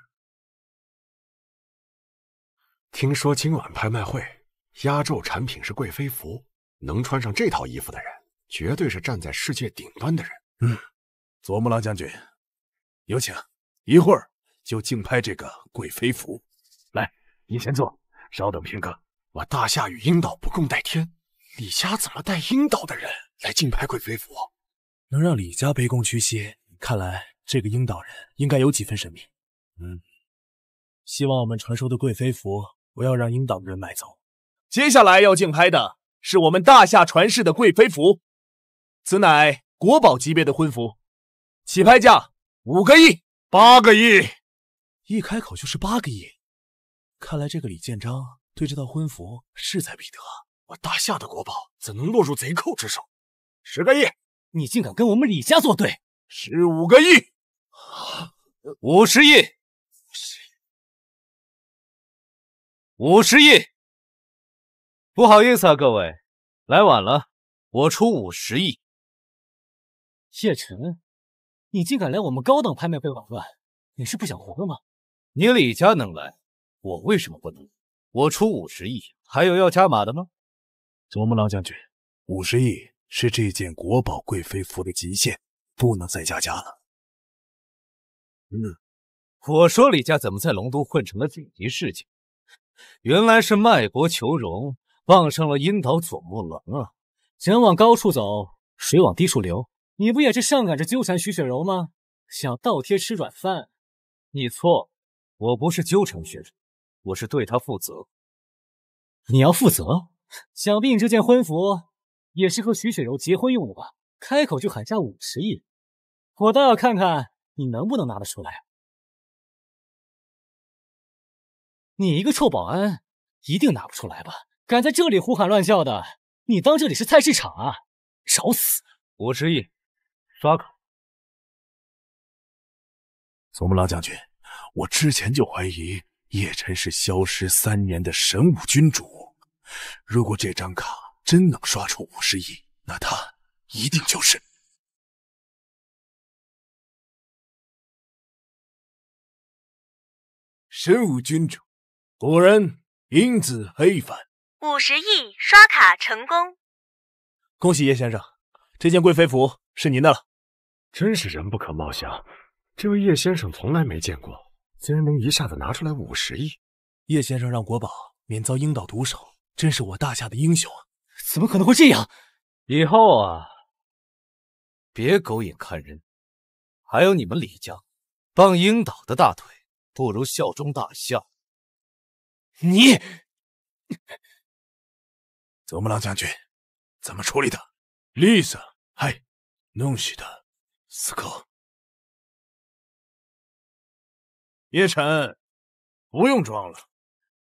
听说今晚拍卖会压轴产品是贵妃服，能穿上这套衣服的人。绝对是站在世界顶端的人。嗯，佐木狼将军，有请！一会儿就竞拍这个贵妃服。来，您先坐，稍等片刻。我大夏与樱岛不共戴天，李家怎么带樱岛的人来竞拍贵妃服？能让李家卑躬屈膝，看来这个樱岛人应该有几分神秘。嗯，希望我们传说的贵妃服不要让樱岛的人买走。接下来要竞拍的是我们大夏传世的贵妃服。此乃国宝级别的婚服，起拍价五个亿，八个亿，一开口就是八个亿。看来这个李建章对这套婚服势在必得。我大夏的国宝怎能落入贼寇之手？十个亿，你竟敢跟我们李家作对！十五个亿，五十亿，五十亿，五十亿。不好意思啊，各位，来晚了，我出五十亿。叶辰，你竟敢来我们高档拍卖会网乱，你是不想活了吗？你李家能来，我为什么不能？我出五十亿，还有要加码的吗？左木狼将军，五十亿是这件国宝贵妃服的极限，不能再加价了。嗯，我说李家怎么在龙都混成了顶级市家，原来是卖国求荣，傍上了樱岛左木狼啊！人往高处走，水往低处流。你不也是上赶着纠缠徐雪柔吗？想倒贴吃软饭？你错，我不是纠缠雪柔，我是对她负责。你要负责？想必你这件婚服也是和徐雪柔结婚用的吧？开口就喊价五十亿，我倒要看看你能不能拿得出来。你一个臭保安，一定拿不出来吧？敢在这里胡喊乱叫的，你当这里是菜市场啊？找死！五十亿。刷卡，佐木狼将军，我之前就怀疑叶辰是消失三年的神武君主。如果这张卡真能刷出五十亿，那他一定就是神武君主。果然，英子非凡。五十亿刷卡成功，恭喜叶先生，这件贵妃服。是您的了，真是人不可貌相，这位叶先生从来没见过，竟然能一下子拿出来五十亿。叶先生让国宝免遭樱岛毒手，真是我大夏的英雄。怎么可能会这样？以后啊，别狗眼看人。还有你们李家，傍樱岛的大腿，不如效忠大夏。你，怎木了，将军，怎么处理的？绿色，嗨。弄死他，四哥。叶晨，不用装了。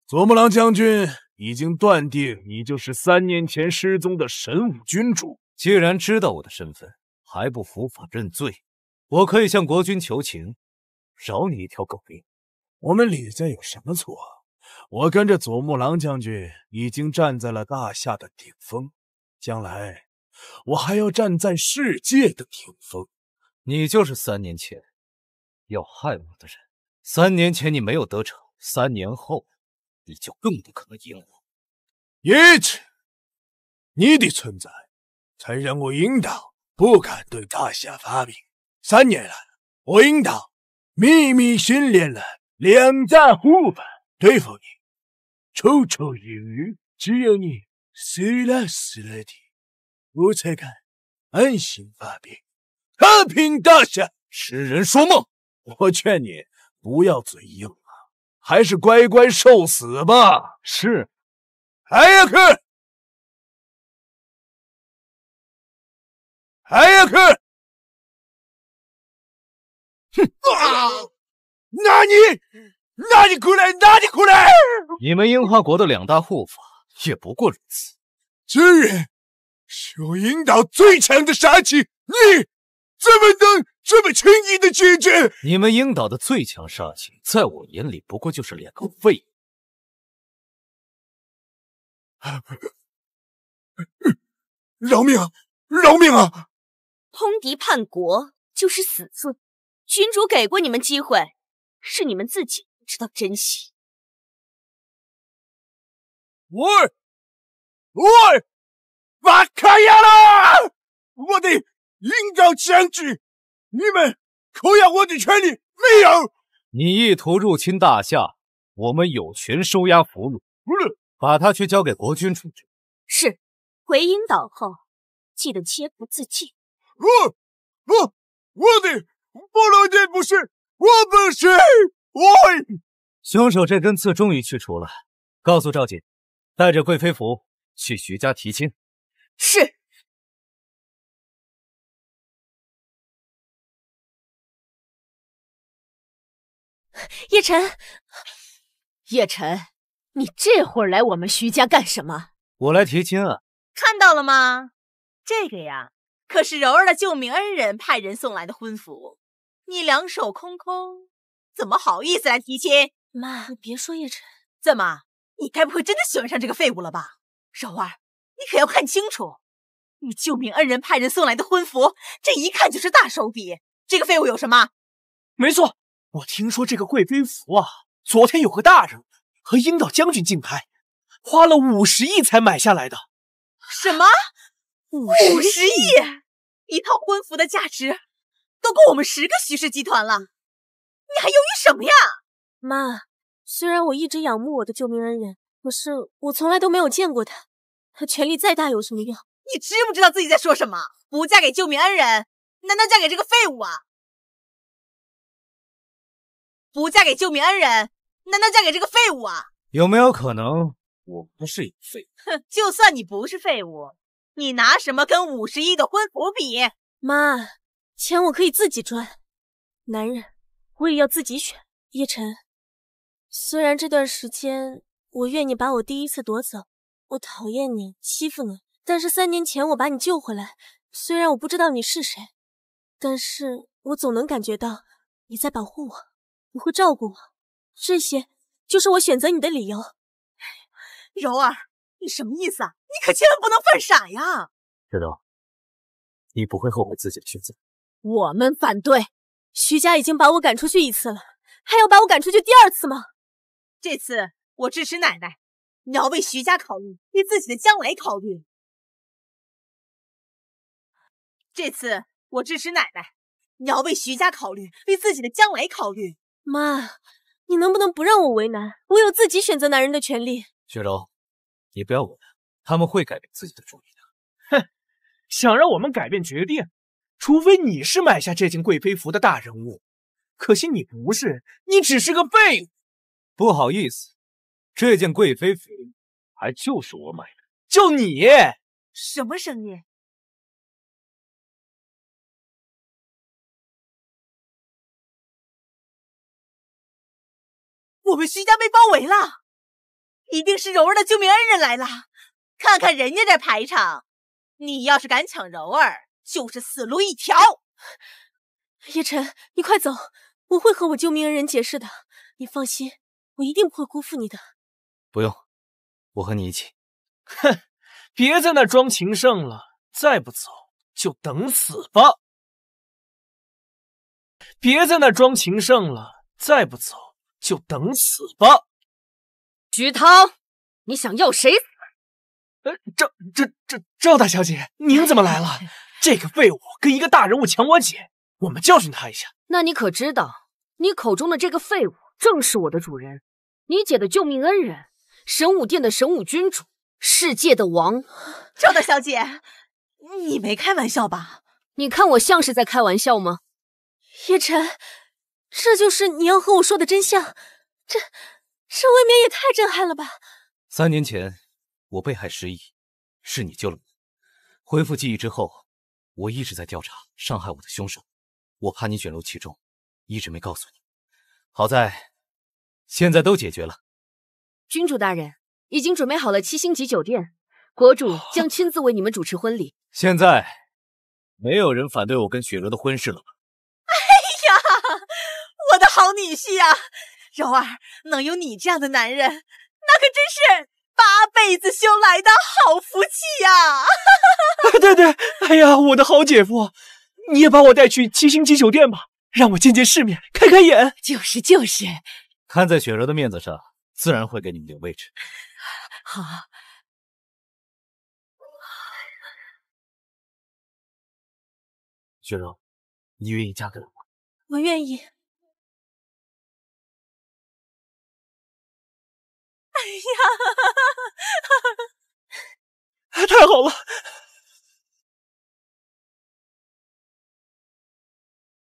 佐木狼将军已经断定你就是三年前失踪的神武君主。既然知道我的身份，还不伏法认罪？我可以向国君求情，饶你一条狗命。我们李家有什么错？我跟着佐木狼将军已经站在了大夏的顶峰，将来……我还要站在世界的顶峰。你就是三年前要害我的人。三年前你没有得逞，三年后你就更不可能赢我。叶池，你的存在才让我应当不敢对大夏发兵。三年来，我应当秘密训练了两架护法，对付你绰绰有余。只有你死来死来的。奴才敢安心发兵，和平大夏，痴人说梦！我劝你不要嘴硬了，还是乖乖受死吧。是，哎呀去，哎呀去！哼啊！那你，那你过来，那你过来！你们樱花国的两大护法也不过如此，军人。是我鹰岛最强的杀器，你怎么能这么轻易的拒绝？你们鹰岛的最强杀器，在我眼里不过就是两个废物！饶命！啊饶命啊！通敌叛国就是死罪，君主给过你们机会，是你们自己不知道珍惜。喂，喂，把扣押了，我的鹰岛将军，你们扣押我的权利没有？你意图入侵大夏，我们有权收押俘虏，把他去交给国军处置。是，回鹰岛后记得切腹自尽。不不，我的，不，能的不是，我不是。喂，凶手这根刺终于去除了。告诉赵锦，带着贵妃服去徐家提亲。是叶晨，叶晨，你这会儿来我们徐家干什么？我来提亲啊！看到了吗？这个呀，可是柔儿的救命恩人派人送来的婚服。你两手空空，怎么好意思来提亲？妈，你别说叶晨，怎么，你该不会真的喜欢上这个废物了吧？柔儿。你可要看清楚，你救命恩人派人送来的婚服，这一看就是大手笔。这个废物有什么？没错，我听说这个贵妃服啊，昨天有个大人和樱岛将军竞拍，花了五十亿才买下来的。什么？五十亿？一套婚服的价值，都够我们十个徐氏集团了。你还犹豫什么呀？妈，虽然我一直仰慕我的救命恩人，可是我从来都没有见过他。他权力再大有什么用？你知不知道自己在说什么？不嫁给救命恩人，难道嫁给这个废物啊？不嫁给救命恩人，难道嫁给这个废物啊？有没有可能我不是也废物？哼，就算你不是废物，你拿什么跟五十亿的婚服比？妈，钱我可以自己赚，男人我也要自己选。叶晨，虽然这段时间我怨你把我第一次夺走。我讨厌你，欺负你。但是三年前我把你救回来，虽然我不知道你是谁，但是我总能感觉到你在保护我，你会照顾我，这些就是我选择你的理由。柔儿，你什么意思啊？你可千万不能犯傻呀！小头，你不会后悔自己的选择。我们反对，徐家已经把我赶出去一次了，还要把我赶出去第二次吗？这次我支持奶奶。你要为徐家考虑，为自己的将来考虑。这次我支持奶奶，你要为徐家考虑，为自己的将来考虑。妈，你能不能不让我为难？我有自己选择男人的权利。雪柔，你不要为难，他们会改变自己的主意的。哼，想让我们改变决定？除非你是买下这件贵妃服的大人物，可惜你不是，你只是个废物。不好意思。这件贵妃服还就是我买的，就你？什么声音？我们徐家被包围了，一定是柔儿的救命恩人来了。看看人家这排场，你要是敢抢柔儿，就是死路一条。叶辰，你快走，我会和我救命恩人解释的。你放心，我一定不会辜负你的。不用，我和你一起。哼，别在那装情圣了，再不走就等死吧！别在那装情圣了，再不走就等死吧！徐涛，你想要谁死？呃，赵……这这……赵大小姐，您怎么来了？这个废物跟一个大人物抢我姐，我们教训他一下。那你可知道，你口中的这个废物正是我的主人，你姐的救命恩人。神武殿的神武君主，世界的王，赵大小姐，你没开玩笑吧？你看我像是在开玩笑吗？叶辰，这就是你要和我说的真相？这这未免也太震撼了吧！三年前我被害失忆，是你救了我。恢复记忆之后，我一直在调查伤害我的凶手，我怕你卷入其中，一直没告诉你。好在现在都解决了。君主大人已经准备好了七星级酒店，国主将亲自为你们主持婚礼。现在，没有人反对我跟雪柔的婚事了吧？哎呀，我的好女婿呀，柔儿能有你这样的男人，那可真是八辈子修来的好福气呀！对对，哎呀，我的好姐夫，你也把我带去七星级酒店吧，让我见见世面，开开眼。就是就是，看在雪柔的面子上。自然会给你们留位置。好，雪柔，你愿意嫁给我吗？我愿意。哎呀，太好了！